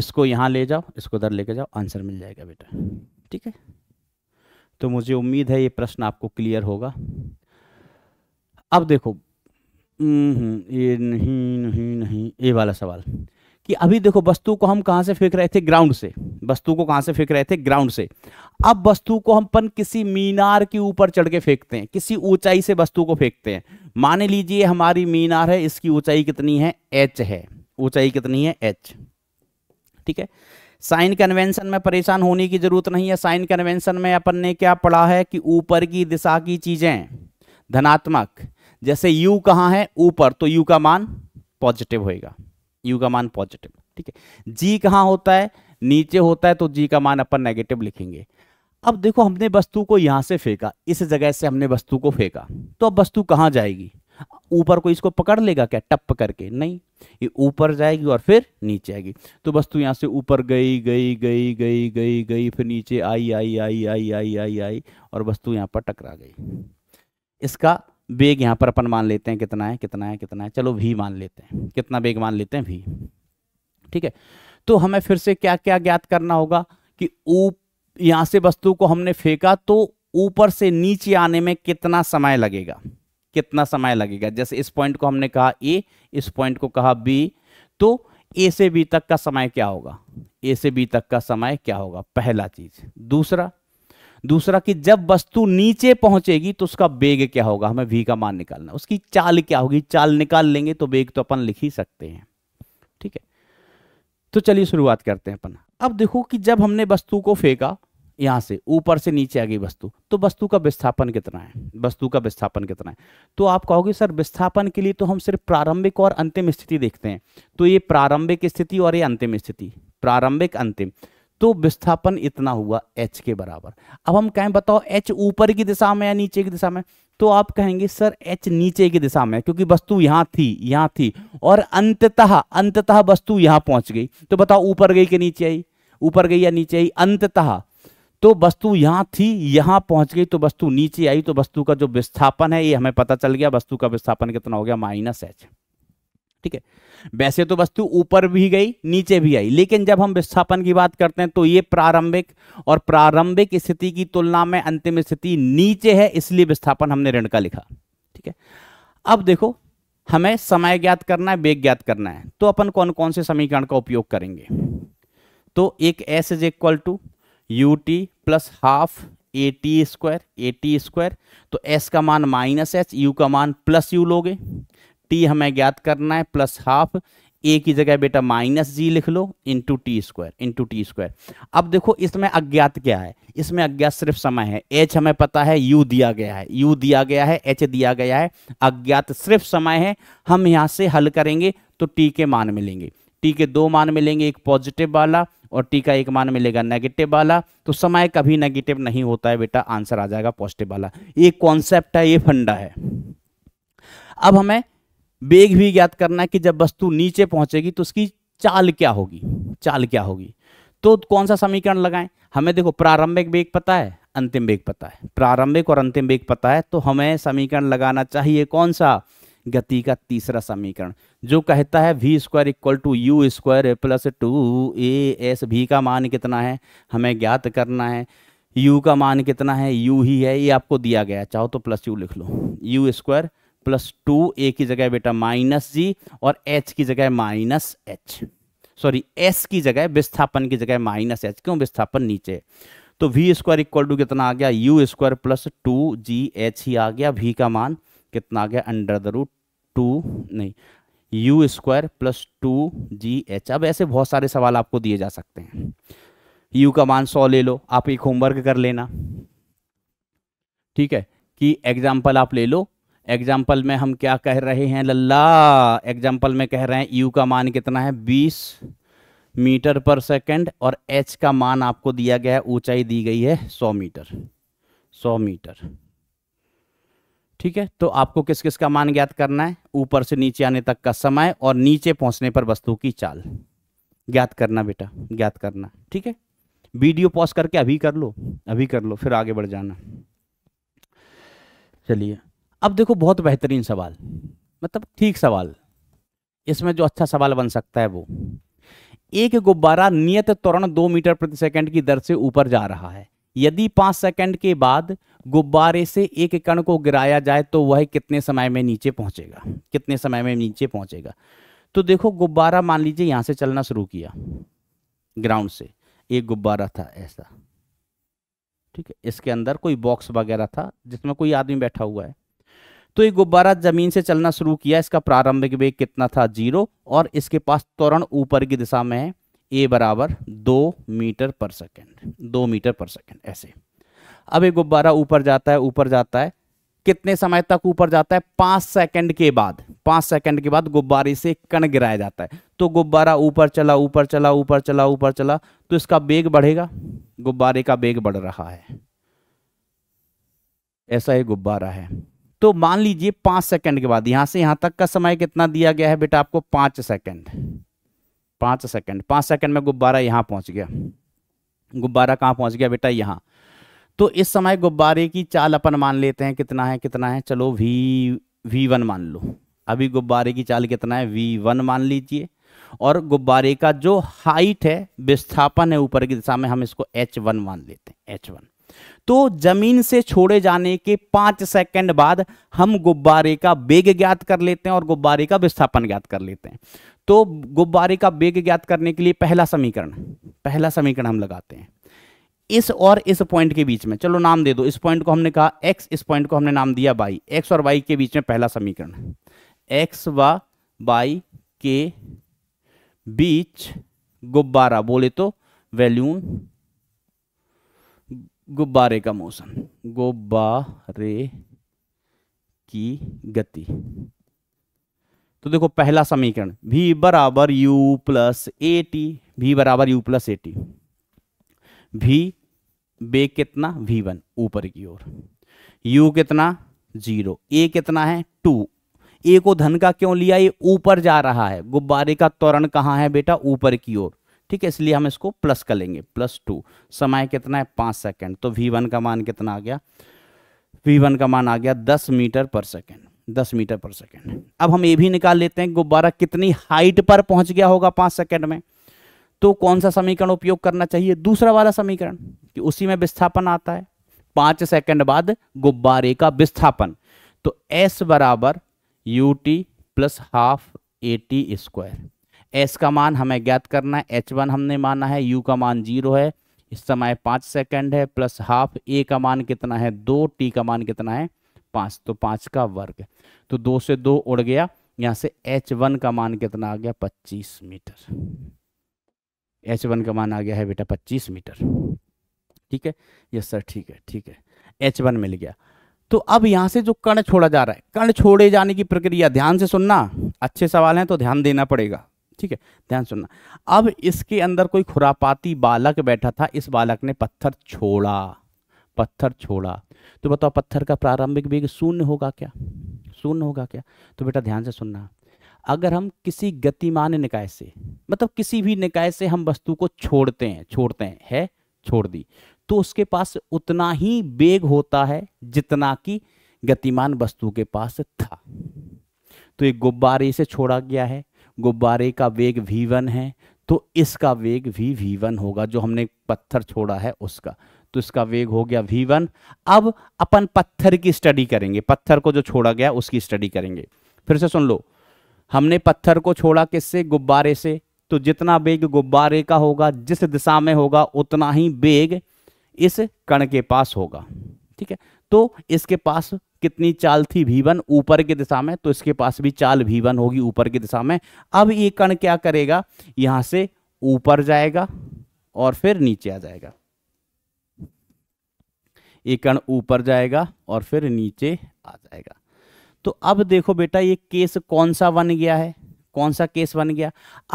Speaker 1: इसको यहां ले जाओ इसको उधर लेके जाओ आंसर मिल जाएगा बेटा ठीक है तो मुझे उम्मीद है ये प्रश्न आपको क्लियर होगा अब देखो हम्म, ये नहीं नहीं नहीं ये वाला सवाल कि अभी देखो वस्तु को हम कहाँ से फेंक रहे थे ग्राउंड से वस्तु को कहाँ से फेंक रहे थे ग्राउंड से अब वस्तु को हम पन किसी मीनार के ऊपर चढ़ के फेंकते हैं किसी ऊंचाई से वस्तु को फेंकते हैं मान लीजिए हमारी मीनार है इसकी ऊंचाई कितनी है एच है ऊंचाई कितनी है एच ठीक है साइन कन्वेंशन में परेशान होने की जरूरत नहीं है साइन कन्वेंशन में अपन ने क्या पढ़ा है कि ऊपर की दिशा की चीजें धनात्मक जैसे u कहाँ है ऊपर तो u का मान पॉजिटिव होएगा u का मान पॉजिटिव ठीक है g कहाँ होता है नीचे होता है तो g का मान अपन नेगेटिव लिखेंगे अब देखो हमने वस्तु को यहाँ से फेंका इस जगह से हमने वस्तु को फेंका तो अब वस्तु कहाँ जाएगी ऊपर कोई इसको पकड़ लेगा क्या टप करके नहीं ये ऊपर जाएगी और फिर नीचे आएगी तो वस्तु यहाँ से ऊपर गई गई गई गई गई गई फिर नीचे आई आई आई आई आई आई आई और वस्तु यहाँ पर टकरा गई इसका वेग यहाँ पर अपन मान लेते हैं कितना है कितना है कितना है चलो भी मान लेते हैं कितना वेग मान लेते हैं भी ठीक है तो हमें फिर से क्या क्या ज्ञात करना होगा कि ऊप यहाँ से वस्तु को हमने फेंका तो ऊपर से नीचे आने में कितना समय लगेगा कितना समय लगेगा जैसे इस पॉइंट को हमने कहा ए इस पॉइंट को कहा बी तो ए से बी तक का समय क्या होगा ए से बी तक का समय क्या होगा पहला चीज दूसरा दूसरा कि जब वस्तु नीचे पहुंचेगी तो उसका वेग क्या होगा हमें वी का मान निकालना उसकी चाल क्या होगी चाल निकाल लेंगे तो वेग तो अपन लिख ही सकते हैं ठीक है तो चलिए शुरुआत करते हैं अपन अब देखो कि जब हमने वस्तु को फेंका यहाँ से ऊपर से नीचे आ गई वस्तु तो वस्तु का विस्थापन कितना है वस्तु का विस्थापन कितना है तो आप कहोगे सर विस्थापन के लिए तो हम सिर्फ प्रारंभिक और अंतिम स्थिति देखते हैं तो ये प्रारंभिक स्थिति और ये अंतिम स्थिति प्रारंभिक अंतिम तो विस्थापन इतना हुआ एच के बराबर अब हम कहें बताओ एच ऊपर की दिशा में या नीचे की दिशा में तो आप कहेंगे सर एच नीचे की दिशा में क्योंकि वस्तु यहां थी यहां थी और अंततः अंततः वस्तु यहां पहुंच गई तो बताओ ऊपर गई कि नीचे आई ऊपर गई या नीचे आई अंततः तो वस्तु यहां थी यहां पहुंच गई तो वस्तु नीचे आई तो वस्तु का जो विस्थापन है ये हमें पता चल गया वस्तु का विस्थापन कितना हो गया माइनस एच ठीक है वैसे तो वस्तु ऊपर भी गई नीचे भी आई लेकिन जब हम विस्थापन की बात करते हैं तो ये प्रारंभिक और प्रारंभिक स्थिति की तुलना में अंतिम स्थिति नीचे है इसलिए विस्थापन हमने ऋण का लिखा ठीक है अब देखो हमें समय ज्ञात करना है वेग ज्ञात करना है तो अपन कौन कौन से समीकरण का उपयोग करेंगे तो एक S is equal to U T plus half A T square A T square तो एस का मान माइनस एच यू का मान प्लस यू लोगे टी हमें ज्ञात करना है प्लस हाफ ए की जगह बेटा माइनस जी लिख लो into T square into T square अब देखो इसमें अज्ञात क्या है इसमें अज्ञात सिर्फ समय है एच हमें पता है यू दिया गया है यू दिया गया है एच दिया गया है अज्ञात सिर्फ समय है हम यहाँ से हल करेंगे तो टी के मान मिलेंगे टी के दो मान मिलेंगे एक पॉजिटिव वाला और टी का एक मान मिलेगा नेगेटिव वाला तो समय कभी नेगेटिव नहीं होता है बेटा आंसर आ जाएगा पॉजिटिव वाला ये कॉन्सेप्ट है ये फंडा है अब हमें वेग भी ज्ञात करना है कि जब वस्तु नीचे पहुंचेगी तो उसकी चाल क्या होगी चाल क्या होगी तो कौन सा समीकरण लगाएं हमें देखो प्रारंभिक वेग पता है अंतिम वेग पता है प्रारंभिक और अंतिम वेग पता है तो हमें समीकरण लगाना चाहिए कौन सा गति का तीसरा समीकरण जो कहता है V square equal to U square plus two A S V का मान कितना है हमें ज्ञात करना है यू का मान कितना है यू ही है ये आपको दिया गया चाहो तो प्लस यू लिख लो U square plus two A की जगह बेटा माइनस जी और एच की जगह माइनस एच सॉरी एस की जगह विस्थापन की जगह माइनस एच क्यों विस्थापन नीचे तो वी स्क्वायर इक्वल टू कितना आ गया U square plus two G H ही आ गया वी का मान कितना आ गया अंडर द रूट टू नहीं U square plus two G H अब ऐसे बहुत सारे सवाल आपको दिए जा सकते हैं यू का मान सौ ले लो आप एक होमवर्क कर लेना ठीक है कि एग्जाम्पल आप ले लो एग्जाम्पल में हम क्या कह रहे हैं लल्ला एग्जाम्पल में कह रहे हैं यू का मान कितना है बीस मीटर पर सेकंड और एच का मान आपको दिया गया है ऊंचाई दी गई है सौ मीटर सौ मीटर ठीक है तो आपको किस किस का मान ज्ञात करना है ऊपर से नीचे आने तक का समय और नीचे पहुंचने पर वस्तु की चाल ज्ञात करना बेटा ज्ञात करना ठीक है वीडियो पॉज करके अभी कर लो अभी कर लो फिर आगे बढ़ जाना चलिए अब देखो बहुत बेहतरीन सवाल मतलब ठीक सवाल इसमें जो अच्छा सवाल बन सकता है वो एक गुब्बारा नियत त्वरण दो मीटर प्रति सेकंड की दर से ऊपर जा रहा है यदि पांच सेकंड के बाद गुब्बारे से एक कण को गिराया जाए तो वह कितने समय में नीचे पहुंचेगा कितने समय में नीचे पहुंचेगा तो देखो गुब्बारा मान लीजिए यहां से चलना शुरू किया ग्राउंड से एक गुब्बारा था ऐसा ठीक है इसके अंदर कोई बॉक्स वगैरह था जिसमें कोई आदमी बैठा हुआ है तो ये गुब्बारा जमीन से चलना शुरू किया इसका प्रारंभिक वेग कितना था जीरो और इसके पास त्वरण ऊपर की दिशा में है ए बराबर दो मीटर पर सेकेंड दो मीटर पर सेकेंड ऐसे अब ये गुब्बारा ऊपर जाता है ऊपर जाता है कितने समय तक ऊपर जाता है पांच सेकंड के बाद पांच सेकंड के बाद गुब्बारे से कण गिराया जाता है तो गुब्बारा ऊपर चला ऊपर चला ऊपर चला ऊपर चला तो इसका बेग बढ़ेगा गुब्बारे का बेग बढ़ रहा है ऐसा ही गुब्बारा है तो मान लीजिए पांच सेकंड के बाद यहां से यहां तक का समय कितना दिया गया है बेटा आपको पांच सेकंड पांच सेकंड पांच सेकंड में गुब्बारा यहां पहुंच गया गुब्बारा कहां पहुंच गया बेटा यहां तो इस समय गुब्बारे की चाल अपन मान लेते हैं कितना है कितना है चलो वी वी वन मान लो अभी गुब्बारे की चाल कितना है वी वन मान लीजिए और गुब्बारे का जो हाइट है विस्थापन है ऊपर की दिशा में हम इसको एच वन मान लेते हैं एच वन तो जमीन से छोड़े जाने के पांच सेकंड बाद हम गुब्बारे का वेग ज्ञात कर लेते हैं और गुब्बारे का विस्थापन ज्ञात कर लेते हैं तो गुब्बारे का वेग ज्ञात करने के लिए पहला समीकरण पहला समीकरण हम लगाते हैं इस और इस पॉइंट के बीच में चलो नाम दे दो इस पॉइंट को हमने कहा एक्स इस पॉइंट को हमने नाम दिया बाई एक्स और वाई के बीच में पहला समीकरण एक्स व बाई के बीच गुब्बारा बोले तो वैल्यून गुब्बारे का मोशन गुब्बारे की गति तो देखो पहला समीकरण भी बराबर u प्लस ए टी भी बराबर u प्लस ए टी भी बे कितना वी वन ऊपर की ओर u कितना जीरो ए कितना है टू ए को धन का क्यों लिया ये ऊपर जा रहा है गुब्बारे का त्वरण कहाँ है बेटा ऊपर की ओर ठीक है इसलिए हम इसको प्लस कर लेंगे प्लस टू समय कितना है पांच सेकंड तो वी वन का मान कितना आ गया वी वन का मान आ गया दस मीटर पर सेकेंड दस मीटर पर सेकेंड अब हम ये भी निकाल लेते हैं गुब्बारा कितनी हाइट पर पहुंच गया होगा पांच सेकेंड में तो कौन सा समीकरण उपयोग करना चाहिए दूसरा वाला समीकरण कि उसी में विस्थापन आता है पांच सेकंड बाद गुब्बारे का विस्थापन तो एस बराबर U T plus half A T square S का मान हमें ज्ञात करना है एच वन हमने माना है यू का मान जीरो है इस समय पाँच सेकंड है प्लस हाफ ए का मान कितना है दो टी का मान कितना है पाँच तो पाँच का वर्ग तो दो से दो उड़ गया यहाँ से एच वन का मान कितना आ गया पच्चीस मीटर एच वन का मान आ गया है बेटा पच्चीस मीटर ठीक है यस सर ठीक है ठीक है एच वन मिल गया तो अब यहाँ से जो कण छोड़ा जा रहा है कण छोड़े जाने की प्रक्रिया ध्यान से सुनना अच्छे सवाल हैं तो ध्यान देना पड़ेगा ठीक है ध्यान सुनना अब इसके अंदर कोई खुरापाती बालक बैठा था इस बालक ने पत्थर छोड़ा पत्थर छोड़ा तो बताओ पत्थर का प्रारंभिक वेग शून्य होगा क्या शून्य होगा क्या तो बेटा ध्यान से सुनना अगर हम किसी गतिमान निकाय से मतलब किसी भी निकाय से हम वस्तु को छोड़ते हैं छोड़ते हैं है छोड़ दी तो उसके पास उतना ही वेग होता है जितना कि गतिमान वस्तु के पास था तो एक गुब्बारे से छोड़ा गया है गुब्बारे का वेग वी वन है तो इसका वेग भी वी वन होगा जो हमने पत्थर छोड़ा है उसका तो इसका वेग हो गया वी वन अब अपन पत्थर की स्टडी करेंगे पत्थर को जो छोड़ा गया उसकी स्टडी करेंगे फिर से सुन लो हमने पत्थर को छोड़ा किससे गुब्बारे से तो जितना वेग गुब्बारे का होगा जिस दिशा में होगा उतना ही वेग इस कण के पास होगा ठीक है तो इसके पास कितनी चाल थी भी वन ऊपर की दिशा में तो इसके पास भी चाल भी वन होगी ऊपर की दिशा में अब ये कण क्या करेगा यहां से ऊपर जाएगा और फिर नीचे आ जाएगा ये कण ऊपर जाएगा और फिर नीचे आ जाएगा तो अब देखो बेटा ये केस कौन सा बन गया है कौन सा केस बन गया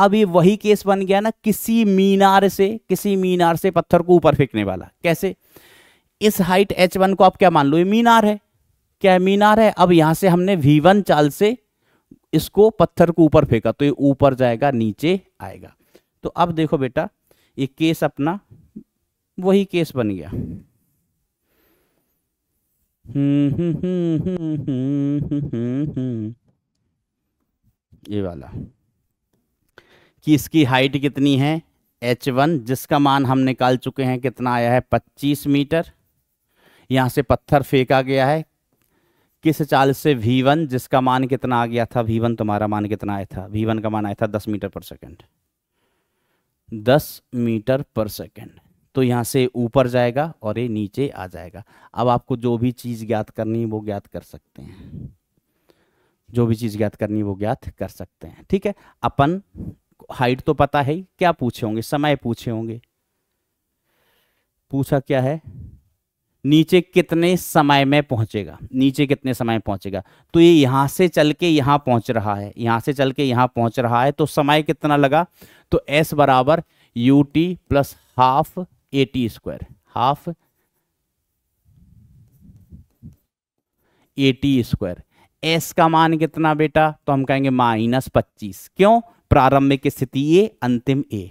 Speaker 1: अब ये वही केस बन गया ना किसी मीनार से किसी मीनार से पत्थर को ऊपर फेंकने वाला कैसे इस हाइट एच वन को आप क्या मान लो ये मीनार है क्या है मीनार है अब यहां से हमने वी वन चाल से इसको पत्थर को ऊपर फेंका तो ये ऊपर जाएगा नीचे आएगा तो अब देखो बेटा ये केस अपना वही केस बन गया ये वाला कि इसकी हाइट कितनी है एच वन जिसका मान हम निकाल चुके हैं कितना आया है पच्चीस मीटर यहाँ से पत्थर फेंका गया है किस चाल से वन जिसका मान कितना आ गया था वन तुम्हारा मान कितना आया था वन का मान आया था दस मीटर पर सेकेंड दस मीटर पर सेकेंड तो यहाँ से ऊपर जाएगा और ये नीचे आ जाएगा अब आपको जो भी चीज़ ज्ञात करनी है वो ज्ञात कर सकते हैं जो भी चीज़ ज्ञात करनी है वो ज्ञात कर सकते हैं ठीक है अपन हाइट तो पता है क्या पूछे होंगे समय पूछे होंगे पूछा क्या है नीचे कितने समय में पहुंचेगा नीचे कितने समय में पहुंचेगा तो ये यहां से चल के यहां पहुंच रहा है यहां से चल के यहां पहुंच रहा है तो समय कितना लगा तो एस बराबर U T plus half A T square half A T square S का मान कितना बेटा तो हम कहेंगे माइनस पच्चीस क्यों प्रारंभिक स्थिति ए अंतिम ए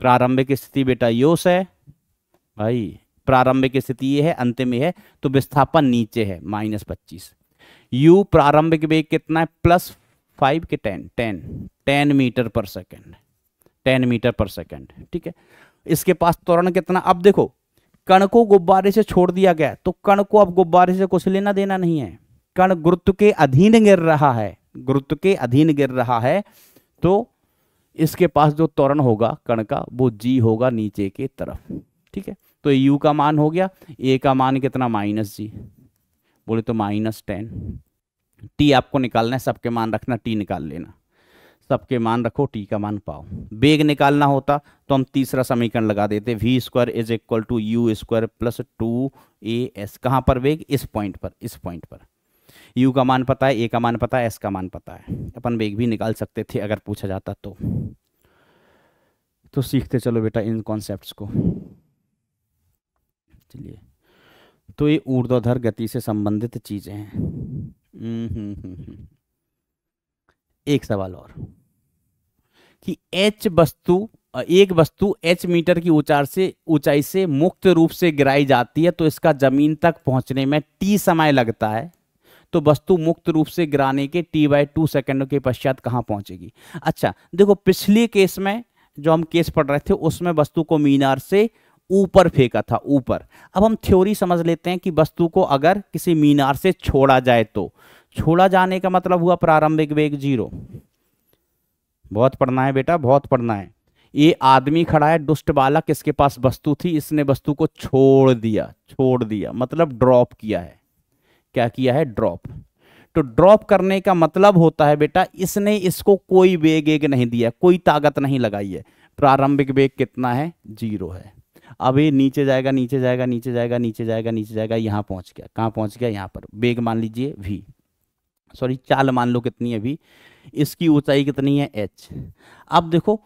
Speaker 1: प्रारंभिक स्थिति बेटा योश है भाई प्रारंभिक स्थिति ये है अंतिम ये है तो विस्थापन नीचे है माइनस पच्चीस यू प्रारंभिक वेग कितना है प्लस फाइव के ten ten ten meter per second ten meter per second ठीक है इसके पास त्वरण कितना अब देखो कण को गुब्बारे से छोड़ दिया गया तो कण को अब गुब्बारे से कुछ लेना देना नहीं है कण गुरुत्व के अधीन गिर रहा है गुरुत्व के अधीन गिर रहा है तो इसके पास जो त्वरण होगा कण का वो जी होगा नीचे के तरफ ठीक है तो u का मान हो गया a का मान कितना माइनस जी बोले तो माइनस टेन टी आपको निकालना है सबके मान रखना t निकाल लेना सबके मान रखो t का मान पाओ वेग निकालना होता तो हम तीसरा समीकरण लगा देते V square is equal to U square plus two A S कहाँ पर वेग इस पॉइंट पर इस पॉइंट पर u का मान पता है a का मान पता है s का मान पता है अपन वेग भी निकाल सकते थे अगर पूछा जाता तो तो सीखते चलो बेटा इन कॉन्सेप्ट्स को के लिए तो ये ऊर्ध्वाधर गति से संबंधित चीज़ें हैं हम्म, हम्म, हम्म, एक सवाल और कि एच वस्तु एक वस्तु एच मीटर की ऊंचाई से ऊंचाई से मुक्त रूप से गिराई जाती है तो इसका जमीन तक पहुंचने में टी समय लगता है तो वस्तु मुक्त रूप से गिराने के टी बाई टू सेकेंड के पश्चात कहां पहुंचेगी अच्छा देखो पिछले केस में जो हम केस पढ़ रहे थे उसमें वस्तु को मीनार से ऊपर फेंका था ऊपर अब हम थ्योरी समझ लेते हैं कि वस्तु को अगर किसी मीनार से छोड़ा जाए तो छोड़ा जाने का मतलब हुआ प्रारंभिक वेग जीरो बहुत पढ़ना है बेटा बहुत पढ़ना है ये आदमी खड़ा है दुष्ट बालक इसके पास वस्तु थी इसने वस्तु को छोड़ दिया छोड़ दिया मतलब ड्रॉप किया है क्या किया है ड्रॉप तो ड्रॉप करने का मतलब होता है बेटा इसने इसको कोई वेग एक नहीं दिया कोई ताकत नहीं लगाई है प्रारंभिक वेग कितना है जीरो है अब ये नीचे जाएगा नीचे जाएगा नीचे जाएगा नीचे जाएगा नीचे जाएगा यहाँ पहुँच गया कहाँ पहुँच गया यहाँ पर बेग मान लीजिए वी सॉरी चाल मान लो कितनी है वी इसकी ऊंचाई कितनी है एच अब देखो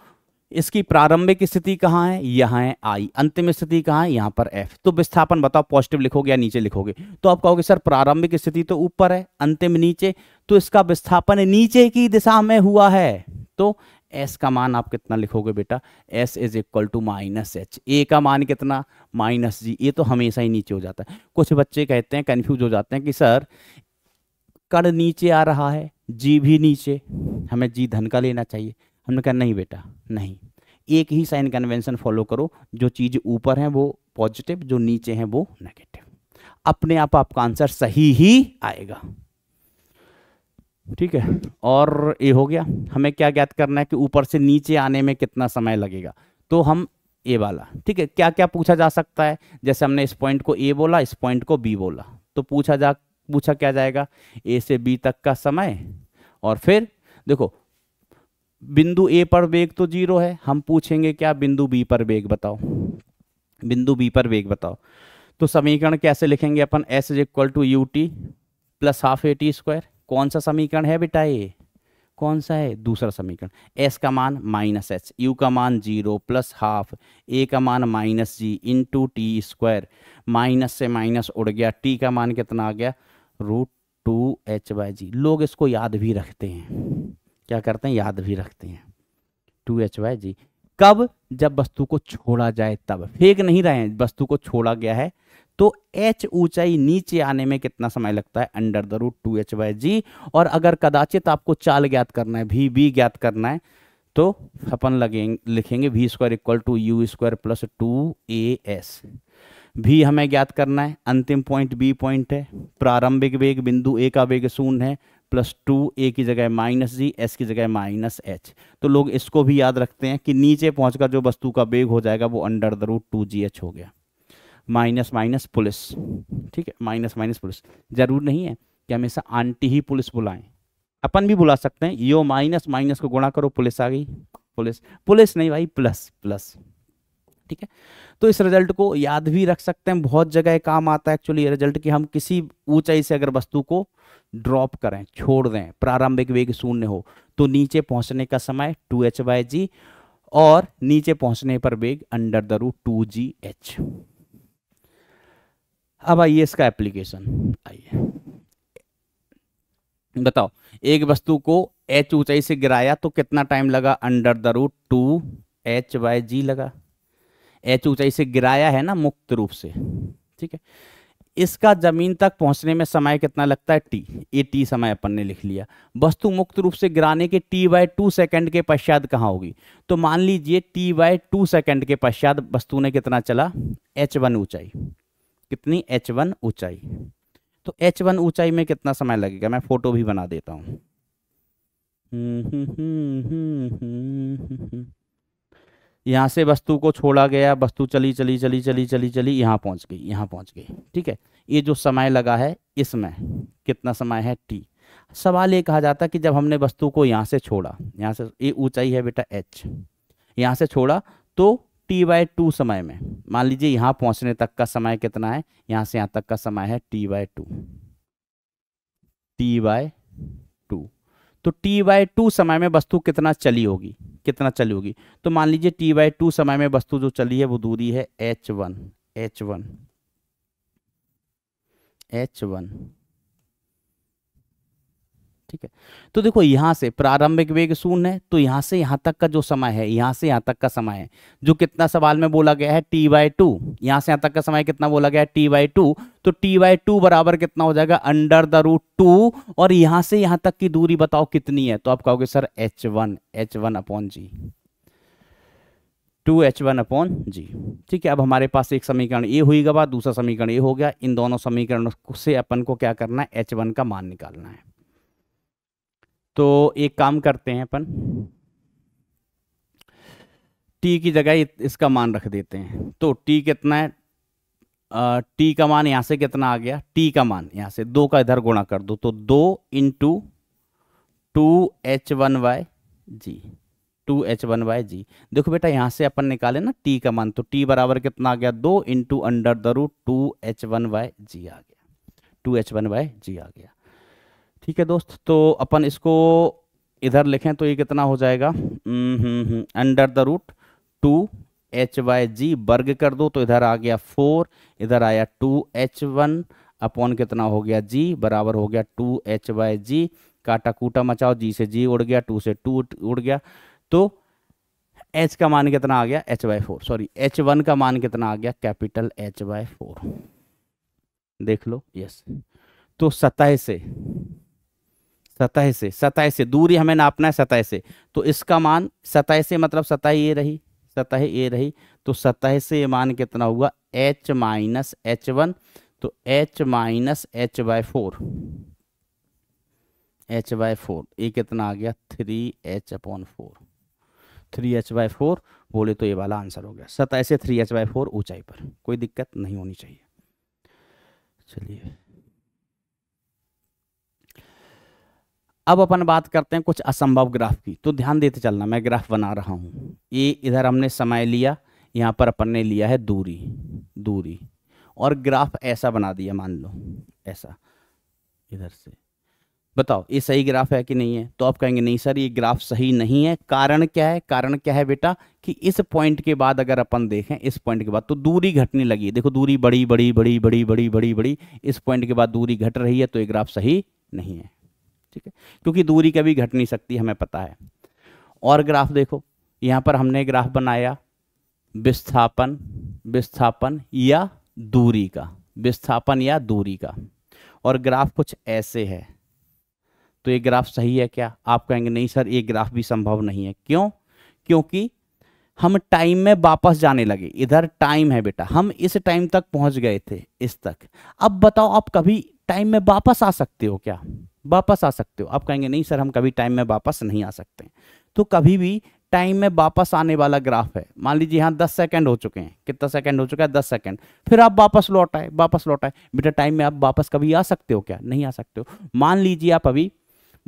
Speaker 1: इसकी प्रारंभिक स्थिति कहाँ है यहाँ है आई अंतिम स्थिति कहाँ है यहाँ पर एफ तो विस्थापन बताओ पॉजिटिव लिखोगे या नीचे लिखोगे तो आप कहोगे सर प्रारंभिक स्थिति तो ऊपर है अंतिम नीचे तो इसका विस्थापन नीचे की दिशा में हुआ है तो एस का मान आप कितना लिखोगे बेटा S is equal to minus H A का मान कितना माइनस जी ये तो हमेशा ही नीचे हो जाता है कुछ बच्चे कहते हैं कन्फ्यूज हो जाते हैं कि सर कण नीचे आ रहा है जी भी नीचे हमें जी धन का लेना चाहिए हमने कहा नहीं बेटा नहीं एक ही साइन कन्वेंशन फॉलो करो जो चीज़ ऊपर है वो पॉजिटिव जो नीचे है वो नेगेटिव अपने आप आपका आंसर सही ही आएगा ठीक है और ये हो गया हमें क्या ज्ञात करना है कि ऊपर से नीचे आने में कितना समय लगेगा तो हम ए वाला ठीक है क्या क्या पूछा जा सकता है जैसे हमने इस पॉइंट को ए बोला इस पॉइंट को बी बोला तो पूछा जा पूछा क्या जाएगा ए से बी तक का समय और फिर देखो बिंदु ए पर वेग तो जीरो है हम पूछेंगे क्या बिंदु बी पर वेग बताओ बिंदु बी पर वेग बताओ तो समीकरण कैसे लिखेंगे अपन S is equal to U T plus half A T square कौन सा समीकरण है बेटा ये कौन सा है दूसरा समीकरण एस का मान माइनस एच यू का मान जीरो प्लस हाफ ए का मान minus G in two T square minus से माइनस उड़ गया टी का मान कितना आ गया root two H by G लोग इसको याद भी रखते हैं क्या करते हैं याद भी रखते हैं टू एच बाई जी कब जब वस्तु को छोड़ा जाए तब फेंक नहीं रहे हैं वस्तु को छोड़ा गया है तो एच ऊंचाई नीचे आने में कितना समय लगता है under the root two H by G और अगर कदाचित आपको चाल ज्ञात करना है भी बी ज्ञात करना है तो अपन लगेंगे लिखेंगे V square equal to U square plus two A S भी हमें ज्ञात करना है अंतिम पॉइंट बी पॉइंट है प्रारंभिक वेग बिंदु ए का वेग शून्य है प्लस टू ए की जगह माइनस जी एस की जगह माइनस एच तो लोग इसको भी याद रखते हैं कि नीचे पहुंचकर जो वस्तु का वेग हो जाएगा वो under the root two G H हो गया माइनस माइनस पुलिस ठीक है माइनस माइनस पुलिस जरूर नहीं है कि हमेशा आंटी ही पुलिस बुलाएं अपन भी बुला सकते हैं यो माइनस माइनस को गुणा करो पुलिस आ गई पुलिस पुलिस नहीं भाई प्लस प्लस ठीक है तो इस रिजल्ट को याद भी रख सकते हैं बहुत जगह काम आता है एक्चुअली ये रिजल्ट कि हम किसी ऊंचाई से अगर वस्तु को ड्रॉप करें छोड़ दें प्रारंभिक वेग शून्य हो तो नीचे पहुंचने का समय टू एच जी और नीचे पहुंचने पर वेग under the root two G H अब आइए इसका एप्लीकेशन आइए बताओ एक वस्तु को एच ऊंचाई से गिराया तो कितना टाइम लगा under the root two H by G लगा एच ऊंचाई से गिराया है ना मुक्त रूप से ठीक है इसका जमीन तक पहुंचने में समय कितना लगता है टी ये टी समय अपन ने लिख लिया वस्तु मुक्त रूप से गिराने के टी बाय टू सेकेंड के पश्चात कहाँ होगी तो मान लीजिए टी बाय टू सेकेंड के पश्चात वस्तु ने कितना चला एच वन ऊंचाई कितनी एच वन ऊंचाई तो एच वन ऊंचाई में कितना समय लगेगा मैं फोटो भी बना देता हूँ यहाँ से वस्तु को छोड़ा गया वस्तु चली चली चली चली चली चली यहाँ पहुँच गई यहाँ पहुँच गई ठीक है ये जो समय लगा है इसमें कितना समय है टी सवाल ये कहा जाता है कि जब हमने वस्तु को यहाँ से छोड़ा यहाँ से ये ऊंचाई है बेटा एच यहाँ से छोड़ा तो टी बाय टू समय में मान लीजिए यहां पहुंचने तक का समय कितना है यहां से यहां तक का समय है T by two T by two तो टी बाय टू समय में वस्तु कितना चली होगी कितना चली होगी तो मान लीजिए टी बाय टू समय में वस्तु जो चली है वो दूरी है H one H one H one ठीक है तो देखो यहाँ से प्रारंभिक वेग शून्य है तो यहाँ से यहाँ तक का जो समय है यहाँ से यहाँ तक का समय है जो कितना सवाल में बोला गया है टी बाई टू यहाँ से यहाँ तक का समय कितना बोला गया है टी बाई टू तो टी बाई टू बराबर कितना हो जाएगा अंडर द रूट टू और यहाँ से यहाँ तक की दूरी बताओ कितनी है तो आप कहोगे sir H one H one upon G two H one upon G ठीक है अब हमारे पास एक समीकरण ए हुईगा दूसरा समीकरण ए हो गया इन दोनों समीकरणों से अपन को क्या करना है एच वन का मान निकालना है तो एक काम करते हैं अपन टी की जगह इसका मान रख देते हैं तो टी कितना है टी का मान यहाँ से कितना आ गया टी का मान यहाँ से दो का इधर गुणा कर दो तो दो into two H one by G two H one by G देखो बेटा यहाँ से अपन निकाले ना टी का मान तो टी बराबर कितना आ गया दो into under the root two H one by G आ गया two H one by G आ गया ठीक है दोस्त तो अपन इसको इधर लिखें तो ये कितना हो जाएगा under the root two H by G वर्ग कर दो तो इधर आ गया फोर इधर आया टू एच वन अपॉन कितना हो गया जी बराबर हो गया टू एच वाई जी काटा कूटा मचाओ जी से जी उड़ गया टू से टू उड़ गया तो एच का मान कितना आ गया H by four sorry H one का मान कितना आ गया कैपिटल एच वाई फोर देख लो यस तो सत्ताईस से सतह से सतह से दूरी हमें नापना है सतह से तो इसका मान सतह से मतलब सतह ये रही सतह ये रही तो सतह से ये मान कितना हुआ एच माइनस एच वन तो H minus H by four H by four ये कितना आ गया three H upon four three H by four बोले तो ये वाला आंसर हो गया सतह से थ्री एच बाय फोर ऊंचाई पर कोई दिक्कत नहीं होनी चाहिए चलिए अब अपन बात करते हैं कुछ असंभव ग्राफ की तो ध्यान देते चलना मैं ग्राफ बना रहा हूँ ये इधर हमने समय लिया यहाँ पर अपन ने लिया है दूरी दूरी और ग्राफ ऐसा बना दिया मान लो ऐसा इधर से बताओ ये सही ग्राफ है कि नहीं है तो आप कहेंगे नहीं सर ये ग्राफ सही नहीं है कारण क्या है कारण क्या है बेटा कि इस पॉइंट के बाद अगर अपन देखें इस पॉइंट के बाद तो दूरी घटने लगी है देखो दूरी बड़ी बड़ी बड़ी बड़ी बड़ी बड़ी बड़ी इस पॉइंट के बाद दूरी घट रही है तो ये ग्राफ सही नहीं है ठीक है क्योंकि दूरी कभी घट नहीं सकती हमें पता है और ग्राफ देखो यहाँ पर हमने ग्राफ बनाया विस्थापन विस्थापन या दूरी का विस्थापन या दूरी का और ग्राफ कुछ ऐसे है तो ये ग्राफ सही है क्या आप कहेंगे नहीं सर ये ग्राफ भी संभव नहीं है क्यों क्योंकि हम टाइम में वापस जाने लगे इधर टाइम है बेटा हम इस टाइम तक पहुंच गए थे इस तक अब बताओ आप कभी टाइम में वापस आ सकते हो क्या वापस आ सकते हो आप कहेंगे नहीं सर हम कभी टाइम में वापस नहीं आ सकते तो कभी भी टाइम में वापस आने वाला ग्राफ है मान लीजिए यहाँ दस सेकंड हो चुके हैं कितना सेकंड हो चुका है दस सेकंड फिर आप वापस लौट आए वापस लौट आए बेटा टाइम में आप वापस कभी आ सकते हो क्या नहीं आ सकते हो मान लीजिए आप अभी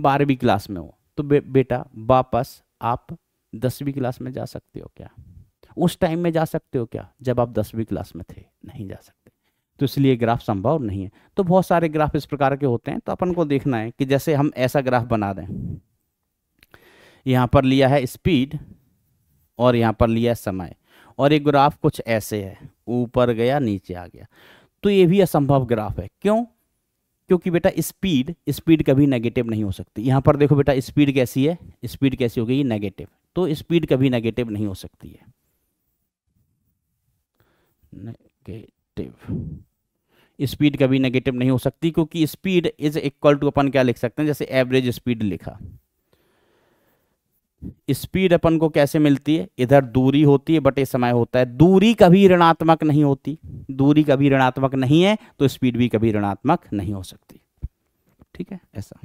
Speaker 1: बारहवीं क्लास में हो तो बे, बेटा वापस आप दसवीं क्लास में जा सकते हो क्या उस टाइम में जा सकते हो क्या जब आप दसवीं क्लास में थे नहीं जा सकते तो इसलिए ग्राफ संभव नहीं है तो बहुत सारे ग्राफ इस प्रकार के होते हैं तो अपन को देखना है कि जैसे हम ऐसा ग्राफ बना दें यहाँ पर लिया है स्पीड और यहाँ पर लिया है समय और ये ग्राफ कुछ ऐसे है ऊपर गया नीचे आ गया तो ये भी असंभव ग्राफ है क्यों क्योंकि बेटा स्पीड स्पीड कभी नेगेटिव नहीं हो सकती यहाँ पर देखो बेटा स्पीड कैसी है स्पीड कैसी हो गई नेगेटिव तो स्पीड कभी नेगेटिव नहीं हो सकती है नेगेटिव नेगेटिव स्पीड कभी नेगेटिव नहीं हो सकती क्योंकि स्पीड इज इक्वल टू अपन क्या लिख सकते हैं जैसे एवरेज स्पीड लिखा स्पीड अपन को कैसे मिलती है इधर दूरी होती है बटे समय होता है दूरी कभी ऋणात्मक नहीं होती दूरी कभी ऋणात्मक नहीं है तो स्पीड भी कभी ऋणात्मक नहीं हो सकती ठीक है ऐसा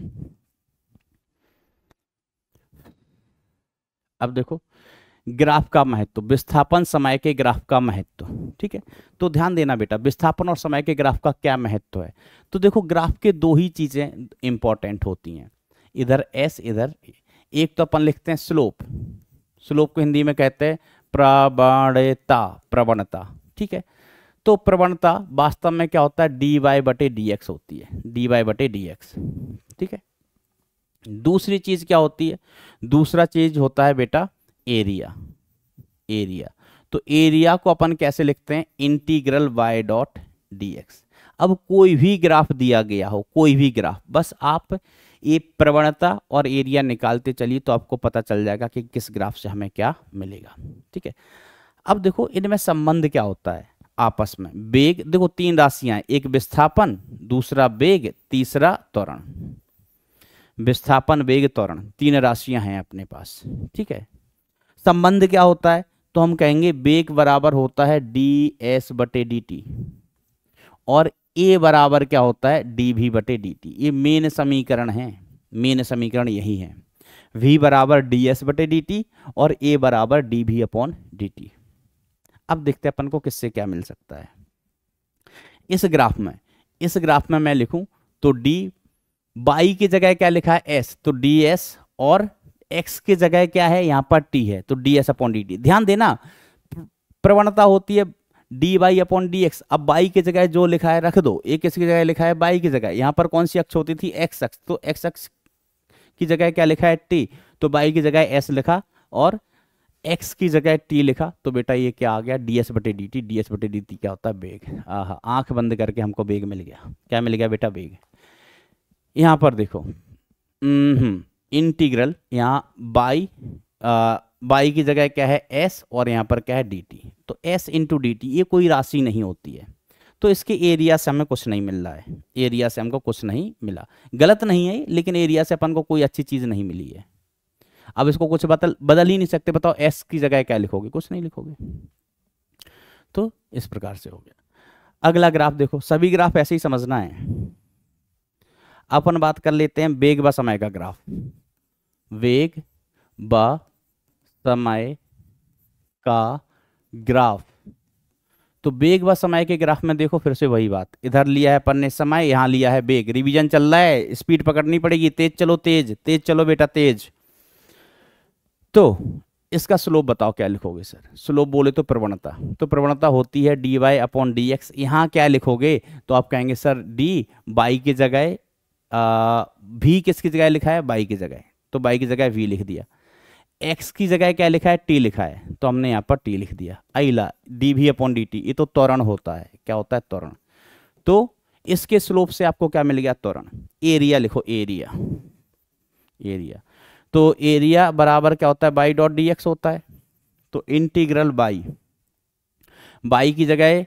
Speaker 1: अब देखो ग्राफ का महत्व विस्थापन समय के ग्राफ का महत्व ठीक है तो ध्यान देना बेटा विस्थापन और समय के ग्राफ का क्या महत्व है तो देखो ग्राफ के दो ही चीज़ें इंपॉर्टेंट होती हैं इधर एस इधर e। एक तो अपन लिखते हैं स्लोप स्लोप को हिंदी में कहते हैं प्रवणता प्रवणता ठीक है तो प्रवणता वास्तव में क्या होता है डी वाई बटे डी एक्स होती है डी वाई बटे डी एक्स ठीक है दूसरी चीज क्या होती है दूसरा चीज होता है बेटा एरिया एरिया तो एरिया को अपन कैसे लिखते हैं integral Y dot D X अब कोई भी ग्राफ दिया गया हो कोई भी ग्राफ बस आप ये प्रवणता और एरिया निकालते चलिए तो आपको पता चल जाएगा कि किस ग्राफ से हमें क्या मिलेगा ठीक है अब देखो इनमें संबंध क्या होता है आपस में बेग देखो तीन राशियां एक विस्थापन दूसरा बेग तीसरा त्वरण विस्थापन वेग त्वरण तीन राशियां हैं अपने पास ठीक है संबंध क्या होता है तो हम कहेंगे बेग बराबर होता है डी एस बटे डी टी और ए बराबर क्या होता है डी वी बटे डी टी ये मेन समीकरण है मेन समीकरण यही है v बराबर डी एस बटे डी टी और a बराबर D V upon D T अब देखते हैं अपन को किससे क्या मिल सकता है इस ग्राफ में इस ग्राफ में मैं लिखूं तो d बाई की जगह क्या लिखा है s तो डी एस और एक्स के जगह क्या है यहां पर टी है तो D S upon D T ध्यान देना प्रवणता होती है D Y upon D X अब बाई के जगह जो लिखा है रख दो एक की जगह लिखा है बाई की जगह यहां पर कौन सी अक्ष होती थी एक्स अक्ष तो एक्स अक्ष की जगह क्या लिखा है टी तो बाई की जगह एस लिखा और एक्स की जगह टी लिखा तो बेटा ये क्या आ गया डी एस बटे डी टी डी एस बटे डी टी क्या होता है बेग आह आंख बंद करके हमको बेग मिल गया क्या मिल गया बेटा बेग यहां पर देखो हम्म इंटीग्रल यहाँ बाई बाई की जगह क्या है एस और यहाँ पर क्या है डी टी तो एस इंटू डी टी ये कोई राशि नहीं होती है तो इसके एरिया से हमें कुछ नहीं मिल रहा है एरिया से हमको कुछ नहीं मिला गलत नहीं है लेकिन एरिया से अपन को कोई अच्छी चीज़ नहीं मिली है अब इसको कुछ बदल बदल ही नहीं सकते बताओ एस की जगह क्या लिखोगे कुछ नहीं लिखोगे तो इस प्रकार से हो गया अगला ग्राफ देखो सभी ग्राफ ऐसे ही समझना है अपन बात कर लेते हैं वेग व समय का ग्राफ वेग व समय का ग्राफ तो वेग व समय के ग्राफ में देखो फिर से वही बात इधर लिया है अपन ने समय यहां लिया है वेग रिवीजन चल रहा है स्पीड पकड़नी पड़ेगी तेज चलो तेज तेज चलो बेटा तेज तो इसका स्लोप बताओ क्या लिखोगे सर स्लोप बोले तो प्रवणता तो प्रवणता होती है D Y upon D X यहाँ क्या लिखोगे तो आप कहेंगे सर डी वाई की जगह भी किसकी जगह लिखा है बाई की जगह तो बाई की जगह वी लिख दिया एक्स की जगह क्या लिखा है टी लिखा है तो हमने यहाँ पर टी लिख दिया अला डी भी अपॉन डी टी ये तो त्वरण होता है क्या होता है त्वरण तो इसके स्लोप से आपको क्या मिल गया त्वरण एरिया लिखो एरिया एरिया तो एरिया बराबर क्या होता है बाई डॉट डी एक्स होता है तो इंटीग्रल बाई बाई की जगह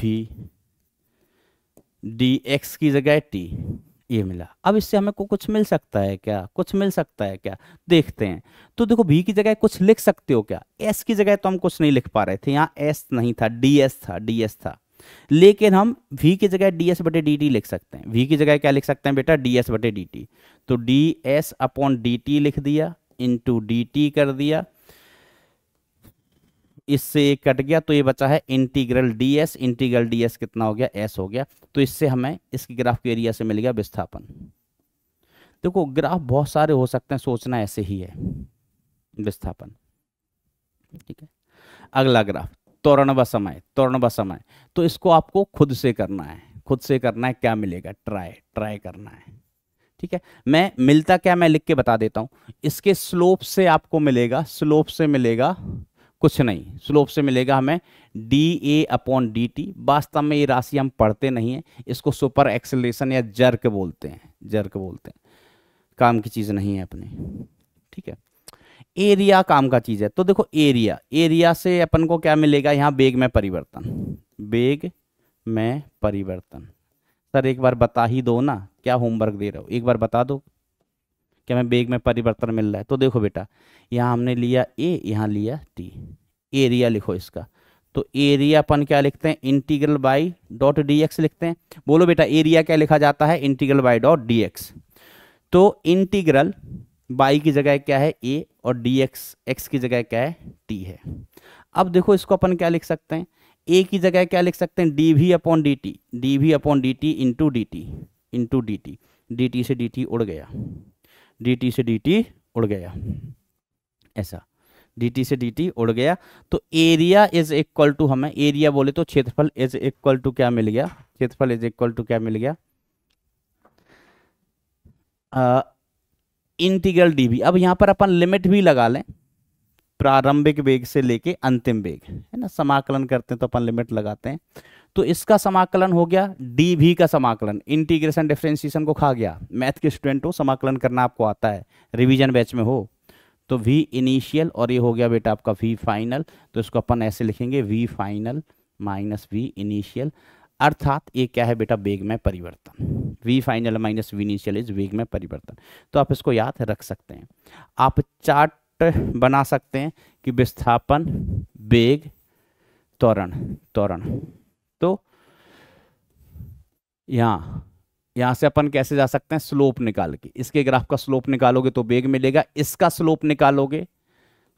Speaker 1: वी डी एक्स की जगह टी ये मिला अब इससे हमें को कुछ मिल सकता है क्या कुछ मिल सकता है क्या देखते हैं तो देखो बी की जगह कुछ लिख सकते हो क्या एस की जगह तो हम कुछ नहीं लिख पा रहे थे यहाँ एस नहीं था डी एस था डी एस था लेकिन हम वी की जगह डी एस बटे डी टी लिख सकते हैं वी की जगह क्या लिख सकते हैं बेटा डी एस बटे डी टी तो D S upon D T लिख दिया इंटू डी टी कर दिया इससे कट गया तो ये बचा है integral D S integral D S कितना हो गया एस हो गया तो इससे हमें इसके ग्राफ के एरिया से मिल गया विस्थापन देखो ग्राफ बहुत सारे हो सकते हैं सोचना ऐसे ही है विस्थापन ठीक है अगला ग्राफ तोरण व समय तोरण व समय तो इसको आपको खुद से करना है खुद से करना है क्या मिलेगा ट्राई ट्राई करना है ठीक है मैं मिलता क्या मैं लिख के बता देता हूं इसके स्लोप से आपको मिलेगा स्लोप से मिलेगा कुछ नहीं स्लोप से मिलेगा हमें D A upon D T वास्तव में ये राशि हम पढ़ते नहीं हैं इसको सुपर एक्सेलेशन या जर्क बोलते हैं जर्क बोलते हैं काम की चीज़ नहीं है अपने ठीक है एरिया काम का चीज़ है तो देखो एरिया एरिया से अपन को क्या मिलेगा यहाँ बेग में परिवर्तन बेग में परिवर्तन सर एक बार बता ही दो ना क्या होमवर्क दे रहे हो एक बार बता दो कि हमें बेग में परिवर्तन मिल रहा है तो देखो बेटा यहाँ हमने लिया ए यहाँ लिया टी एरिया लिखो इसका तो एरिया अपन क्या लिखते हैं integral Y dot D X लिखते हैं बोलो बेटा एरिया क्या लिखा जाता है integral Y dot D X तो इंटीग्रल बाई की जगह क्या है ए और डी एक्स एक्स की जगह क्या है टी है अब देखो इसको अपन क्या लिख सकते हैं ए की जगह क्या लिख सकते हैं D V upon D T D V upon D T into D T into D T D T से डी टी उड़ गया टी से टी उड़ गया ऐसा टी से टी उड़ गया तो एरिया इज इक्वल टू हमें एरिया बोले तो क्षेत्रफल इज इक्वल टू क्या मिल गया क्षेत्रफल इज इक्वल टू क्या मिल गया आ, इंटीग्रल डीवी अब यहां पर अपन लिमिट भी लगा लें प्रारंभिक वेग से लेके अंतिम वेग है ना समाकलन करते हैं तो अपन लिमिट लगाते हैं तो इसका समाकलन हो गया डी भी का समाकलन इंटीग्रेशन डिफ्रेंसिएशन को खा गया मैथ के स्टूडेंट हो समाकलन करना आपको आता है रिवीजन बैच में हो तो वी इनिशियल और ये हो गया बेटा आपका वी फाइनल तो इसको अपन ऐसे लिखेंगे V final minus V initial अर्थात ये क्या है बेटा वेग में परिवर्तन V final minus V initial is वेग में परिवर्तन तो आप इसको याद रख सकते हैं आप चार्ट बना सकते हैं कि विस्थापन वेग त्वरण त्वरण तो यहाँ यहाँ से अपन कैसे जा सकते हैं स्लोप निकाल के इसके ग्राफ का स्लोप निकालोगे तो बेग मिलेगा इसका स्लोप निकालोगे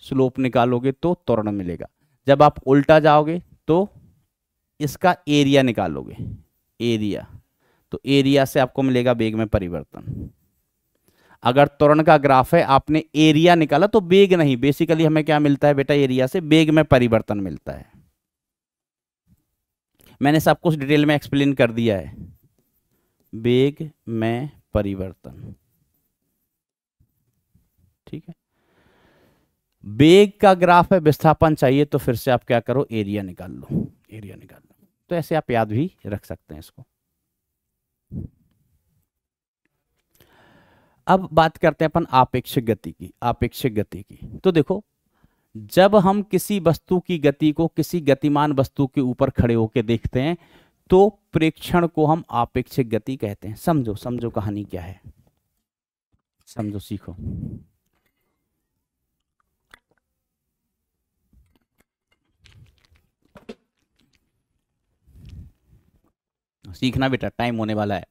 Speaker 1: स्लोप निकालोगे तो त्वरण मिलेगा जब आप उल्टा जाओगे तो इसका एरिया निकालोगे एरिया तो एरिया से आपको मिलेगा बेग में परिवर्तन अगर त्वरण का ग्राफ है आपने एरिया निकाला तो बेग नहीं बेसिकली हमें क्या मिलता है बेटा एरिया से बेग में परिवर्तन मिलता है मैंने सब कुछ डिटेल में एक्सप्लेन कर दिया है वेग में परिवर्तन ठीक है वेग का ग्राफ है विस्थापन चाहिए तो फिर से आप क्या करो एरिया निकाल लो एरिया निकाल लो तो ऐसे आप याद भी रख सकते हैं इसको अब बात करते हैं अपन आपेक्षिक गति की आपेक्षिक गति की तो देखो जब हम किसी वस्तु की गति को किसी गतिमान वस्तु के ऊपर खड़े होकर देखते हैं तो प्रेक्षण को हम आपेक्षिक गति कहते हैं समझो समझो कहानी क्या है समझो सीखो सीखना बेटा टाइम होने वाला है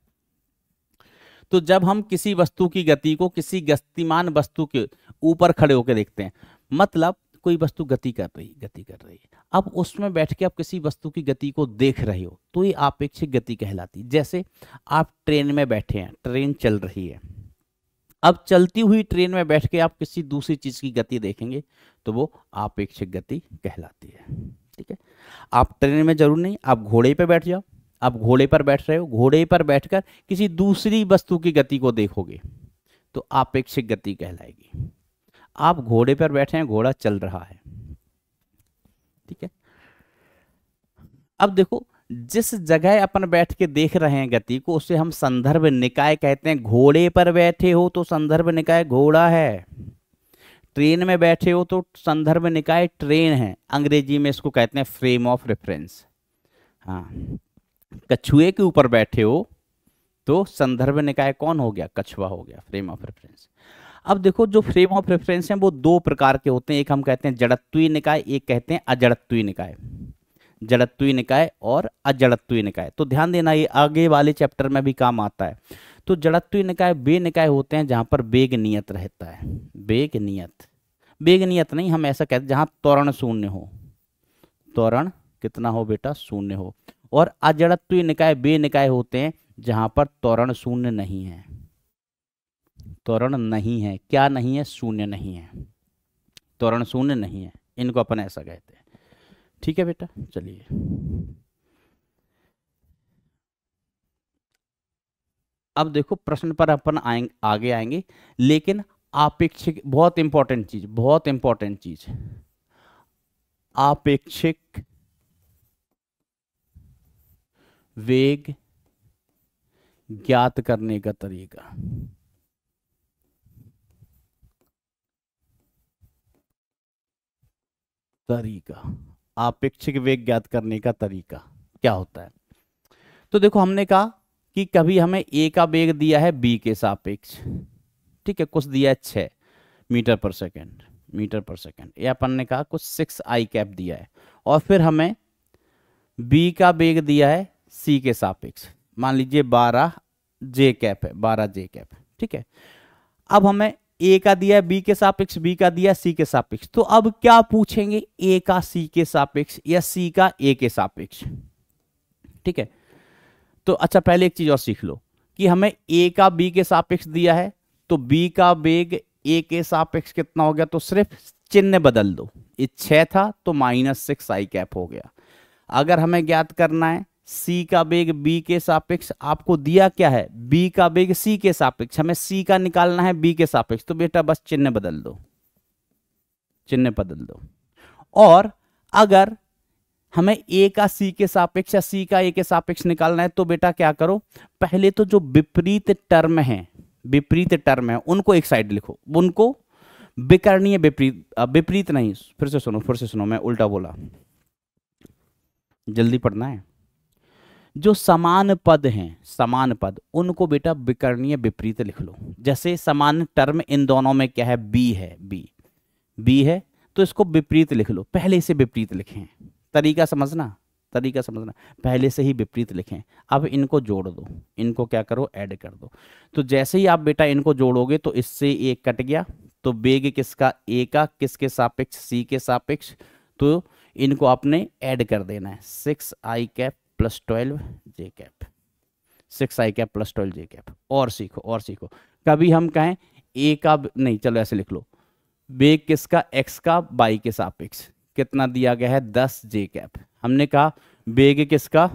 Speaker 1: तो जब हम किसी वस्तु की गति को किसी गतिमान वस्तु के ऊपर खड़े होकर देखते हैं मतलब कोई वस्तु गति कर रही गति कर रही है अब उसमें बैठ के आप किसी वस्तु की गति को देख रहे हो तो ये आपेक्षिक गति कहलाती जैसे आप ट्रेन में बैठे हैं ट्रेन चल रही है अब चलती हुई ट्रेन में बैठ के आप किसी दूसरी चीज़ की गति देखेंगे तो वो आपेक्षिक गति कहलाती है ठीक है आप ट्रेन में जरूर नहीं आप घोड़े पर बैठ जाओ आप घोड़े पर बैठ रहे हो घोड़े पर बैठकर किसी दूसरी वस्तु की गति को देखोगे तो आपेक्षिक गति कहलाएगी आप घोड़े पर बैठे हैं घोड़ा चल रहा है ठीक है अब देखो जिस जगह अपन बैठ के देख रहे हैं गति को उसे हम संदर्भ निकाय कहते हैं घोड़े पर बैठे हो तो संदर्भ निकाय घोड़ा है ट्रेन में बैठे हो तो संदर्भ निकाय ट्रेन है अंग्रेजी में इसको कहते हैं फ्रेम ऑफ रेफरेंस हाँ कछुए के ऊपर बैठे हो तो संदर्भ निकाय कौन हो गया कछुआ हो गया फ्रेम ऑफ रेफरेंस अब देखो जो फ्रेम ऑफ रेफरेंस हैं वो दो प्रकार के होते हैं एक हम कहते हैं जड़त्वी निकाय एक कहते हैं अजड़त्वी निकाय जड़त्वी निकाय और अजड़त्वी निकाय तो ध्यान देना ये आगे वाले चैप्टर में भी काम आता है तो जड़त्वी निकाय वे निकाय होते हैं जहाँ पर वेग नियत रहता है वेग नियत वेग नियत नहीं हम ऐसा कहते जहाँ त्वरण शून्य हो त्वरण कितना हो बेटा शून्य हो और अजड़त्वी निकाय वे निकाय होते हैं जहाँ पर त्वरण शून्य नहीं है त्वरण नहीं है क्या नहीं है शून्य नहीं है त्वरण शून्य नहीं है इनको अपन ऐसा कहते हैं ठीक है बेटा चलिए अब देखो प्रश्न पर अपन आएंगे आगे आएंगे लेकिन आपेक्षिक बहुत इंपॉर्टेंट चीज बहुत इंपॉर्टेंट चीज आपेक्षिक वेग ज्ञात करने का तरीका तरीका आपेक्षिक वेग ज्ञात करने का तरीका क्या होता है तो देखो हमने कहा कि कभी हमें ए का वेग दिया है बी के सापेक्ष ठीक है कुछ दिया है छ मीटर पर सेकंड मीटर पर सेकंड या अपन ने कहा कुछ सिक्स आई कैप दिया है और फिर हमें बी का वेग दिया है सी के सापेक्ष मान लीजिए बारह जे कैप है बारह जे कैप ठीक है अब हमें ए का दिया बी के सापेक्ष बी का दिया सी के सापेक्ष तो अब क्या पूछेंगे ए का सी के सापेक्ष या सी का ए के सापेक्ष ठीक है तो अच्छा पहले एक चीज और सीख लो कि हमें ए का बी के सापेक्ष दिया है तो बी का वेग ए के सापेक्ष कितना हो गया तो सिर्फ चिन्ह बदल दो ये छह था तो माइनस सिक्स आई कैप हो गया अगर हमें ज्ञात करना है सी का वेग बी के सापेक्ष आपको दिया क्या है बी का वेग सी के सापेक्ष हमें सी का निकालना है बी के सापेक्ष तो बेटा बस चिन्ह बदल दो चिन्ह बदल दो और अगर हमें ए का सी के सापेक्ष या सी का ए के सापेक्ष निकालना है तो बेटा क्या करो पहले तो जो विपरीत टर्म है विपरीत टर्म है उनको एक साइड लिखो उनको विकरणीय विपरीत विपरीत नहीं फिर से सुनो फिर से सुनो मैं उल्टा बोला जल्दी पढ़ना है जो समान पद हैं समान पद उनको बेटा विकरणीय विपरीत लिख लो जैसे समान टर्म इन दोनों में क्या है बी है बी बी है तो इसको विपरीत लिख लो पहले से विपरीत लिखें तरीका समझना तरीका समझना पहले से ही विपरीत लिखें अब इनको जोड़ दो इनको क्या करो ऐड कर दो तो जैसे ही आप बेटा इनको जोड़ोगे तो इससे एक कट गया तो बेग किसका ए का किसके सापेक्ष सी के सापेक्ष तो इनको आपने ऐड कर देना है six I cap plus twelve J cap six I cap plus twelve J cap और सीखो और सीखो कभी हम कहें ए का नहीं चलो ऐसे लिख लो बे किसका एक्स का बाई के सापेक्ष कितना दिया गया है दस जे कैप हमने कहा बेग किसका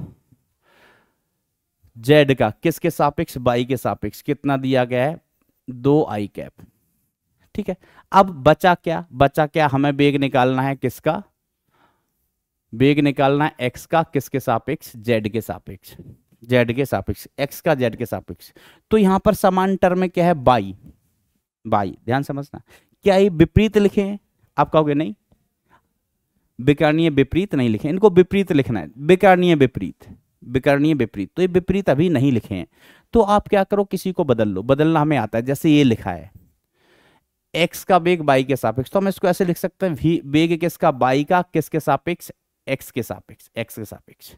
Speaker 1: जेड का किसके सापेक्ष बाई के सापेक्ष कितना दिया गया है दो आई कैप ठीक है अब बचा क्या बचा क्या हमें बेग निकालना है किसका वेग निकालना है एक्स का किसके सापेक्ष जेड के सापेक्ष जेड के सापेक्ष एक्स का जेड के सापेक्ष तो यहां पर समान टर्म क्या है बाई बाई ध्यान समझना क्या ये विपरीत लिखे आप कहोगे नहीं विकर्णीय विपरीत नहीं लिखे इनको विपरीत लिखना है विकर्णीय विपरीत विकर्णीय विपरीत तो ये विपरीत अभी नहीं लिखे हैं तो आप क्या करो किसी को बदल लो बदलना हमें आता है जैसे ये लिखा है एक्स का वेग बाई के सापेक्ष तो हम इसको ऐसे लिख सकते हैं वेग किसका बाई का किसके सापेक्ष एक्स के सापेक्ष एक्स के सापेक्ष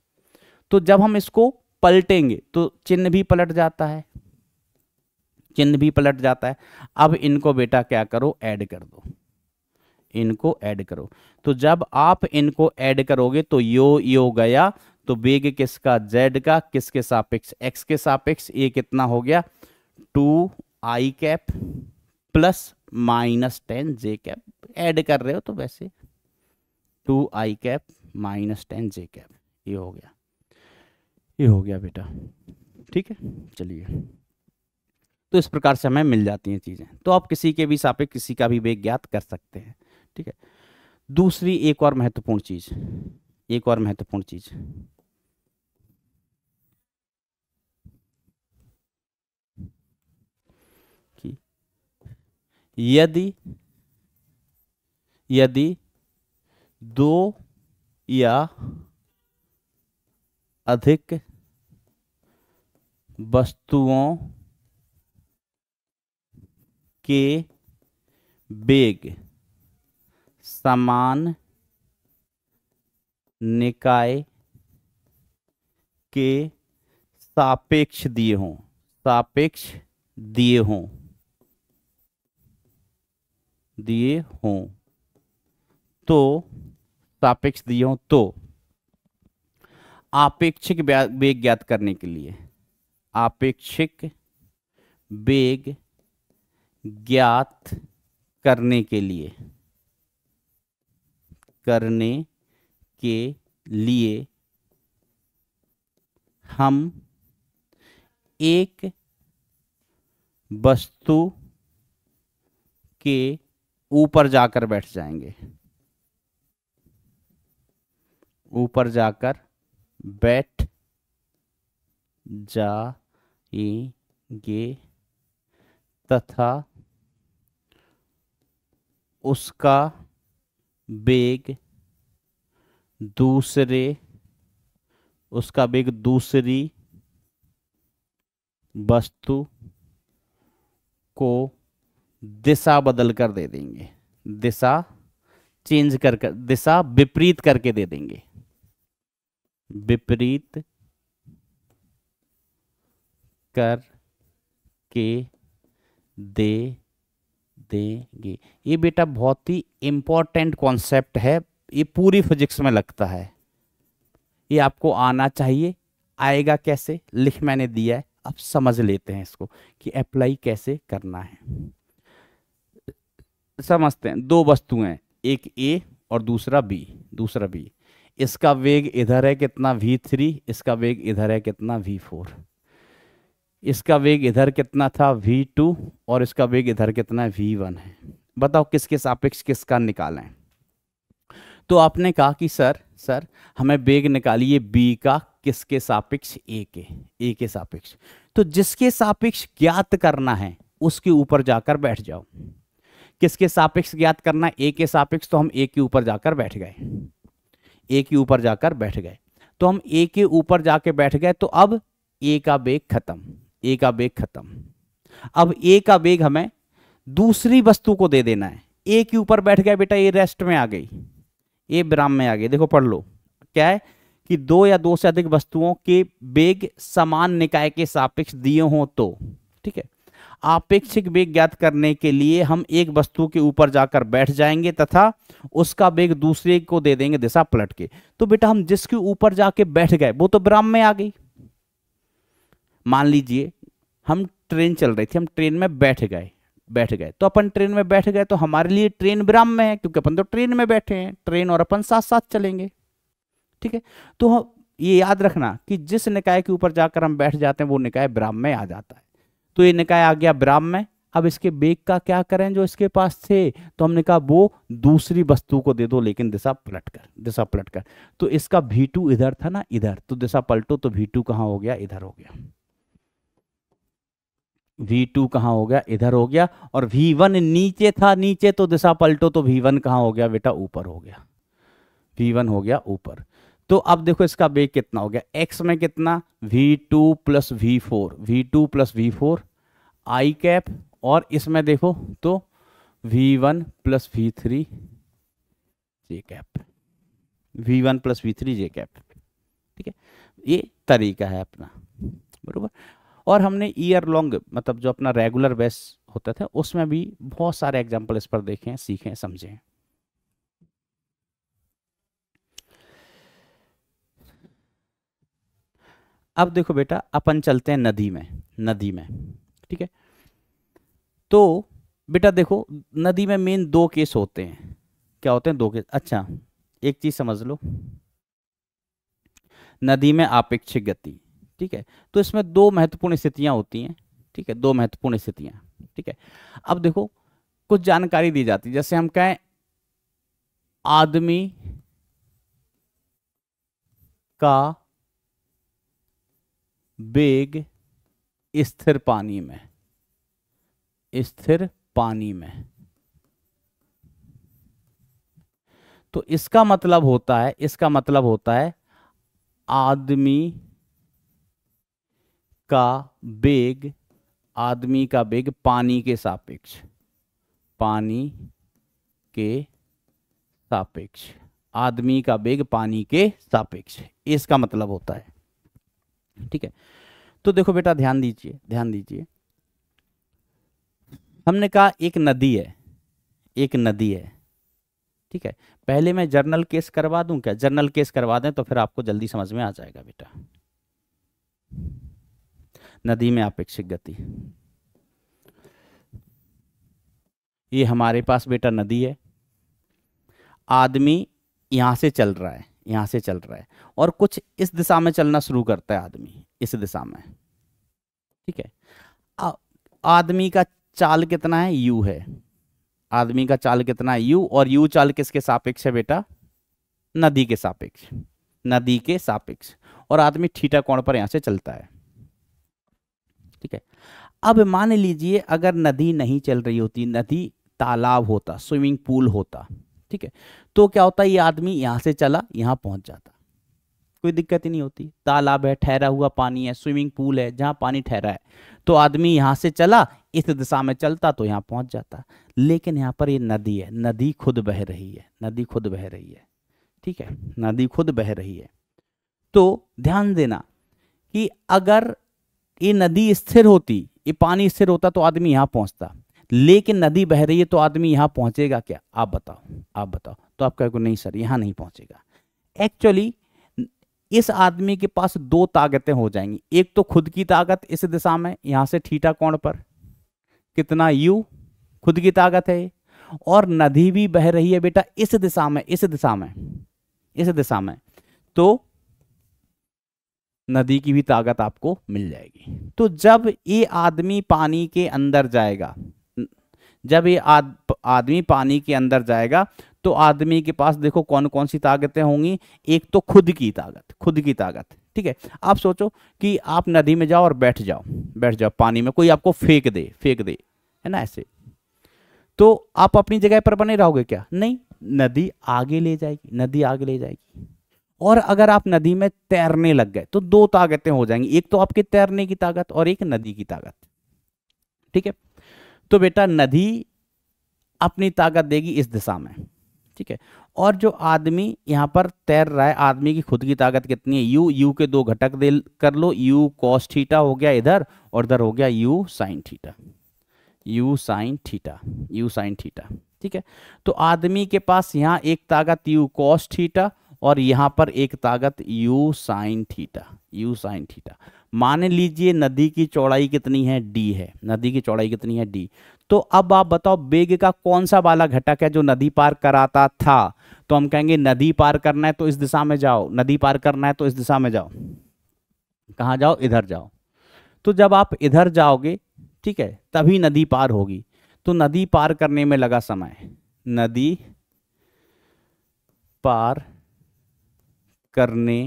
Speaker 1: तो जब हम इसको पलटेंगे तो चिन्ह भी पलट जाता है चिन्ह भी पलट जाता है अब इनको बेटा क्या करो ऐड कर दो इनको ऐड करो तो जब आप इनको ऐड करोगे तो यो यो गया तो बेग किसका जेड का किसके सापेक्ष एक्स के सापेक्ष ये कितना हो गया two I cap plus minus ten J cap add कर रहे हो तो वैसे two I cap minus ten J cap ये हो गया ये हो गया बेटा ठीक है चलिए तो इस प्रकार से हमें मिल जाती हैं चीज़ें तो आप किसी के भी सापे किसी का भी वेग ज्ञात कर सकते हैं ठीक है दूसरी एक और महत्वपूर्ण चीज़ एक और महत्वपूर्ण चीज़ कि यदि यदि दो या अधिक वस्तुओं के वेग समान निकाय के सापेक्ष दिए हों सापेक्ष दिए हों दिए हों तो सापेक्ष दिए हों तो आपेक्षिक वेग ज्ञात करने के लिए आपेक्षिक वेग ज्ञात करने के लिए करने के लिए हम एक वस्तु के ऊपर जाकर बैठ जाएंगे ऊपर जाकर बैठ जाएंगे तथा उसका बेग दूसरे उसका बेग दूसरी वस्तु को दिशा बदल कर दे देंगे दिशा चेंज कर कर दिशा विपरीत करके दे देंगे विपरीत कर के दे देंगे ये बेटा बहुत ही इम्पोर्टेंट कॉन्सेप्ट है ये पूरी फिजिक्स में लगता है ये आपको आना चाहिए आएगा कैसे लिख मैंने दिया है अब समझ लेते हैं इसको कि अप्लाई कैसे करना है समझते हैं दो वस्तुएं एक ए और दूसरा बी दूसरा बी इसका वेग इधर है कितना वी थ्री इसका वेग इधर है कितना वी फोर इसका वेग इधर कितना था वी टू और इसका वेग इधर कितना वी वन है बताओ किसके सापेक्ष किसका निकालें तो आपने कहा कि सर सर हमें वेग निकालिए बी का किसके सापेक्ष ए के ए के सापेक्ष तो जिसके सापेक्ष ज्ञात करना है उसके ऊपर जाकर बैठ जाओ किसके सापेक्ष ज्ञात करना ए के सापेक्ष तो हम ए के ऊपर जाकर बैठ गए ए के ऊपर जाकर बैठ गए तो हम ए के ऊपर जाके बैठ गए तो अब ए का बेग खत्म ए का बेग खत्म अब ए का बेग हमें दूसरी वस्तु को दे देना है ए के ऊपर बैठ गया बेटा ये रेस्ट में आ गई ए विराम में आ गई देखो पढ़ लो क्या है कि दो या दो से अधिक वस्तुओं के बेग समान निकाय के सापेक्ष दिए हों तो ठीक है आपेक्षिक वेग ज्ञात करने के लिए हम एक वस्तु के ऊपर जाकर बैठ जाएंगे तथा उसका वेग दूसरे को दे देंगे दिशा पलट के तो बेटा हम जिसके ऊपर जाके बैठ गए वो तो ब्राह्म में आ गई मान लीजिए हम ट्रेन चल रही थी हम ट्रेन में बैठ गए बैठ गए तो अपन ट्रेन में बैठ गए तो हमारे लिए ट्रेन ब्राह्म में है क्योंकि अपन तो ट्रेन में बैठे हैं ट्रेन और अपन साथ साथ चलेंगे ठीक है तो ये याद रखना कि जिस निकाय के ऊपर जाकर हम बैठ जाते हैं वो निकाय ब्राह्म में आ जाता है तो ये निकाय आ गया ब्राह्म अब इसके बेग का क्या करें जो इसके पास थे तो हमने कहा वो दूसरी वस्तु को दे दो लेकिन दिशा पलट कर दिशा पलट कर तो इसका भीटू इधर था ना इधर तो दिशा पलटो तो भीटू कहां हो गया इधर हो गया V2 कहां हो गया इधर हो गया और वन नीचे था नीचे तो दिशा पलटो तो वी वन कहां हो गया बेटा ऊपर हो गया वी वन हो गया ऊपर तो अब देखो इसका वेग कितना हो गया एक्स में कितना V two plus V four V two plus V four I cap और इसमें देखो तो V one plus V three J cap V one plus V three J cap ठीक है ये तरीका है अपना बरूबर और हमने ईयर लॉन्ग मतलब जो अपना रेगुलर बेस होता था उसमें भी बहुत सारे एग्जाम्पल इस पर देखे हैं सीखे हैं समझे हैं अब देखो बेटा अपन चलते हैं नदी में नदी में ठीक है तो बेटा देखो नदी में मेन दो केस होते हैं क्या होते हैं दो केस अच्छा एक चीज समझ लो नदी में आपेक्षिक गति ठीक है तो इसमें दो महत्वपूर्ण स्थितियां होती हैं ठीक है दो महत्वपूर्ण स्थितियां ठीक है अब देखो कुछ जानकारी दी जाती है जैसे हम कहें आदमी का वेग स्थिर पानी में स्थिर पानी में तो इसका मतलब होता है इसका मतलब होता है आदमी का वेग आदमी का वेग पानी के सापेक्ष पानी के सापेक्ष आदमी का वेग पानी के सापेक्ष इसका मतलब होता है ठीक है तो देखो बेटा ध्यान दीजिए ध्यान दीजिए हमने कहा एक नदी है एक नदी है ठीक है पहले मैं जर्नल केस करवा दूं क्या जर्नल केस करवा दें तो फिर आपको जल्दी समझ में आ जाएगा बेटा नदी में अपेक्षिक गति ये हमारे पास बेटा नदी है आदमी यहां से चल रहा है यहाँ से चल रहा है और कुछ इस दिशा में चलना शुरू करता है आदमी इस दिशा में ठीक है आदमी का चाल कितना है यू है आदमी का चाल कितना है यू और यू चाल किसके सापेक्ष है बेटा नदी के सापेक्ष नदी के सापेक्ष और आदमी ठीठा कोण पर यहाँ से चलता है ठीक है अब मान लीजिए अगर नदी नहीं चल रही होती नदी तालाब होता स्विमिंग पूल होता ठीक है तो क्या होता है ये आदमी यहां से चला यहां पहुंच जाता कोई दिक्कत ही नहीं होती तालाब है ठहरा हुआ पानी है स्विमिंग पूल है जहां पानी ठहरा है तो आदमी यहां से चला इस दिशा में चलता तो यहां पहुंच जाता लेकिन यहाँ पर ये नदी है नदी खुद बह रही है नदी खुद बह रही है ठीक है नदी खुद बह रही है तो ध्यान देना कि अगर ये नदी स्थिर होती ये पानी स्थिर होता तो आदमी यहां पहुंचता लेकिन नदी बह रही है तो आदमी यहां पहुंचेगा क्या आप बताओ आप बताओ तो आप कहोगे नहीं सर यहां नहीं पहुंचेगा एक्चुअली इस आदमी के पास दो ताकतें हो जाएंगी एक तो खुद की ताकत इस दिशा में यहां से ठीठा कोण पर कितना यू खुद की ताकत है और नदी भी बह रही है बेटा इस दिशा में इस दिशा में इस दिशा में तो नदी की भी ताकत आपको मिल जाएगी तो जब ये आदमी पानी के अंदर जाएगा जब ये आद, आदमी पानी के अंदर जाएगा तो आदमी के पास देखो कौन कौन सी ताकतें होंगी एक तो खुद की ताकत खुद की ताकत ठीक है आप सोचो कि आप नदी में जाओ और बैठ जाओ बैठ जाओ पानी में कोई आपको फेंक दे फेंक दे है ना ऐसे तो आप अपनी जगह पर बने रहोगे क्या नहीं नदी आगे ले जाएगी नदी आगे ले जाएगी और अगर आप नदी में तैरने लग गए तो दो ताकतें हो जाएंगी एक तो आपके तैरने की ताकत और एक नदी की ताकत ठीक है तो बेटा नदी अपनी ताकत देगी इस दिशा में ठीक है और जो आदमी यहाँ पर तैर रहा है आदमी की खुद की ताकत कितनी है यू यू के दो घटक दे कर लो यू कॉस हो गया इधर और इधर हो गया U sine theta U sine theta U sine theta ठीक है तो आदमी के पास यहाँ एक ताकत यू कॉस ठीटा और यहाँ पर एक ताकत U sine theta U sine theta मान लीजिए नदी की चौड़ाई कितनी है डी है नदी की चौड़ाई कितनी है डी तो अब आप बताओ बेग का कौन सा वाला घटक है जो नदी पार कराता था तो हम कहेंगे नदी पार करना है तो इस दिशा में जाओ नदी पार करना है तो इस दिशा में जाओ कहाँ जाओ इधर जाओ तो जब आप इधर जाओगे ठीक है तभी नदी पार होगी तो नदी पार करने में लगा समय नदी पार करने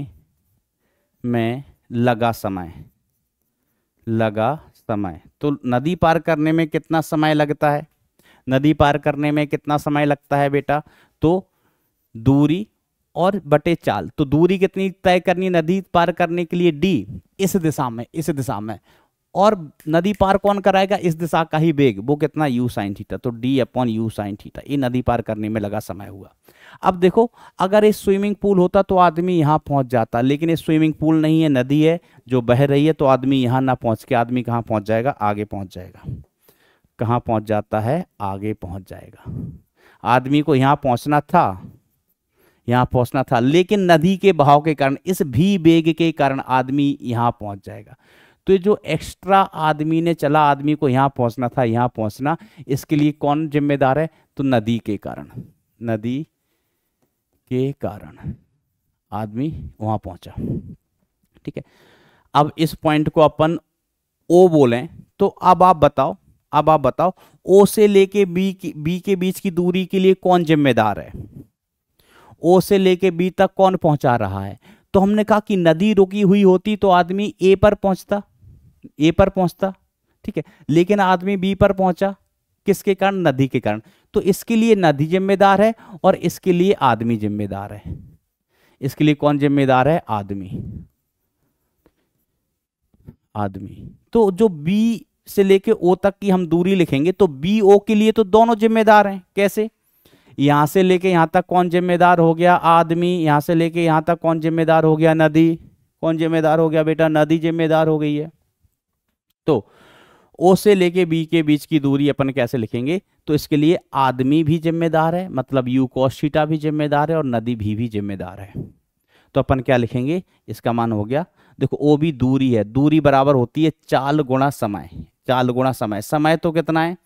Speaker 1: में लगा समय लगा समय तो नदी पार करने में कितना समय लगता है नदी पार करने में कितना समय लगता है बेटा तो दूरी और बटे चाल तो दूरी कितनी तय करनी नदी पार करने के लिए डी इस दिशा में इस दिशा में और नदी पार कौन कराएगा इस दिशा का ही वेग वो कितना यू साइन थीटा तो D upon U sine theta ये नदी पार करने में लगा समय हुआ अब देखो अगर ये स्विमिंग पूल होता तो आदमी यहाँ पहुँच जाता लेकिन ये स्विमिंग पूल नहीं है नदी है जो बह रही है तो आदमी यहाँ ना पहुँच के आदमी कहाँ पहुँच जाएगा आगे पहुँच जाएगा कहाँ पहुँच जाता है आगे पहुँच जाएगा आदमी को यहाँ पहुँचना था यहाँ पहुँचना था लेकिन नदी के बहाव के कारण इस भी बेग के कारण आदमी यहाँ पहुँच जाएगा तो ये जो एक्स्ट्रा आदमी ने चला आदमी को यहाँ पहुँचना था यहाँ पहुँचना इसके लिए कौन जिम्मेदार है तो नदी के कारण नदी के कारण आदमी वहाँ पहुँचा ठीक है अब इस पॉइंट को अपन ओ बोलें तो अब आप बताओ अब आप बताओ ओ से लेके बी की बी के बीच की दूरी के लिए कौन जिम्मेदार है ओ से लेके बी तक कौन पहुंचा रहा है तो हमने कहा कि नदी रुकी हुई होती तो आदमी ए पर पहुंचता ए पर पहुंचता ठीक है लेकिन आदमी बी पर पहुंचा किसके कारण नदी के कारण तो इसके लिए नदी जिम्मेदार है और इसके लिए आदमी जिम्मेदार है इसके लिए कौन जिम्मेदार है आदमी आदमी तो जो बी से लेके ओ तक की हम दूरी लिखेंगे तो बी ओ के लिए तो दोनों जिम्मेदार हैं कैसे यहां से लेके यहां तक कौन जिम्मेदार हो गया आदमी यहां से लेके यहां तक कौन जिम्मेदार हो गया नदी कौन जिम्मेदार हो गया बेटा नदी जिम्मेदार हो गई है तो ओ से लेके बी के बीच की दूरी अपन कैसे लिखेंगे तो इसके लिए आदमी भी जिम्मेदार है मतलब यू कोशीटा भी जिम्मेदार है और नदी भी भी जिम्मेदार है तो अपन क्या लिखेंगे इसका मान हो गया देखो ओ भी दूरी है दूरी बराबर होती है चाल गुणा समय चाल गुणा समय समय तो कितना है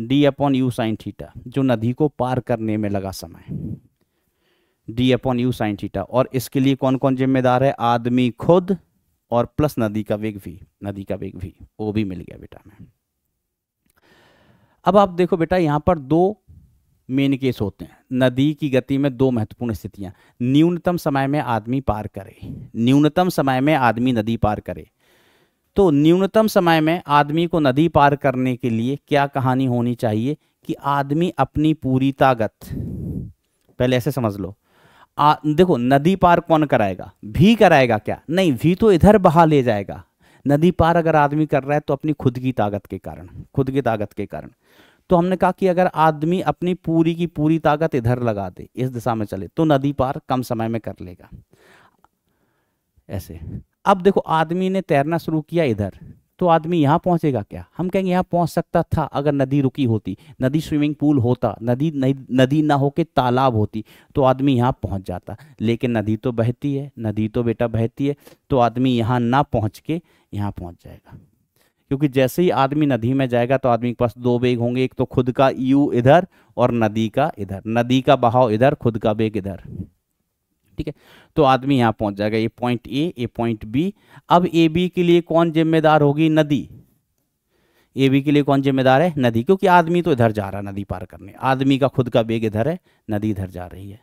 Speaker 1: D upon U sine theta जो नदी को पार करने में लगा समय D upon U sine theta और इसके लिए कौन कौन जिम्मेदार है आदमी खुद और प्लस नदी का वेग भी नदी का वेग भी वो भी मिल गया बेटा हमें अब आप देखो बेटा यहाँ पर दो मेन केस होते हैं नदी की गति में दो महत्वपूर्ण स्थितियां न्यूनतम समय में आदमी पार करे न्यूनतम समय में आदमी नदी पार करे तो न्यूनतम समय में आदमी को नदी पार करने के लिए क्या कहानी होनी चाहिए कि आदमी अपनी पूरी ताकत पहले ऐसे समझ लो आ, देखो नदी पार कौन कराएगा भी कराएगा क्या नहीं भी तो इधर बहा ले जाएगा नदी पार अगर आदमी कर रहा है तो अपनी खुद की ताकत के कारण खुद की ताकत के कारण तो हमने कहा कि अगर आदमी अपनी पूरी की पूरी ताकत इधर लगा दे इस दिशा में चले तो नदी पार कम समय में कर लेगा ऐसे अब देखो आदमी ने तैरना शुरू किया इधर तो आदमी यहाँ पहुँचेगा क्या हम कहेंगे यहाँ पहुँच सकता था अगर नदी रुकी होती नदी स्विमिंग पूल होता नदी नदी ना होके तालाब होती तो आदमी यहाँ पहुँच जाता लेकिन नदी तो बहती है नदी तो बेटा बहती है तो आदमी यहाँ ना पहुँच के यहाँ पहुँच जाएगा क्योंकि जैसे ही आदमी नदी में जाएगा तो आदमी के पास दो बेग होंगे एक तो खुद का यू इधर और नदी का इधर नदी का बहाव इधर खुद का बेग इधर ठीक है तो आदमी यहाँ पहुँच जाएगा ये point A A point B अब ए बी के लिए कौन जिम्मेदार होगी नदी ए बी के लिए कौन जिम्मेदार है नदी क्योंकि आदमी तो इधर जा रहा है नदी पार करने आदमी का खुद का बेग इधर है नदी इधर जा रही है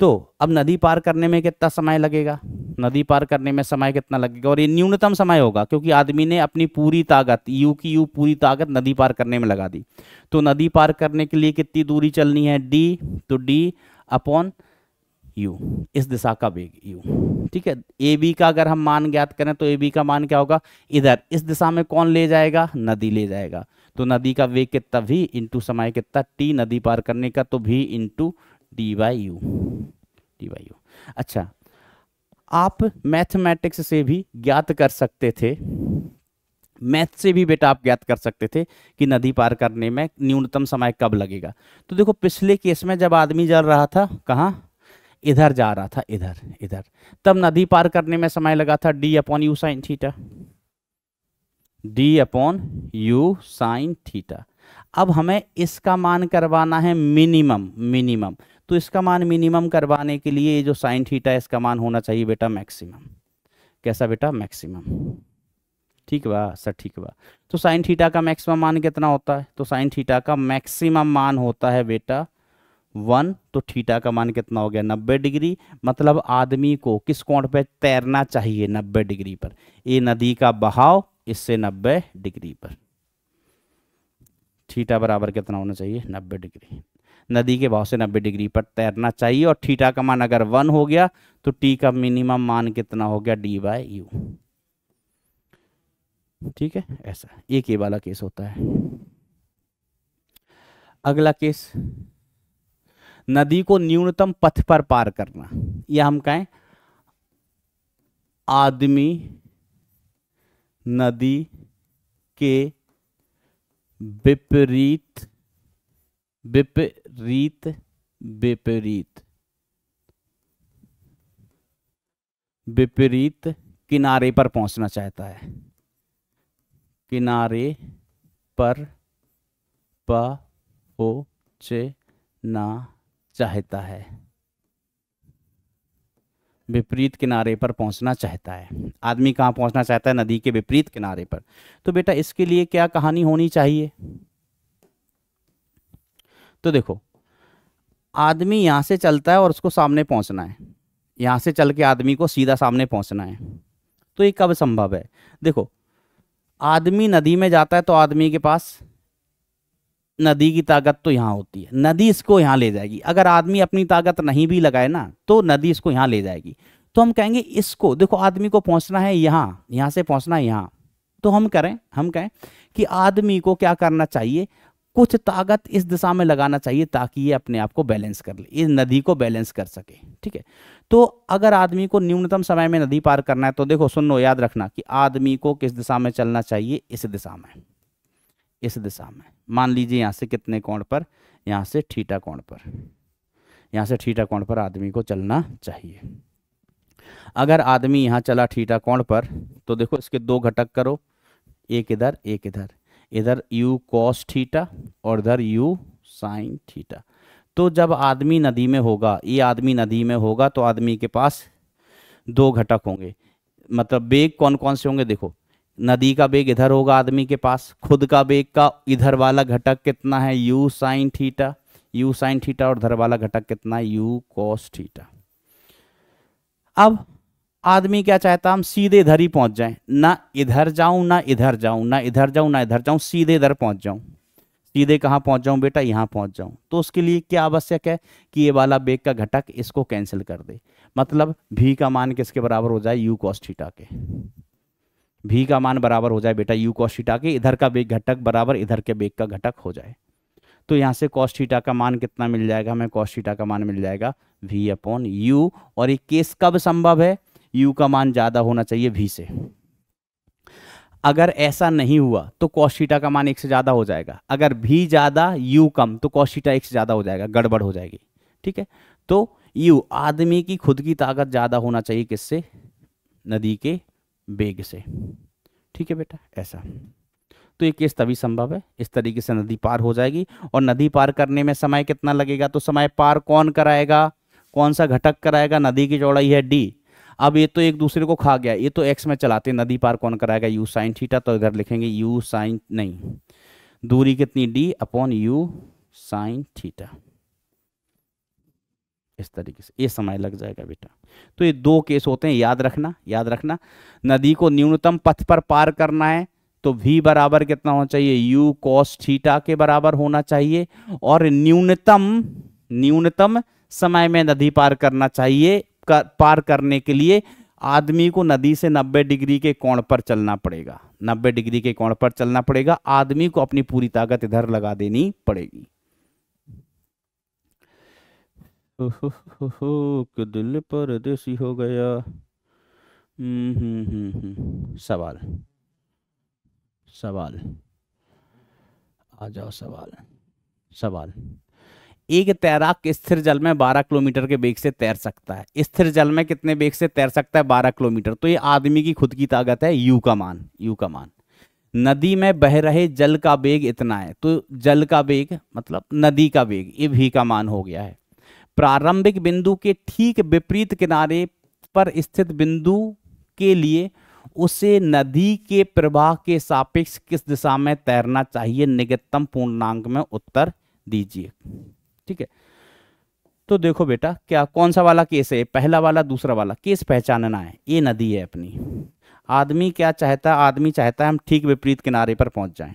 Speaker 1: तो अब नदी पार करने में कितना समय लगेगा नदी पार करने में समय कितना लगेगा और ये न्यूनतम समय होगा क्योंकि आदमी ने अपनी पूरी ताकत यू की यू पूरी ताकत नदी पार करने में लगा दी तो नदी पार करने के लिए कितनी दूरी चलनी है डी तो डी अपॉन यू इस दिशा का वेग यू ठीक है ए बी का अगर हम मान ज्ञात करें तो ए बी का मान क्या होगा इधर इस दिशा में कौन ले जाएगा नदी ले जाएगा तो नदी का वेग कितना भी इंटू समय कितना टी नदी पार करने का तो भी into D by U D by U अच्छा आप मैथमेटिक्स से भी ज्ञात कर सकते थे मैथ से भी बेटा आप ज्ञात कर सकते थे कि नदी पार करने में न्यूनतम समय कब लगेगा तो देखो पिछले केस में जब आदमी जल रहा था कहाँ इधर जा रहा था इधर इधर तब नदी पार करने में समय लगा था D upon U sine theta D upon U sine theta अब हमें इसका मान करवाना है मिनिमम मिनिमम तो इसका मान मिनिमम करवाने के लिए जो साइन थीटा है इसका मान होना चाहिए बेटा मैक्सिमम कैसा बेटा मैक्सिमम ठीक बा सर ठीक बा तो साइन थीटा का मैक्सिमम मान कितना होता है तो साइन थीटा का मैक्सिमम मान होता है बेटा वन तो थीटा का मान कितना हो गया नब्बे डिग्री मतलब आदमी को किस कोण पे तैरना चाहिए नब्बे डिग्री पर ये नदी का बहाव इससे नब्बे डिग्री पर थीटा बराबर कितना होना चाहिए नब्बे डिग्री नदी के भाव से नब्बे डिग्री पर तैरना चाहिए और थीटा का मान अगर वन हो गया तो टी का मिनिमम मान कितना हो गया डी बाय यू ठीक है ऐसा एक ये वाला केस होता है अगला केस नदी को न्यूनतम पथ पर पार करना यह हम कहें आदमी नदी के विपरीत विपरीत विपरीत विपरीत किनारे पर पहुंचना चाहता है किनारे पर पहुंचना चाहता है विपरीत किनारे पर पहुंचना चाहता है आदमी कहाँ पहुंचना चाहता है नदी के विपरीत किनारे पर तो बेटा इसके लिए क्या कहानी होनी चाहिए तो देखो आदमी यहां से चलता है और उसको सामने पहुंचना है यहां से चल के आदमी को सीधा सामने पहुंचना है तो ये कब संभव है देखो आदमी नदी में जाता है तो आदमी के पास नदी की ताकत तो यहाँ होती है नदी इसको यहाँ ले जाएगी अगर आदमी अपनी ताकत नहीं भी लगाए ना तो नदी इसको यहाँ ले जाएगी तो हम कहेंगे इसको देखो आदमी को पहुँचना है यहाँ यहाँ से पहुँचना है यहाँ तो हम करें हम कहें कि आदमी को क्या करना चाहिए कुछ ताकत इस दिशा में लगाना चाहिए ताकि ये अपने आप को बैलेंस कर ले इस नदी को बैलेंस कर सके ठीक है तो अगर आदमी को न्यूनतम समय में नदी पार करना है तो देखो सुन लो याद रखना कि आदमी को किस दिशा में चलना चाहिए इस दिशा में इस दिशा में मान लीजिए यहाँ से कितने कोण पर यहाँ से ठीटा कोण पर यहाँ से ठीटा कोण पर आदमी को चलना चाहिए अगर आदमी यहाँ चला ठीटा कोण पर तो देखो इसके दो घटक करो एक इधर एक इधर इधर यू cos ठीटा और इधर यू साइन ठीटा तो जब आदमी नदी में होगा ये आदमी नदी में होगा तो आदमी के पास दो घटक होंगे मतलब बेग कौन कौन से होंगे देखो नदी का बेग इधर होगा आदमी के पास खुद का बेग का इधर वाला घटक कितना है U sine theta U sine theta और इधर वाला घटक कितना है यू कॉस थीटा अब आदमी क्या चाहता हम सीधे इधर ही पहुंच जाए ना इधर जाऊं ना इधर जाऊं ना इधर जाऊं ना इधर जाऊं सीधे इधर पहुंच जाऊं सीधे कहां पहुंच जाऊं बेटा यहां पहुंच जाऊं तो उसके लिए क्या आवश्यक है कि ये वाला बेग का घटक इसको कैंसिल कर दे मतलब भी का मान किसके बराबर हो जाए यू कॉस थीटा के भी का मान बराबर हो जाए बेटा यू कॉस्टिटा के इधर का बेग घटक बराबर इधर के बेग का घटक हो जाए तो यहाँ से कॉस्टिटा का मान कितना मिल जाएगा हमें कॉस्टिटा का मान मिल जाएगा वी अपॉन यू और ये केस कब संभव है यू का मान ज़्यादा होना चाहिए वी से अगर ऐसा नहीं हुआ तो कॉस्टिटा का मान एक से ज़्यादा हो जाएगा अगर भी ज़्यादा यू कम तो कॉस्टिटा एक से ज़्यादा हो जाएगा गड़बड़ हो जाएगी ठीक है तो यू आदमी की खुद की ताकत ज़्यादा होना चाहिए किससे नदी के वेग से ठीक है बेटा ऐसा तो ये केस तभी संभव है इस तरीके से नदी पार हो जाएगी और नदी पार करने में समय कितना लगेगा तो समय पार कौन कराएगा कौन सा घटक कराएगा नदी की चौड़ाई है डी अब ये तो एक दूसरे को खा गया ये तो एक्स में चलाते नदी पार कौन कराएगा यू साइन थीटा तो इधर लिखेंगे यू साइन नहीं दूरी कितनी D upon U sine theta इस तरीके से ये समय लग जाएगा बेटा तो ये दो केस होते हैं याद रखना याद रखना नदी को न्यूनतम पथ पर पार करना है तो v बराबर कितना होना चाहिए u cos थीटा के बराबर होना चाहिए और न्यूनतम न्यूनतम समय में नदी पार करना चाहिए कर, पार करने के लिए आदमी को नदी से 90 डिग्री के कोण पर चलना पड़ेगा 90 डिग्री के कोण पर चलना पड़ेगा आदमी को अपनी पूरी ताकत इधर लगा देनी पड़ेगी ओहो दिल दिल देसी हो गया हम्म, हम्म, हम्म, सवाल सवाल आ जाओ सवाल सवाल एक तैराक स्थिर जल में 12 किलोमीटर के बेग से तैर सकता है स्थिर जल में कितने बेग से तैर सकता है 12 किलोमीटर तो ये आदमी की खुद की ताकत है यू का मान यू का मान नदी में बह रहे जल का बेग इतना है तो जल का बेग मतलब नदी का बेग ये भी का मान हो गया है प्रारंभिक बिंदु के ठीक विपरीत किनारे पर स्थित बिंदु के लिए उसे नदी के प्रवाह के सापेक्ष किस दिशा में तैरना चाहिए निगतम पूर्णांक में उत्तर दीजिए ठीक है तो देखो बेटा क्या कौन सा वाला केस है पहला वाला दूसरा वाला केस पहचानना है ये नदी है अपनी आदमी क्या चाहता है आदमी चाहता है हम ठीक विपरीत किनारे पर पहुंच जाएं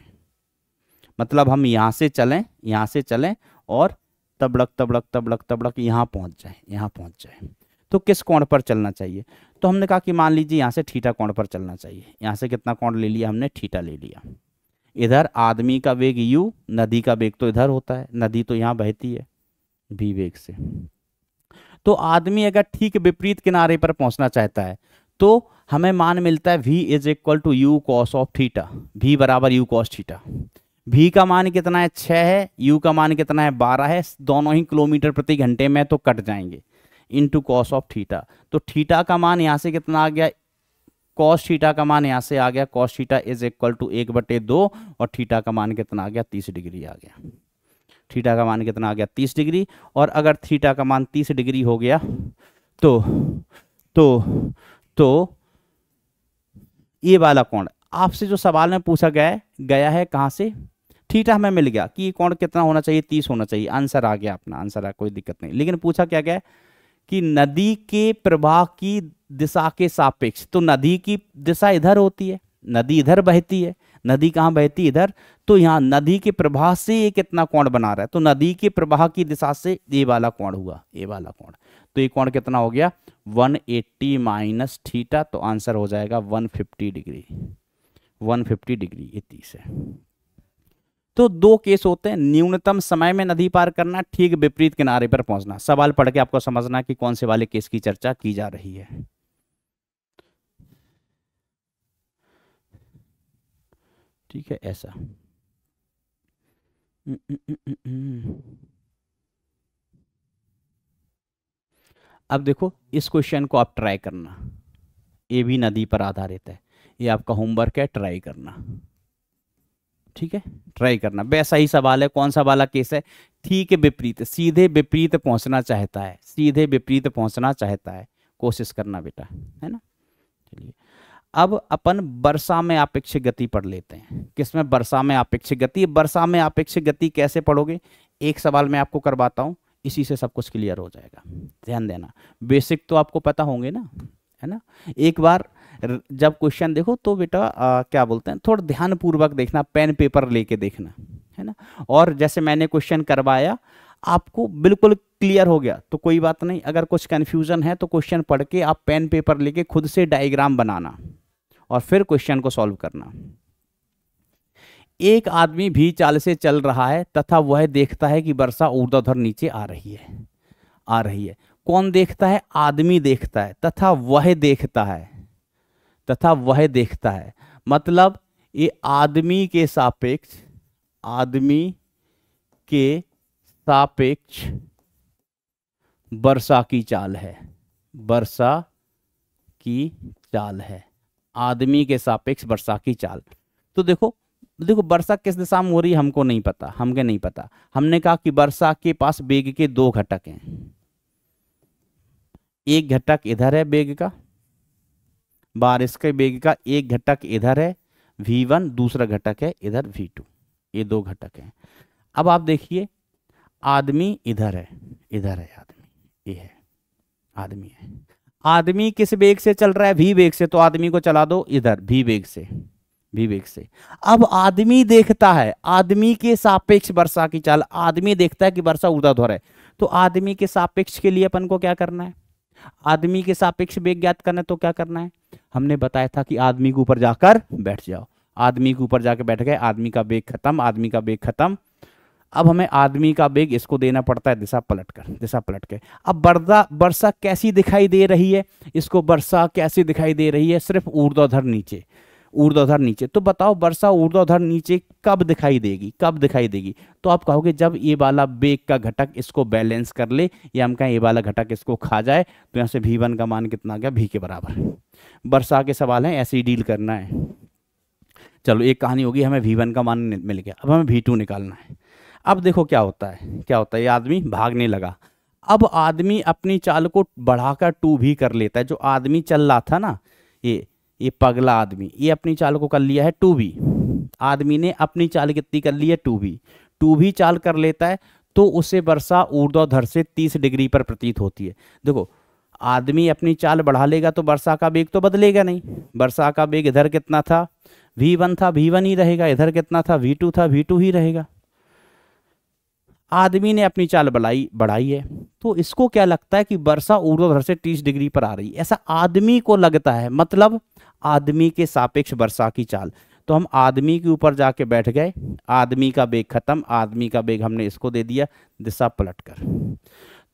Speaker 1: मतलब हम यहां से चलें यहां से चलें और तबड़क तबड़क तबड़क तबड़क यहाँ पहुँच जाए यहाँ पहुँच जाए तो किस कोण पर चलना चाहिए तो हमने कहा कि मान लीजिए यहाँ से ठीठा कोण पर चलना चाहिए यहाँ से कितना कोण ले लिया हमने ठीठा ले लिया इधर आदमी का वेग यू नदी का वेग तो इधर होता है नदी तो यहाँ बहती है भी वेग से तो आदमी अगर ठीक विपरीत किनारे पर पहुँचना चाहता है तो हमें मान मिलता है v is equal to U cos of theta भी बराबर यू कॉस थीटा भी का मान कितना है छः है यू का मान कितना है बारह है दोनों ही किलोमीटर प्रति घंटे में तो कट जाएंगे टू कॉस ऑफ थीटा तो थीटा का मान यहाँ से कितना आ गया कॉस थीटा का मान यहाँ से आ गया cos theta is equal to एक बटे दो और थीटा का मान कितना आ गया तीस डिग्री आ गया थीटा का मान कितना आ गया तीस डिग्री और अगर थीटा का मान तीस डिग्री हो गया तो तो तो ये वाला कोण आपसे जो सवाल में पूछा गया है गया है कहाँ से थीटा हमें मिल गया कि कोण कितना होना चाहिए तीस होना चाहिए आंसर आ गया अपना आंसर आ कोई दिक्कत नहीं लेकिन पूछा क्या क्या कि नदी के प्रवाह की दिशा के सापेक्ष तो नदी की दिशा इधर होती है नदी इधर बहती है नदी कहाँ बहती इधर तो यहाँ नदी के प्रवाह से ये कितना कोण बना रहा है तो नदी के प्रवाह की दिशा से ये वाला कोण हुआ ये वाला कोण तो ये कोण कितना हो गया 180 एट्टी माइनस थीटा तो आंसर हो जाएगा 150 डिग्री 150 डिग्री ये तीस है तो दो केस होते हैं न्यूनतम समय में नदी पार करना ठीक विपरीत किनारे पर पहुंचना सवाल पढ़ के आपको समझना कि कौन से वाले केस की चर्चा की जा रही है ठीक है ऐसा हम्म, हम्म, हम्म, अब देखो इस क्वेश्चन को आप ट्राई करना ये भी नदी पर आधारित है ये आपका होमवर्क है ट्राई करना ठीक है ट्राई करना वैसा ही सवाल है कौन सा वाला केस है थी के विपरीत सीधे विपरीत पहुंचना चाहता है सीधे विपरीत पहुंचना चाहता है कोशिश करना बेटा है ना चलिए अब अपन वर्षा में अपेक्षित गति पढ़ लेते हैं किसमें वर्षा में अपेक्षित गति वर्षा में अपेक्षित गति कैसे पढ़ोगे एक सवाल मैं आपको करवाता हूँ इसी से सब कुछ क्लियर हो जाएगा ध्यान देना बेसिक तो आपको पता होंगे ना है ना एक बार जब क्वेश्चन देखो तो बेटा क्या बोलते हैं थोड़ा ध्यानपूर्वक देखना पेन पेपर लेके देखना है ना और जैसे मैंने क्वेश्चन करवाया आपको बिल्कुल क्लियर हो गया तो कोई बात नहीं अगर कुछ कन्फ्यूजन है तो क्वेश्चन पढ़ के आप पेन पेपर लेके खुद से डायग्राम बनाना और फिर क्वेश्चन को सॉल्व करना एक आदमी भी चाल से चल रहा है तथा वह देखता है कि वर्षा ऊर्ध्वाधर नीचे आ रही है आ रही है कौन देखता है आदमी देखता है तथा वह देखता है तथा वह देखता है मतलब ये आदमी के सापेक्ष आदमी के सापेक्ष वर्षा की चाल है वर्षा की चाल है आदमी के सापेक्ष वर्षा की चाल तो देखो देखो वर्षा किस दिशा में हो रही है हमको नहीं पता हमके नहीं पता हमने कहा कि वर्षा के पास वेग के दो घटक हैं एक घटक इधर है वेग का बारिश के वेग का एक घटक इधर है वी वन दूसरा घटक है इधर वी टू ये दो घटक हैं अब आप देखिए आदमी इधर है इधर है आदमी ये है आदमी है आदमी किस वेग से चल रहा है वी वेग से तो आदमी को चला दो इधर भी वेग से भी वेग से अब आदमी देखता है आदमी के सापेक्ष वर्षा की चाल आदमी देखता है कि वर्षा उधर धोर है तो आदमी के सापेक्ष के लिए अपन को क्या करना है आदमी के सापेक्ष वेग ज्ञात करना तो क्या करना है हमने बताया था कि आदमी के ऊपर जाकर बैठ जाओ आदमी के ऊपर जाकर बैठ गए आदमी का वेग खत्म आदमी का वेग खत्म अब हमें आदमी का वेग इसको देना पड़ता है दिशा पलट कर दिशा पलट के अब बर्दा वर्षा कैसी दिखाई दे रही है इसको वर्षा कैसी दिखाई दे रही है सिर्फ ऊर्ध्वाधर नीचे ऊर्ध्वाधर नीचे तो बताओ वर्षा ऊर्ध्वाधर नीचे कब दिखाई देगी कब दिखाई देगी तो आप कहोगे जब ये वाला बेग का घटक इसको बैलेंस कर ले या हम कहें ये वाला घटक इसको खा जाए तो यहाँ से भी वन का मान कितना गया भी के बराबर वर्षा के सवाल हैं ऐसे ही डील करना है चलो एक कहानी होगी हमें भी वन का मान मिल गया अब हमें भी टू निकालना है अब देखो क्या होता है क्या होता है ये आदमी भागने लगा अब आदमी अपनी चाल को बढ़ाकर टू भी कर लेता है जो आदमी चल रहा था ना ये ये पगला आदमी ये अपनी चाल को कर लिया है टू भी आदमी ने अपनी चाल कितनी कर ली है टू भी टू भी चाल कर लेता है तो उसे वर्षा ऊर्ध्वाधर से तीस डिग्री पर प्रतीत होती है देखो आदमी अपनी चाल बढ़ा लेगा तो वर्षा का वेग तो बदलेगा नहीं वर्षा का वेग इधर कितना था वी वन था वी वन ही रहेगा इधर कितना था वी टू था वी टू ही रहेगा आदमी ने अपनी चाल बढ़ाई बढ़ाई है तो इसको क्या लगता है कि वर्षा ऊर्ध्वाधर से तीस डिग्री पर आ रही है ऐसा आदमी को लगता है मतलब आदमी के सापेक्ष वर्षा की चाल तो हम आदमी के ऊपर जाके बैठ गए आदमी का बेग खत्म आदमी का बेग हमने इसको दे दिया दिशा पलट कर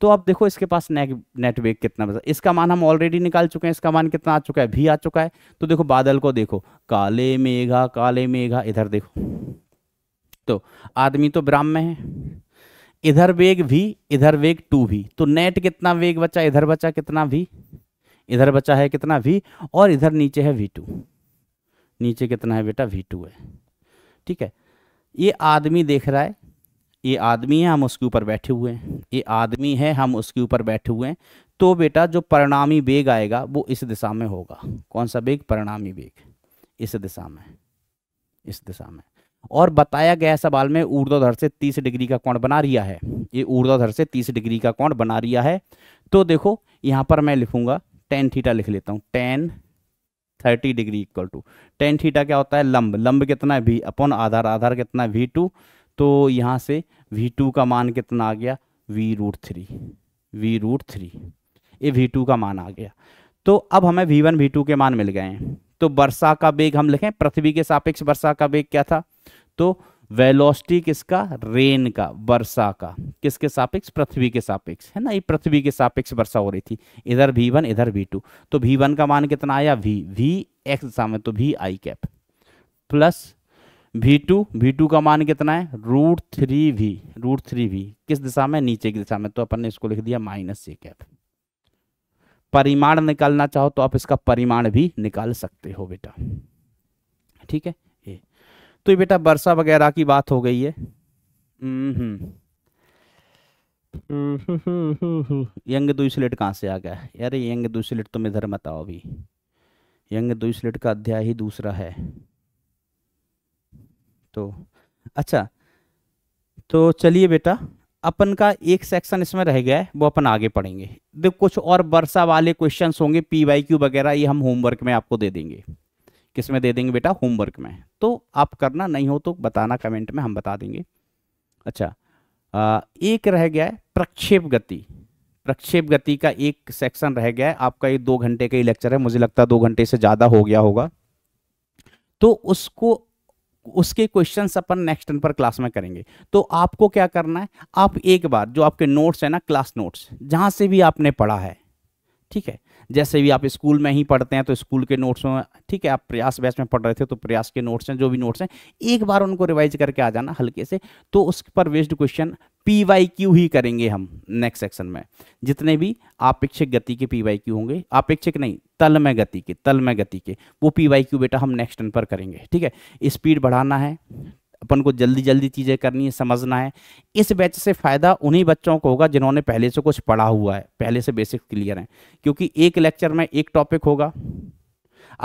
Speaker 1: तो अब देखो इसके पास नेट नेट वेग कितना बचा इसका मान हम ऑलरेडी निकाल चुके हैं इसका मान कितना आ चुका है भी आ चुका है तो देखो बादल को देखो काले मेघा काले मेघा इधर देखो तो आदमी तो ब्राह्म में है इधर वेग भी इधर वेग टू भी तो नेट कितना वेग बचा इधर बचा कितना भी इधर बचा है कितना वी और इधर नीचे है वी टू नीचे कितना है बेटा वी टू है ठीक है ये आदमी देख रहा है ये आदमी है हम उसके ऊपर बैठे हुए हैं ये आदमी है हम उसके ऊपर बैठे हुए हैं तो बेटा जो परिणामी वेग आएगा वो इस दिशा में होगा कौन सा वेग परिणामी वेग इस दिशा में इस दिशा में और बताया गया सवाल में ऊर्ध्वधर से 30 डिग्री का कोण बना रिया है ये ऊर्ध्वधर से 30 डिग्री का कोण बना रिया है तो देखो यहाँ पर मैं लिखूंगा टेन थीटा लिख लेता हूँ tan thirty degree equal to tan theta क्या होता है लंब लंब कितना है वी अपन आधार आधार कितना है वी टू तो यहाँ से वी टू का मान कितना आ गया V root three V root three ये वी टू का मान आ गया तो अब हमें वी वन वी टू के मान मिल गए हैं तो वर्षा का वेग हम लिखें पृथ्वी के सापेक्ष वर्षा का वेग क्या था तो वेलोसिटी किसका रेन का वर्षा का किसके सापेक्ष पृथ्वी के सापेक्ष है ना ये पृथ्वी के सापेक्ष वर्षा हो रही थी इधर वी वन इधर वी टू तो वी वन का मान कितना आया वी वी एक्स दिशा में तो V I cap plus V two V two का मान कितना है root three V root three V किस दिशा में नीचे की दिशा में तो अपन ने इसको लिख दिया माइनस ए कैप परिमाण निकालना चाहो तो आप इसका परिमाण भी निकाल सकते हो बेटा ठीक है तो ये बेटा वर्षा वगैरह की बात हो गई है यंग दूसलेट कहाँ से आ गया यार यंग दूसलेट तुम इधर मत आओ अभी यंग दूसलेट का अध्याय ही दूसरा है तो अच्छा तो चलिए बेटा अपन का एक सेक्शन इसमें रह गया है वो अपन आगे पढ़ेंगे देखो कुछ और वर्षा वाले क्वेश्चंस होंगे पी वाई क्यू वगैरह ये हम होमवर्क में आपको दे देंगे किस में दे देंगे बेटा होमवर्क में तो आप करना नहीं हो तो बताना कमेंट में हम बता देंगे अच्छा आ, एक रह गया है प्रक्षेप गति प्रक्षेप गति का एक सेक्शन रह गया है आपका ये दो घंटे का ही लेक्चर है मुझे लगता है दो घंटे से ज़्यादा हो गया होगा तो उसको उसके क्वेश्चंस अपन नेक्स्ट टर्न पर क्लास में करेंगे तो आपको क्या करना है आप एक बार जो आपके नोट्स है ना क्लास नोट्स जहाँ से भी आपने पढ़ा है ठीक है जैसे भी आप स्कूल में ही पढ़ते हैं तो स्कूल के नोट्स में ठीक है आप प्रयास बैच में पढ़ रहे थे तो प्रयास के नोट्स हैं जो भी नोट्स हैं एक बार उनको रिवाइज करके आ जाना हल्के से तो उस पर based question P Y Q ही करेंगे हम नेक्स्ट सेक्शन में जितने भी आपेक्षिक गति के पी वाई क्यू होंगे आपेक्षिक नहीं तल में गति के तल में गति के वो पी वाई क्यू बेटा हम नेक्स्ट टर्न पर करेंगे ठीक है स्पीड बढ़ाना है अपन को जल्दी जल्दी चीज़ें करनी है समझना है इस बैच से फ़ायदा उन्हीं बच्चों को होगा जिन्होंने पहले से कुछ पढ़ा हुआ है पहले से बेसिक क्लियर हैं क्योंकि एक लेक्चर में एक टॉपिक होगा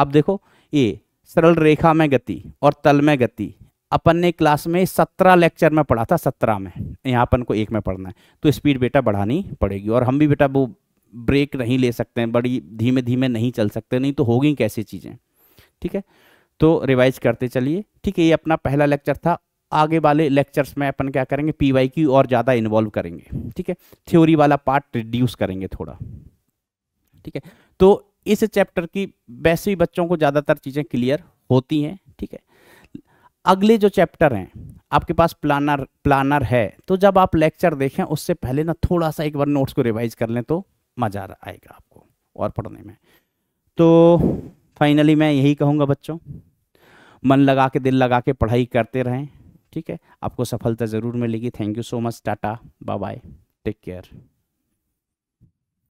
Speaker 1: अब देखो ये सरल रेखा में गति और तल में गति अपन ने क्लास में सत्रह लेक्चर में पढ़ा था सत्रह में यहाँ अपन को एक में पढ़ना है तो स्पीड बेटा बढ़ानी पड़ेगी और हम भी बेटा वो ब्रेक नहीं ले सकते हैं बड़ी धीमे धीमे नहीं चल सकते नहीं तो होगी कैसी चीज़ें ठीक है तो रिवाइज करते चलिए ठीक है ये अपना पहला लेक्चर था आगे वाले लेक्चर्स में अपन क्या करेंगे पी वाई क्यू और ज़्यादा इन्वॉल्व करेंगे ठीक है थ्योरी वाला पार्ट रिड्यूस करेंगे थोड़ा ठीक है तो इस चैप्टर की वैसे ही बच्चों को ज़्यादातर चीज़ें क्लियर होती हैं ठीक है अगले जो चैप्टर हैं आपके पास प्लानर प्लानर है तो जब आप लेक्चर देखें उससे पहले ना थोड़ा सा एक बार नोट्स को रिवाइज कर लें तो मज़ा आएगा आपको और पढ़ने में तो फाइनली मैं यही कहूँगा बच्चों मन लगा के दिल लगा के पढ़ाई करते रहें ठीक है आपको सफलता ज़रूर मिलेगी thank you so much tata bye bye take care